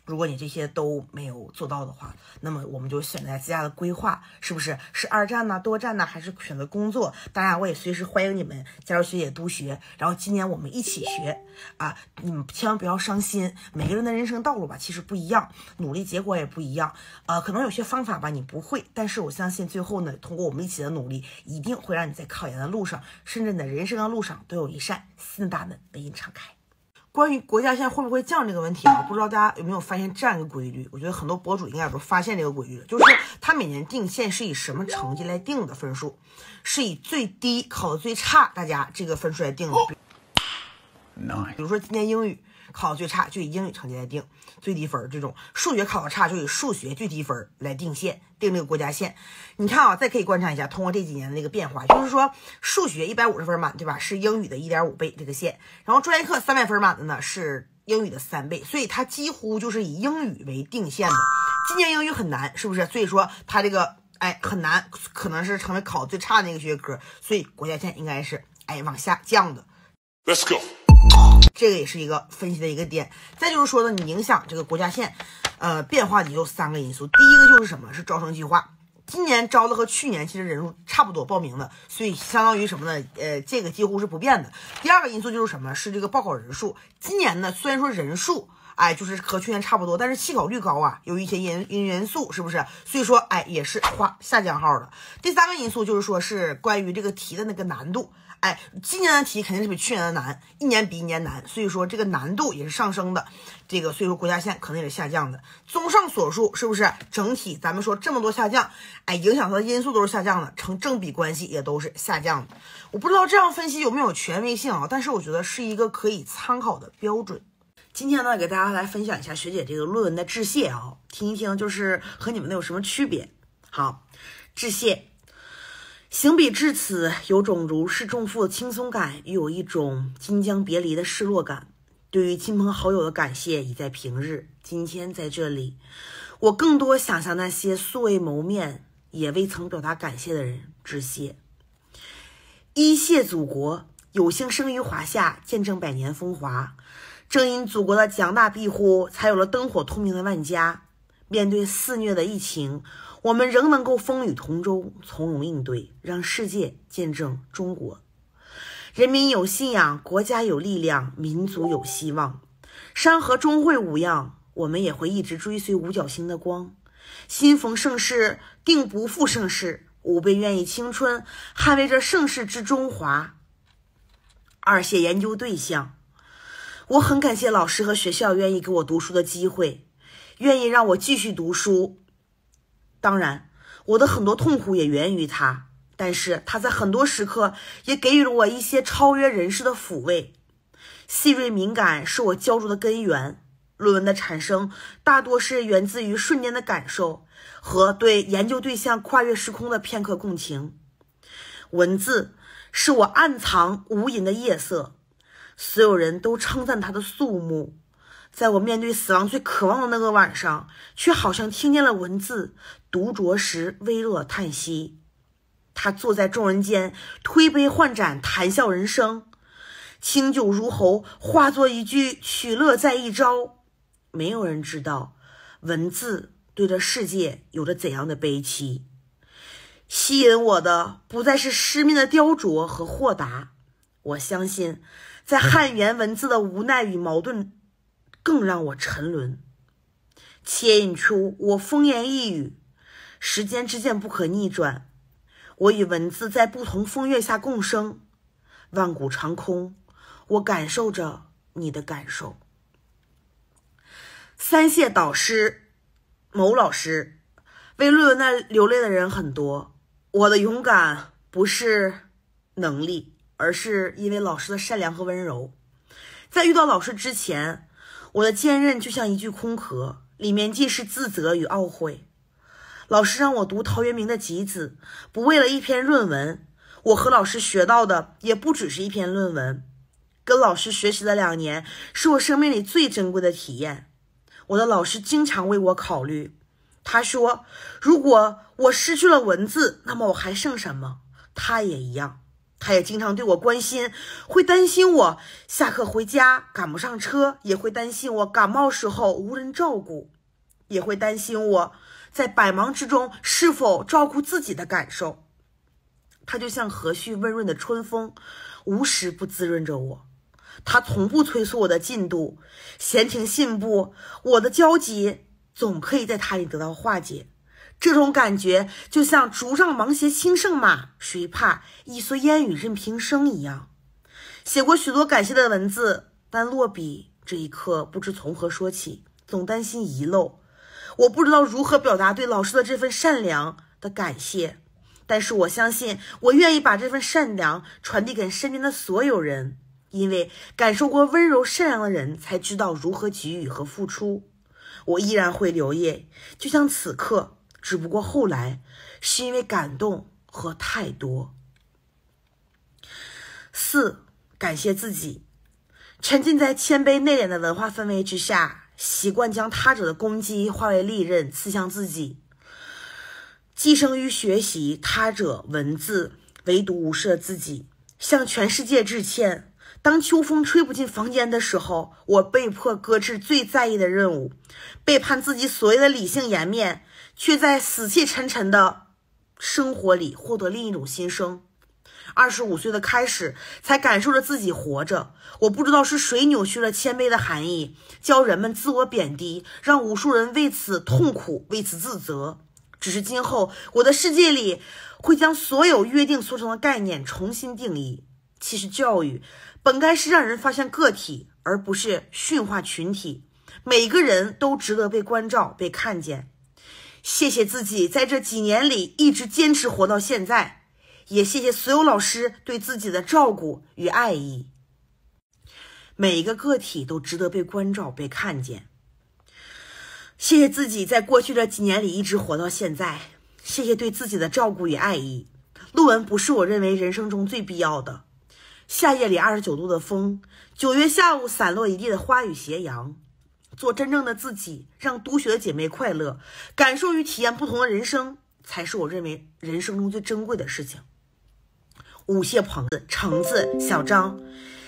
如果你这些都没有做到的话，那么我们就选择自家的规划，是不是是二战呢，多战呢，还是选择工作？当然，我也随时欢迎你们加入学姐督学，然后今年我们一起学啊！你们千万不要伤心，每个人的人生道路吧其实不一样，努力结果也不一样。呃，可能有些方法吧你不会，但是我相信最后呢，通过我们一起的努力，一定会让你在考研的路上，甚至你的人生的路上都有一扇新的大门为你敞开。关于国家线会不会降这个问题啊，不知道大家有没有发现这样一个规律？我觉得很多博主应该都发现这个规律了，就是他每年定线是以什么成绩来定的分数，是以最低考的最差，大家这个分数来定的。比如说今天英语考的最差，就以英语成绩来定。最低分儿这种数学考得差，就以数学最低分儿来定线，定这个国家线。你看啊，再可以观察一下，通过这几年的那个变化，就是说数学一百五十分满，对吧？是英语的一点五倍这个线，然后专业课三百分满的呢是英语的三倍，所以它几乎就是以英语为定线的。今年英语很难，是不是？所以说它这个哎很难，可能是成为考最差的那个学科，所以国家线应该是哎往下降的。Let's go. 这个也是一个分析的一个点，再就是说呢，你影响这个国家线，呃，变化也就三个因素。第一个就是什么是招生计划，今年招的和去年其实人数差不多，报名的，所以相当于什么呢？呃，这个几乎是不变的。第二个因素就是什么？是这个报考人数，今年呢虽然说人数，哎，就是和去年差不多，但是弃考率高啊，有一些因因因素，是不是？所以说，哎，也是哗下降号的。第三个因素就是说是关于这个题的那个难度。哎，今年的题肯定是比去年的难，一年比一年难，所以说这个难度也是上升的，这个所以说国家线可能也是下降的。综上所述，是不是整体咱们说这么多下降？哎，影响它的因素都是下降的，成正比关系也都是下降的。我不知道这样分析有没有权威性啊，但是我觉得是一个可以参考的标准。今天呢，给大家来分享一下学姐这个论文的致谢啊，听一听就是和你们的有什么区别。好，致谢。行笔至此，有种如释重负的轻松感，又有一种今将别离的失落感。对于亲朋好友的感谢，已在平日；今天在这里，我更多想向那些素未谋面也未曾表达感谢的人致谢。一谢祖国，有幸生于华夏，见证百年风华。正因祖国的强大庇护，才有了灯火通明的万家。面对肆虐的疫情，我们仍能够风雨同舟，从容应对，让世界见证中国。人民有信仰，国家有力量，民族有希望，山河终会无恙。我们也会一直追随五角星的光。新逢盛世，定不负盛世。吾辈愿意青春，捍卫这盛世之中华。二谢研究对象，我很感谢老师和学校愿意给我读书的机会，愿意让我继续读书。当然，我的很多痛苦也源于他，但是他在很多时刻也给予了我一些超越人世的抚慰。细锐敏感是我焦灼的根源。论文的产生大多是源自于瞬间的感受和对研究对象跨越时空的片刻共情。文字是我暗藏无垠的夜色。所有人都称赞他的肃穆。在我面对死亡最渴望的那个晚上，却好像听见了文字独酌时微弱叹息。他坐在众人间，推杯换盏，谈笑人生，清酒如喉，化作一句“取乐在一朝”。没有人知道，文字对这世界有着怎样的悲戚。吸引我的不再是诗面的雕琢和豁达。我相信，在汉言文字的无奈与矛盾。更让我沉沦，牵引出我风言一语，时间之剑不可逆转。我与文字在不同风月下共生，万古长空。我感受着你的感受。三谢导师，某老师，为论文那流泪的人很多。我的勇敢不是能力，而是因为老师的善良和温柔。在遇到老师之前。我的坚韧就像一具空壳，里面尽是自责与懊悔。老师让我读陶渊明的集子，不为了一篇论文。我和老师学到的也不只是一篇论文。跟老师学习的两年，是我生命里最珍贵的体验。我的老师经常为我考虑。他说，如果我失去了文字，那么我还剩什么？他也一样。他也经常对我关心，会担心我下课回家赶不上车，也会担心我感冒时候无人照顾，也会担心我在百忙之中是否照顾自己的感受。他就像和煦温润的春风，无时不滋润着我。他从不催促我的进度，闲庭信步，我的焦急总可以在他里得到化解。这种感觉就像“竹杖芒鞋轻胜马，谁怕？一蓑烟雨任平生”一样。写过许多感谢的文字，但落笔这一刻不知从何说起，总担心遗漏。我不知道如何表达对老师的这份善良的感谢，但是我相信，我愿意把这份善良传递给身边的所有人，因为感受过温柔善良的人，才知道如何给予和付出。我依然会留意，就像此刻。只不过后来，是因为感动和太多。四，感谢自己，沉浸在谦卑内敛的文化氛围之下，习惯将他者的攻击化为利刃刺向自己。寄生于学习他者文字，唯独无视了自己。向全世界致歉。当秋风吹不进房间的时候，我被迫搁置最在意的任务，背叛自己所谓的理性颜面。却在死气沉沉的生活里获得另一种新生。二十五岁的开始，才感受着自己活着。我不知道是谁扭曲了谦卑的含义，教人们自我贬低，让无数人为此痛苦，为此自责。只是今后我的世界里，会将所有约定俗成的概念重新定义。其实教育本该是让人发现个体，而不是驯化群体。每个人都值得被关照，被看见。谢谢自己，在这几年里一直坚持活到现在，也谢谢所有老师对自己的照顾与爱意。每一个个体都值得被关照、被看见。谢谢自己，在过去这几年里一直活到现在，谢谢对自己的照顾与爱意。论文不是我认为人生中最必要的。夏夜里二十九度的风，九月下午散落一地的花与斜阳。做真正的自己，让督学的姐妹快乐，感受与体验不同的人生，才是我认为人生中最珍贵的事情。五谢鹏子、橙子、小张，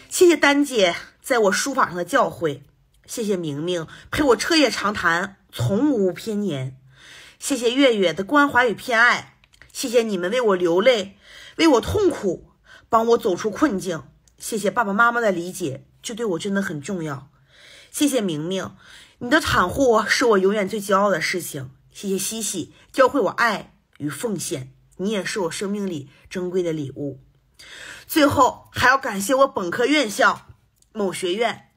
谢谢丹姐在我书法上的教诲，谢谢明明陪我彻夜长谈，从无偏言，谢谢月月的关怀与偏爱，谢谢你们为我流泪、为我痛苦、帮我走出困境，谢谢爸爸妈妈的理解，这对我真的很重要。谢谢明明，你的袒护是我永远最骄傲的事情。谢谢西西，教会我爱与奉献，你也是我生命里珍贵的礼物。最后还要感谢我本科院校某学院，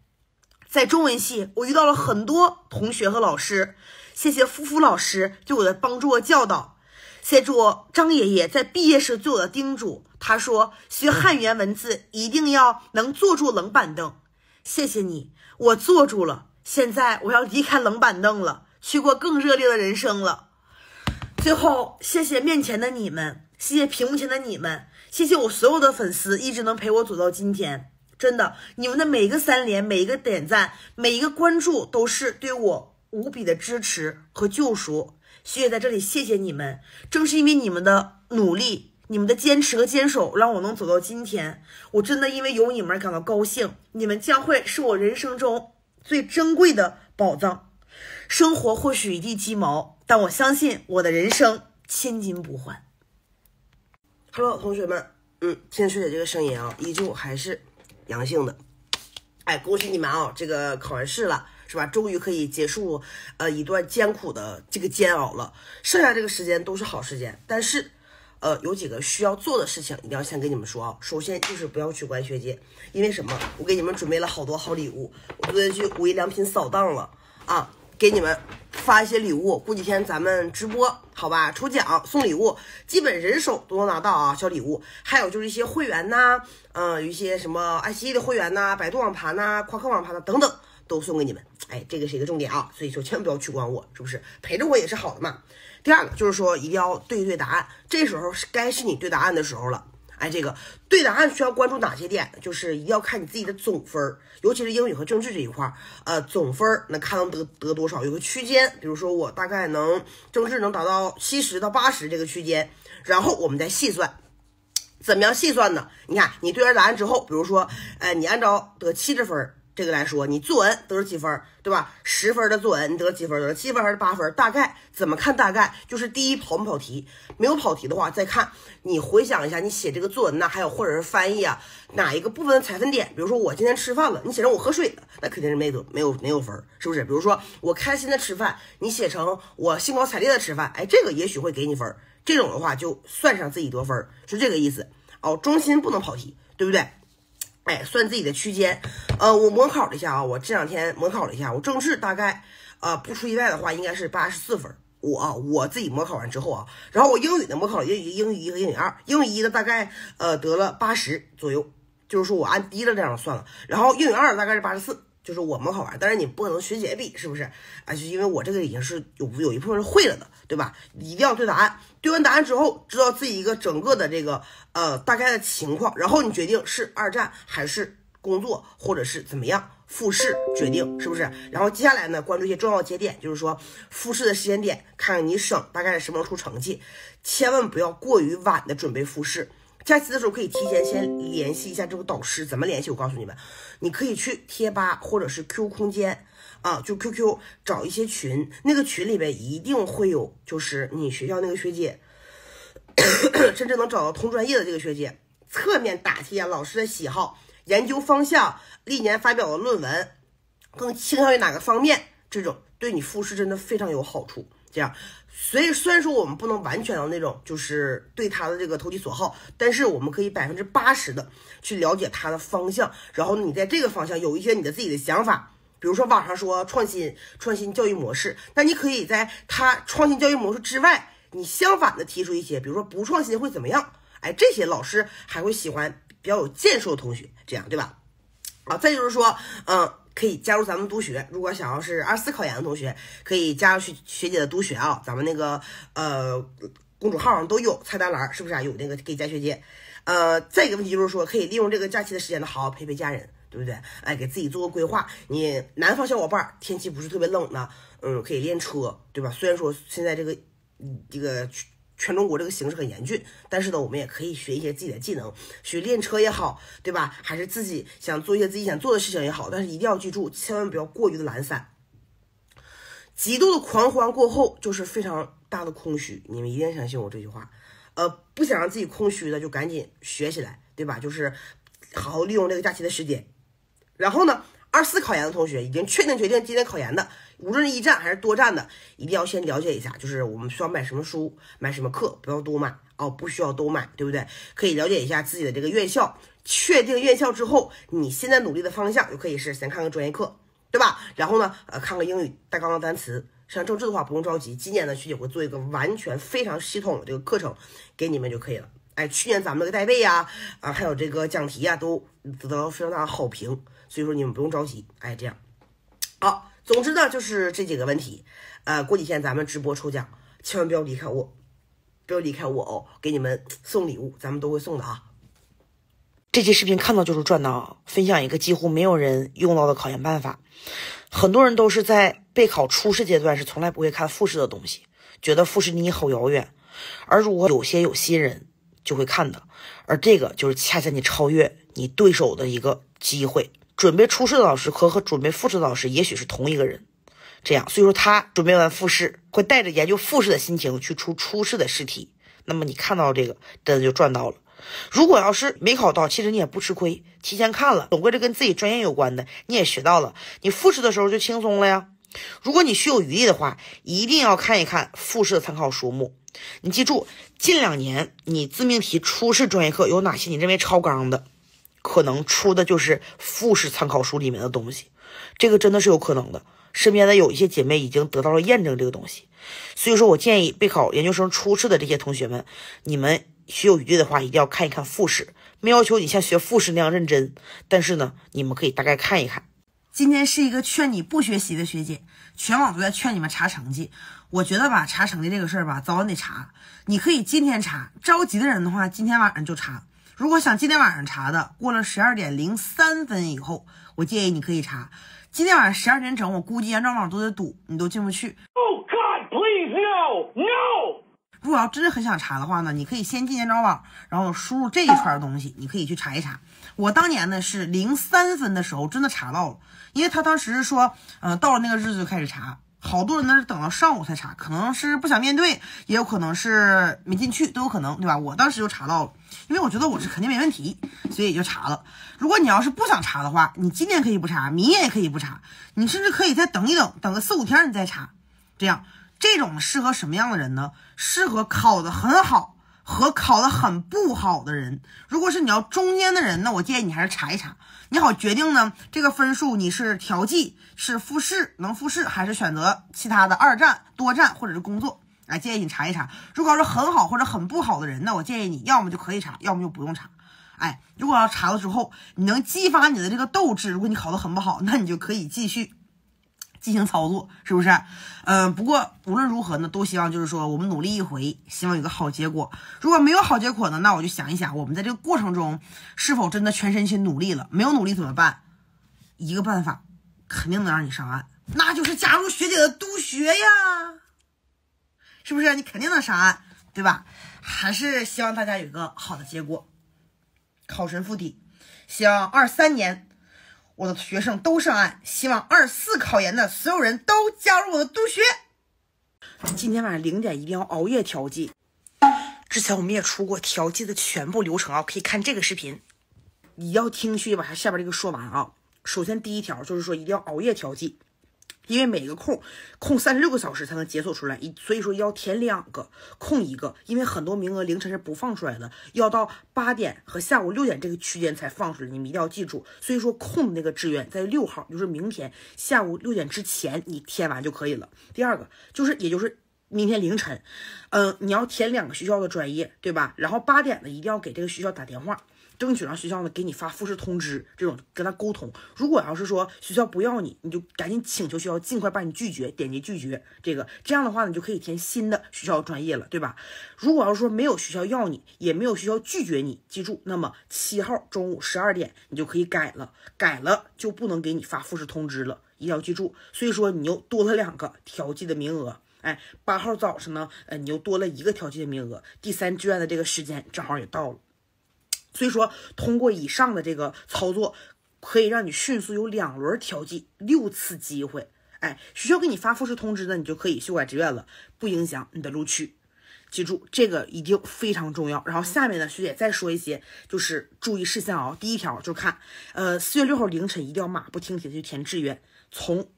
在中文系我遇到了很多同学和老师。谢谢夫夫老师对我的帮助和教导，谢谢张爷爷在毕业时对我的叮嘱，他说学汉语言文字一定要能坐住冷板凳。谢谢你，我坐住了。现在我要离开冷板凳了，去过更热烈的人生了。最后，谢谢面前的你们，谢谢屏幕前的你们，谢谢我所有的粉丝一直能陪我走到今天。真的，你们的每一个三连，每一个点赞，每一个关注，都是对我无比的支持和救赎。谢姐在这里谢谢你们，正是因为你们的努力。你们的坚持和坚守让我能走到今天，我真的因为有你们感到高兴。你们将会是我人生中最珍贵的宝藏。生活或许一地鸡毛，但我相信我的人生千金不换。Hello，同学们，嗯，听学姐这个声音啊，依旧还是阳性的。哎，恭喜你们啊，这个考完试了是吧？终于可以结束呃一段艰苦的这个煎熬了，剩下这个时间都是好时间，但是。呃，有几个需要做的事情，一定要先跟你们说啊。首先就是不要去关学姐，因为什么？我给你们准备了好多好礼物，我昨天去五一良品扫荡了啊，给你们发一些礼物。过几天咱们直播，好吧？抽奖送礼物，基本人手都能拿到啊，小礼物。还有就是一些会员呐，嗯，有一些什么爱奇艺的会员呐，百度网盘呐，夸克网盘的等等。都送给你们，哎，这个是一个重点啊，所以说千万不要取关我，是不是？陪着我也是好的嘛。第二个就是说，一定要对对答案，这时候是该是你对答案的时候了，哎，这个对答案需要关注哪些点？就是一定要看你自己的总分儿，尤其是英语和政治这一块，呃，总分能看能得得多少，有个区间，比如说我大概能政治能达到七十到八十这个区间，然后我们再细算，怎么样细算呢？你看你对完答案之后，比如说，呃，你按照得七十分。这个来说，你作文得了几分，对吧？十分的作文你得了几分？得了七分还是八分？大概怎么看？大概就是第一跑没跑题，没有跑题的话，再看你回想一下，你写这个作文呢，还有或者是翻译啊，哪一个部分的采分点？比如说我今天吃饭了，你写成我喝水了，那肯定是没得，没有没有分，是不是？比如说我开心的吃饭，你写成我兴高采烈的吃饭，哎，这个也许会给你分。这种的话就算上自己得分，是这个意思哦。中心不能跑题，对不对？哎，算自己的区间，呃，我模考了一下啊，我这两天模考了一下，我政治大概呃，不出意外的话，应该是八十四分。我我自己模考完之后啊，然后我英语呢模考了英语英语一和英语二，英语一呢大概呃得了八十左右，就是说我按低了这样算了。然后英语二大概是八十四，就是我模考完，但是你不可能学姐比是不是？啊，就因为我这个已经是有有一部分是会了的。对吧？一定要对答案，对完答案之后，知道自己一个整个的这个呃大概的情况，然后你决定是二战还是工作，或者是怎么样复试决定是不是？然后接下来呢，关注一些重要节点，就是说复试的时间点，看看你省大概是什么时候出成绩，千万不要过于晚的准备复试。假期的时候可以提前先联系一下这个导师，怎么联系？我告诉你们，你可以去贴吧或者是 Q 空间。啊，就 QQ 找一些群，那个群里边一定会有，就是你学校那个学姐，甚至能找到同专业的这个学姐，侧面打听老师的喜好、研究方向、历年发表的论文，更倾向于哪个方面，这种对你复试真的非常有好处。这样，所以虽然说我们不能完全的那种，就是对他的这个投其所好，但是我们可以百分之八十的去了解他的方向，然后你在这个方向有一些你的自己的想法。比如说网上说创新创新教育模式，那你可以在他创新教育模式之外，你相反的提出一些，比如说不创新会怎么样？哎，这些老师还会喜欢比较有建树的同学，这样对吧？啊，再就是说，嗯，可以加入咱们督学，如果想要是二四考研的同学，可以加入学学姐的督学啊，咱们那个呃公主号上都有菜单栏，是不是啊？有那个可以加学姐。呃，再一个问题就是说，可以利用这个假期的时间呢，好好陪陪家人。对不对？哎，给自己做个规划。你南方小伙伴儿天气不是特别冷的，嗯，可以练车，对吧？虽然说现在这个这个全中国这个形势很严峻，但是呢，我们也可以学一些自己的技能，学练车也好，对吧？还是自己想做一些自己想做的事情也好，但是一定要记住，千万不要过于的懒散。极度的狂欢过后，就是非常大的空虚。你们一定相信我这句话。呃，不想让自己空虚的，就赶紧学起来，对吧？就是好好利用这个假期的时间。然后呢，二四考研的同学已经确定决定今年考研的，无论是一战还是多战的，一定要先了解一下，就是我们需要买什么书，买什么课，不要多买哦，不需要都买，对不对？可以了解一下自己的这个院校，确定院校之后，你现在努力的方向就可以是先看看专业课，对吧？然后呢，呃，看看英语，大纲的单词。像政治的话，不用着急，今年呢，学姐会做一个完全非常系统的这个课程给你们就可以了。哎，去年咱们这个带背呀，啊，还有这个讲题呀，都得到非常大的好评。所以说你们不用着急，哎，这样，好，总之呢就是这几个问题，呃，过几天咱们直播抽奖，千万不要离开我，不要离开我哦，给你们送礼物，咱们都会送的啊。这期视频看到就是赚的，分享一个几乎没有人用到的考研办法，很多人都是在备考初试阶段是从来不会看复试的东西，觉得复试离你好遥远，而如果有些有心人就会看的，而这个就是恰恰你超越你对手的一个机会。准备初试的老师和和准备复试的老师也许是同一个人，这样，所以说他准备完复试，会带着研究复试的心情去出初试的试题。那么你看到这个，真的就赚到了。如果要是没考到，其实你也不吃亏，提前看了，总归是跟自己专业有关的，你也学到了，你复试的时候就轻松了呀。如果你需有余力的话，一定要看一看复试的参考书目。你记住，近两年你自命题初试专业课有哪些你认为超纲的？可能出的就是复试参考书里面的东西，这个真的是有可能的。身边的有一些姐妹已经得到了验证这个东西，所以说我建议备考研究生初试的这些同学们，你们学有余力的话，一定要看一看复试。没要求你像学复试那样认真，但是呢，你们可以大概看一看。今天是一个劝你不学习的学姐，全网都在劝你们查成绩，我觉得吧，查成绩这个事儿吧，早晚得查。你可以今天查，着急的人的话，今天晚上就查。如果想今天晚上查的，过了十二点零三分以后，我建议你可以查。今天晚上十二点整，我估计延昭网都得堵，你都进不去。Oh God, please no, no！如果要真的很想查的话呢，你可以先进延昭网，然后输入这一串东西，你可以去查一查。我当年呢是零三分的时候真的查到了，因为他当时是说，呃，到了那个日子就开始查。好多人呢是等到上午才查，可能是不想面对，也有可能是没进去，都有可能，对吧？我当时就查到了，因为我觉得我是肯定没问题，所以就查了。如果你要是不想查的话，你今天可以不查，明天也可以不查，你甚至可以再等一等，等个四五天你再查，这样这种适合什么样的人呢？适合考的很好。和考的很不好的人，如果是你要中间的人，那我建议你还是查一查，你好决定呢，这个分数你是调剂，是复试，能复试还是选择其他的二战、多战或者是工作？哎，建议你查一查。如果要是很好或者很不好的人，那我建议你要么就可以查，要么就不用查。哎，如果要查了之后，你能激发你的这个斗志，如果你考的很不好，那你就可以继续。进行操作是不是？嗯，不过无论如何呢，都希望就是说我们努力一回，希望有个好结果。如果没有好结果呢，那我就想一想，我们在这个过程中是否真的全身心努力了？没有努力怎么办？一个办法肯定能让你上岸，那就是加入学姐的督学呀，是不是？你肯定能上岸，对吧？还是希望大家有一个好的结果，考神附体，希望二三年。我的学生都上岸，希望二四考研的所有人都加入我的督学。今天晚上零点一定要熬夜调剂。之前我们也出过调剂的全部流程啊，可以看这个视频。你要听去把它下边这个说完啊。首先第一条就是说一定要熬夜调剂。因为每个空空三十六个小时才能解锁出来，一所以说要填两个空一个。因为很多名额凌晨是不放出来的，要到八点和下午六点这个区间才放出来，你们一定要记住。所以说空的那个志愿在六号，就是明天下午六点之前你填完就可以了。第二个就是，也就是明天凌晨，嗯，你要填两个学校的专业，对吧？然后八点呢一定要给这个学校打电话。争取让学校呢给你发复试通知，这种跟他沟通。如果要是说学校不要你，你就赶紧请求学校尽快把你拒绝，点击拒绝这个。这样的话呢，你就可以填新的学校专业了，对吧？如果要是说没有学校要你，也没有学校拒绝你，记住，那么七号中午十二点你就可以改了，改了就不能给你发复试通知了，一定要记住。所以说你又多了两个调剂的名额，哎，八号早上呢，呃，你又多了一个调剂的名额。第三志愿的这个时间正好也到了。所以说，通过以上的这个操作，可以让你迅速有两轮调剂六次机会。哎，学校给你发复试通知呢，你就可以修改志愿了，不影响你的录取。记住，这个一定非常重要。然后下面呢，学姐再说一些就是注意事项啊。第一条就是看，呃，四月六号凌晨一定要马不停蹄的去填志愿，从。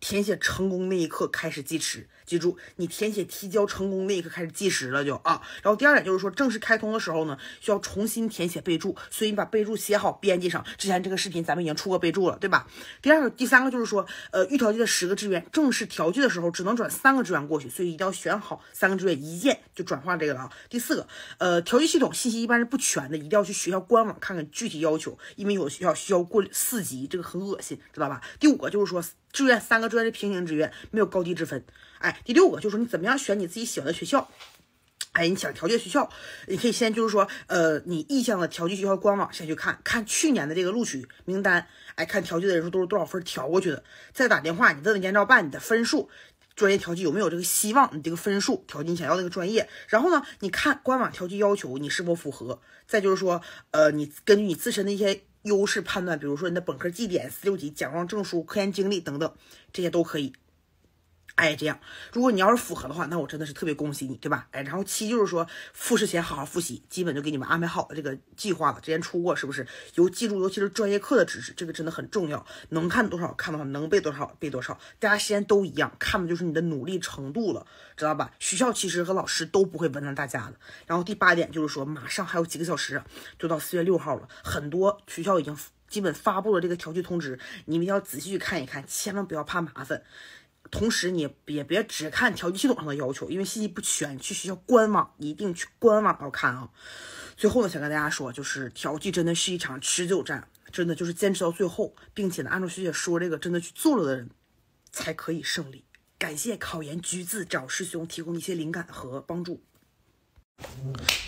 填写成功那一刻开始计时，记住你填写提交成功那一刻开始计时了就啊。然后第二点就是说正式开通的时候呢，需要重新填写备注，所以你把备注写好编辑上。之前这个视频咱们已经出过备注了，对吧？第二个、第三个就是说，呃，预调剂的十个志愿，正式调剂的时候只能转三个志愿过去，所以一定要选好三个志愿，一键就转化这个了。啊。第四个，呃，调剂系统信息一般是不全的，一定要去学校官网看看具体要求，因为有的学校需要过四级，这个很恶心，知道吧？第五个就是说。志愿三个志愿是平行志愿，没有高低之分。哎，第六个就是说你怎么样选你自己喜欢的学校。哎，你想调剂学校，你可以先就是说，呃，你意向的调剂学校官网先去看看去年的这个录取名单，哎，看调剂的人数都是多少分调过去的。再打电话，你问问研招办你的分数专业调剂有没有这个希望，你这个分数调剂你想要那个专业。然后呢，你看官网调剂要求你是否符合。再就是说，呃，你根据你自身的一些。优势判断，比如说你的本科绩点、四六级、奖状证书、科研经历等等，这些都可以。哎，这样，如果你要是符合的话，那我真的是特别恭喜你，对吧？哎，然后七就是说，复试前好好复习，基本就给你们安排好了这个计划了。之前出过，是不是？有记住，尤其是专业课的知识，这个真的很重要。能看多少看多少，能背多少背多少。大家时间都一样，看的就是你的努力程度了，知道吧？学校其实和老师都不会为难大家的。然后第八点就是说，马上还有几个小时就到四月六号了，很多学校已经基本发布了这个调剂通知，你们要仔细去看一看，千万不要怕麻烦。同时，你也别只看调剂系统上的要求，因为信息不全，去学校官网一定去官网要看啊。最后呢，想跟大家说，就是调剂真的是一场持久战，真的就是坚持到最后，并且呢，按照学姐说这个真的去做了的人，才可以胜利。感谢考研橘子找师兄提供一些灵感和帮助。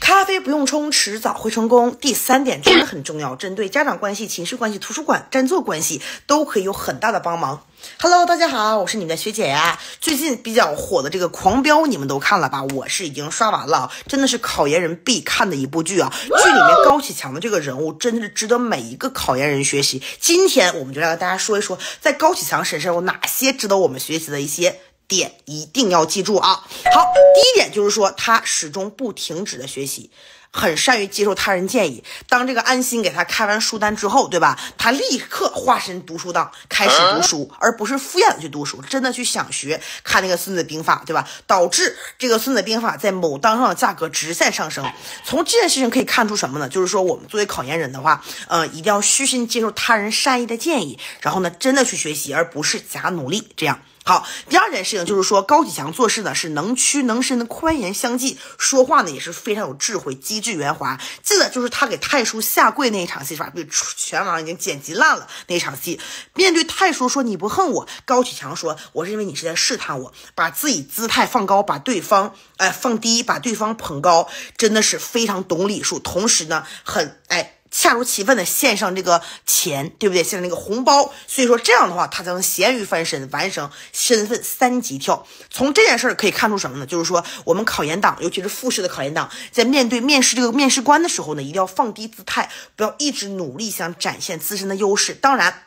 咖啡不用冲，迟早会成功。第三点真的很重要，针对家长关系、寝室关系、图书馆占座关系，都可以有很大的帮忙。Hello，大家好，我是你们的学姐。呀。最近比较火的这个《狂飙》，你们都看了吧？我是已经刷完了，真的是考研人必看的一部剧啊！剧里面高启强的这个人物，真的是值得每一个考研人学习。今天我们就来和大家说一说，在高启强身上有哪些值得我们学习的一些。点一定要记住啊！好，第一点就是说他始终不停止的学习，很善于接受他人建议。当这个安心给他开完书单之后，对吧？他立刻化身读书党，开始读书，而不是敷衍的去读书，真的去想学看那个《孙子兵法》，对吧？导致这个《孙子兵法》在某当上的价格直线上升。从这件事情可以看出什么呢？就是说我们作为考研人的话，呃，一定要虚心接受他人善意的建议，然后呢，真的去学习，而不是假努力这样。好，第二件事情就是说，高启强做事呢是能屈能伸的，宽严相济，说话呢也是非常有智慧、机智圆滑。记得就是他给太叔下跪那一场戏，是吧？被全网已经剪辑烂了那一场戏。面对太叔说你不恨我，高启强说我是因为你是在试探我，把自己姿态放高，把对方哎放低，把对方捧高，真的是非常懂礼数，同时呢很哎。恰如其分的献上这个钱，对不对？献上那个红包，所以说这样的话，他才能咸鱼翻身，完成身份三级跳。从这件事儿可以看出什么呢？就是说，我们考研党，尤其是复试的考研党，在面对面试这个面试官的时候呢，一定要放低姿态，不要一直努力想展现自身的优势。当然。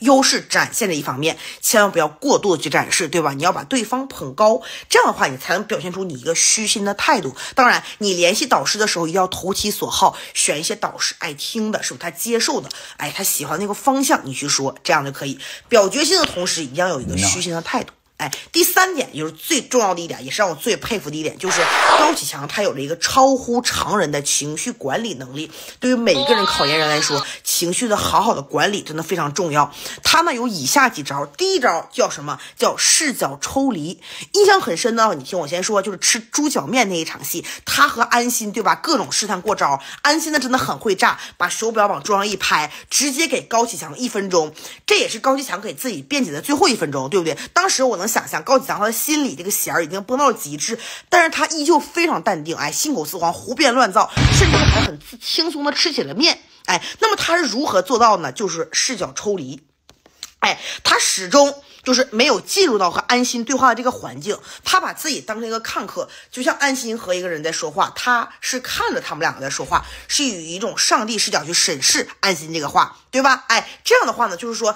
优势展现的一方面，千万不要过度的去展示，对吧？你要把对方捧高，这样的话你才能表现出你一个虚心的态度。当然，你联系导师的时候一定要投其所好，选一些导师爱听的，是不是他接受的？哎，他喜欢那个方向，你去说，这样就可以。表决心的同时，一定要有一个虚心的态度。哎，第三点就是最重要的一点，也是让我最佩服的一点，就是高启强他有了一个超乎常人的情绪管理能力。对于每个人考研人来说，情绪的好好的管理真的非常重要。他呢有以下几招，第一招叫什么？叫视角抽离。印象很深的，你听我先说，就是吃猪脚面那一场戏，他和安心对吧，各种试探过招。安心呢真的很会炸，把手表往桌上一拍，直接给高启强一分钟。这也是高启强给自己辩解的最后一分钟，对不对？当时我能。想象高启强，他的心里这个弦儿已经绷到了极致，但是他依旧非常淡定，哎，信口雌黄，胡编乱造，甚至还很轻松的吃起了面，哎，那么他是如何做到呢？就是视角抽离，哎，他始终就是没有进入到和安心对话的这个环境，他把自己当成一个看客，就像安心和一个人在说话，他是看着他们两个在说话，是以一种上帝视角去审视安心这个话，对吧？哎，这样的话呢，就是说。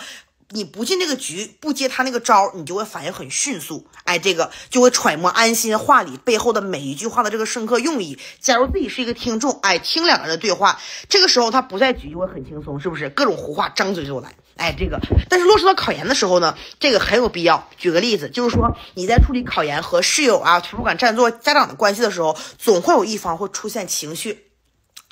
你不进这个局，不接他那个招，你就会反应很迅速。哎，这个就会揣摩安心话里背后的每一句话的这个深刻用意。假如自己是一个听众，哎，听两个人的对话，这个时候他不在局，就会很轻松，是不是？各种胡话，张嘴就来。哎，这个，但是落实到考研的时候呢，这个很有必要。举个例子，就是说你在处理考研和室友啊、图书馆占座、家长的关系的时候，总会有一方会出现情绪。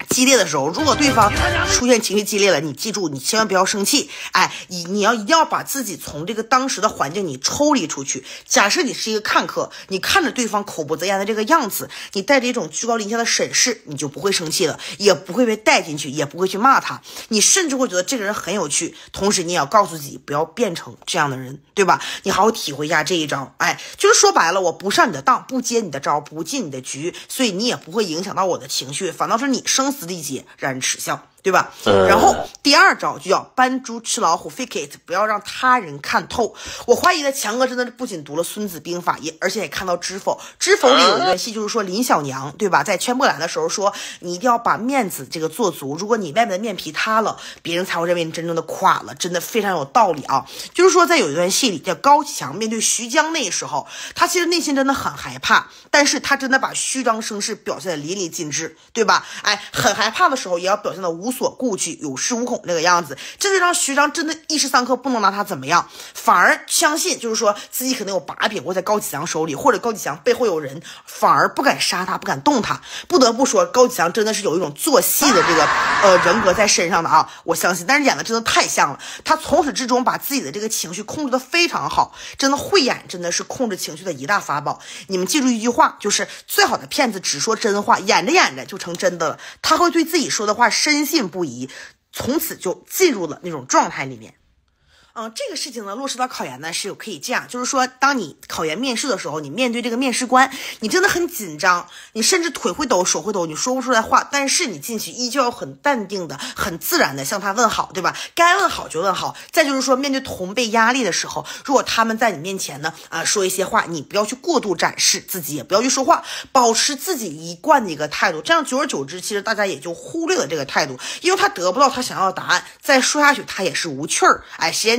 激烈的时候，如果对方出现情绪激烈了，你记住，你千万不要生气。哎，你你要一定要把自己从这个当时的环境你抽离出去。假设你是一个看客，你看着对方口不择言的这个样子，你带着一种居高临下的审视，你就不会生气了，也不会被带进去，也不会去骂他。你甚至会觉得这个人很有趣。同时，你也要告诉自己，不要变成这样的人，对吧？你好好体会一下这一招。哎，就是说白了，我不上你的当，不接你的招，不进你的局，所以你也不会影响到我的情绪，反倒是你生。声嘶力竭，让人耻笑。对吧？然后第二招就叫扮猪吃老虎，fake it，不要让他人看透。我怀疑的强哥真的不仅读了《孙子兵法》，也而且也看到《知否》。《知否》里有一段戏，就是说林小娘，对吧？在圈木兰的时候说：“你一定要把面子这个做足，如果你外面的面皮塌了，别人才会认为你真正的垮了。”真的非常有道理啊！就是说，在有一段戏里，叫高强面对徐江那时候，他其实内心真的很害怕，但是他真的把虚张声势表现的淋漓尽致，对吧？哎，很害怕的时候也要表现的无。无所顾忌、有恃无恐那个样子，这就让徐章真的一时三刻不能拿他怎么样，反而相信就是说自己可能有把柄握在高启强手里，或者高启强背后有人，反而不敢杀他、不敢动他。不得不说，高启强真的是有一种做戏的这个呃人格在身上的啊，我相信，但是演的真的太像了。他从始至终把自己的这个情绪控制的非常好，真的会演，真的是控制情绪的一大法宝。你们记住一句话，就是最好的骗子只说真话，演着演着就成真的了。他会对自己说的话深信。信不疑，从此就进入了那种状态里面。嗯，这个事情呢，落实到考研呢，是有可以这样，就是说，当你考研面试的时候，你面对这个面试官，你真的很紧张，你甚至腿会抖，手会抖，你说不出来话。但是你进去依旧要很淡定的、很自然的向他问好，对吧？该问好就问好。再就是说，面对同辈压力的时候，如果他们在你面前呢，啊，说一些话，你不要去过度展示自己，也不要去说话，保持自己一贯的一个态度。这样久而久之，其实大家也就忽略了这个态度，因为他得不到他想要的答案，再说下去他也是无趣儿。哎，时间。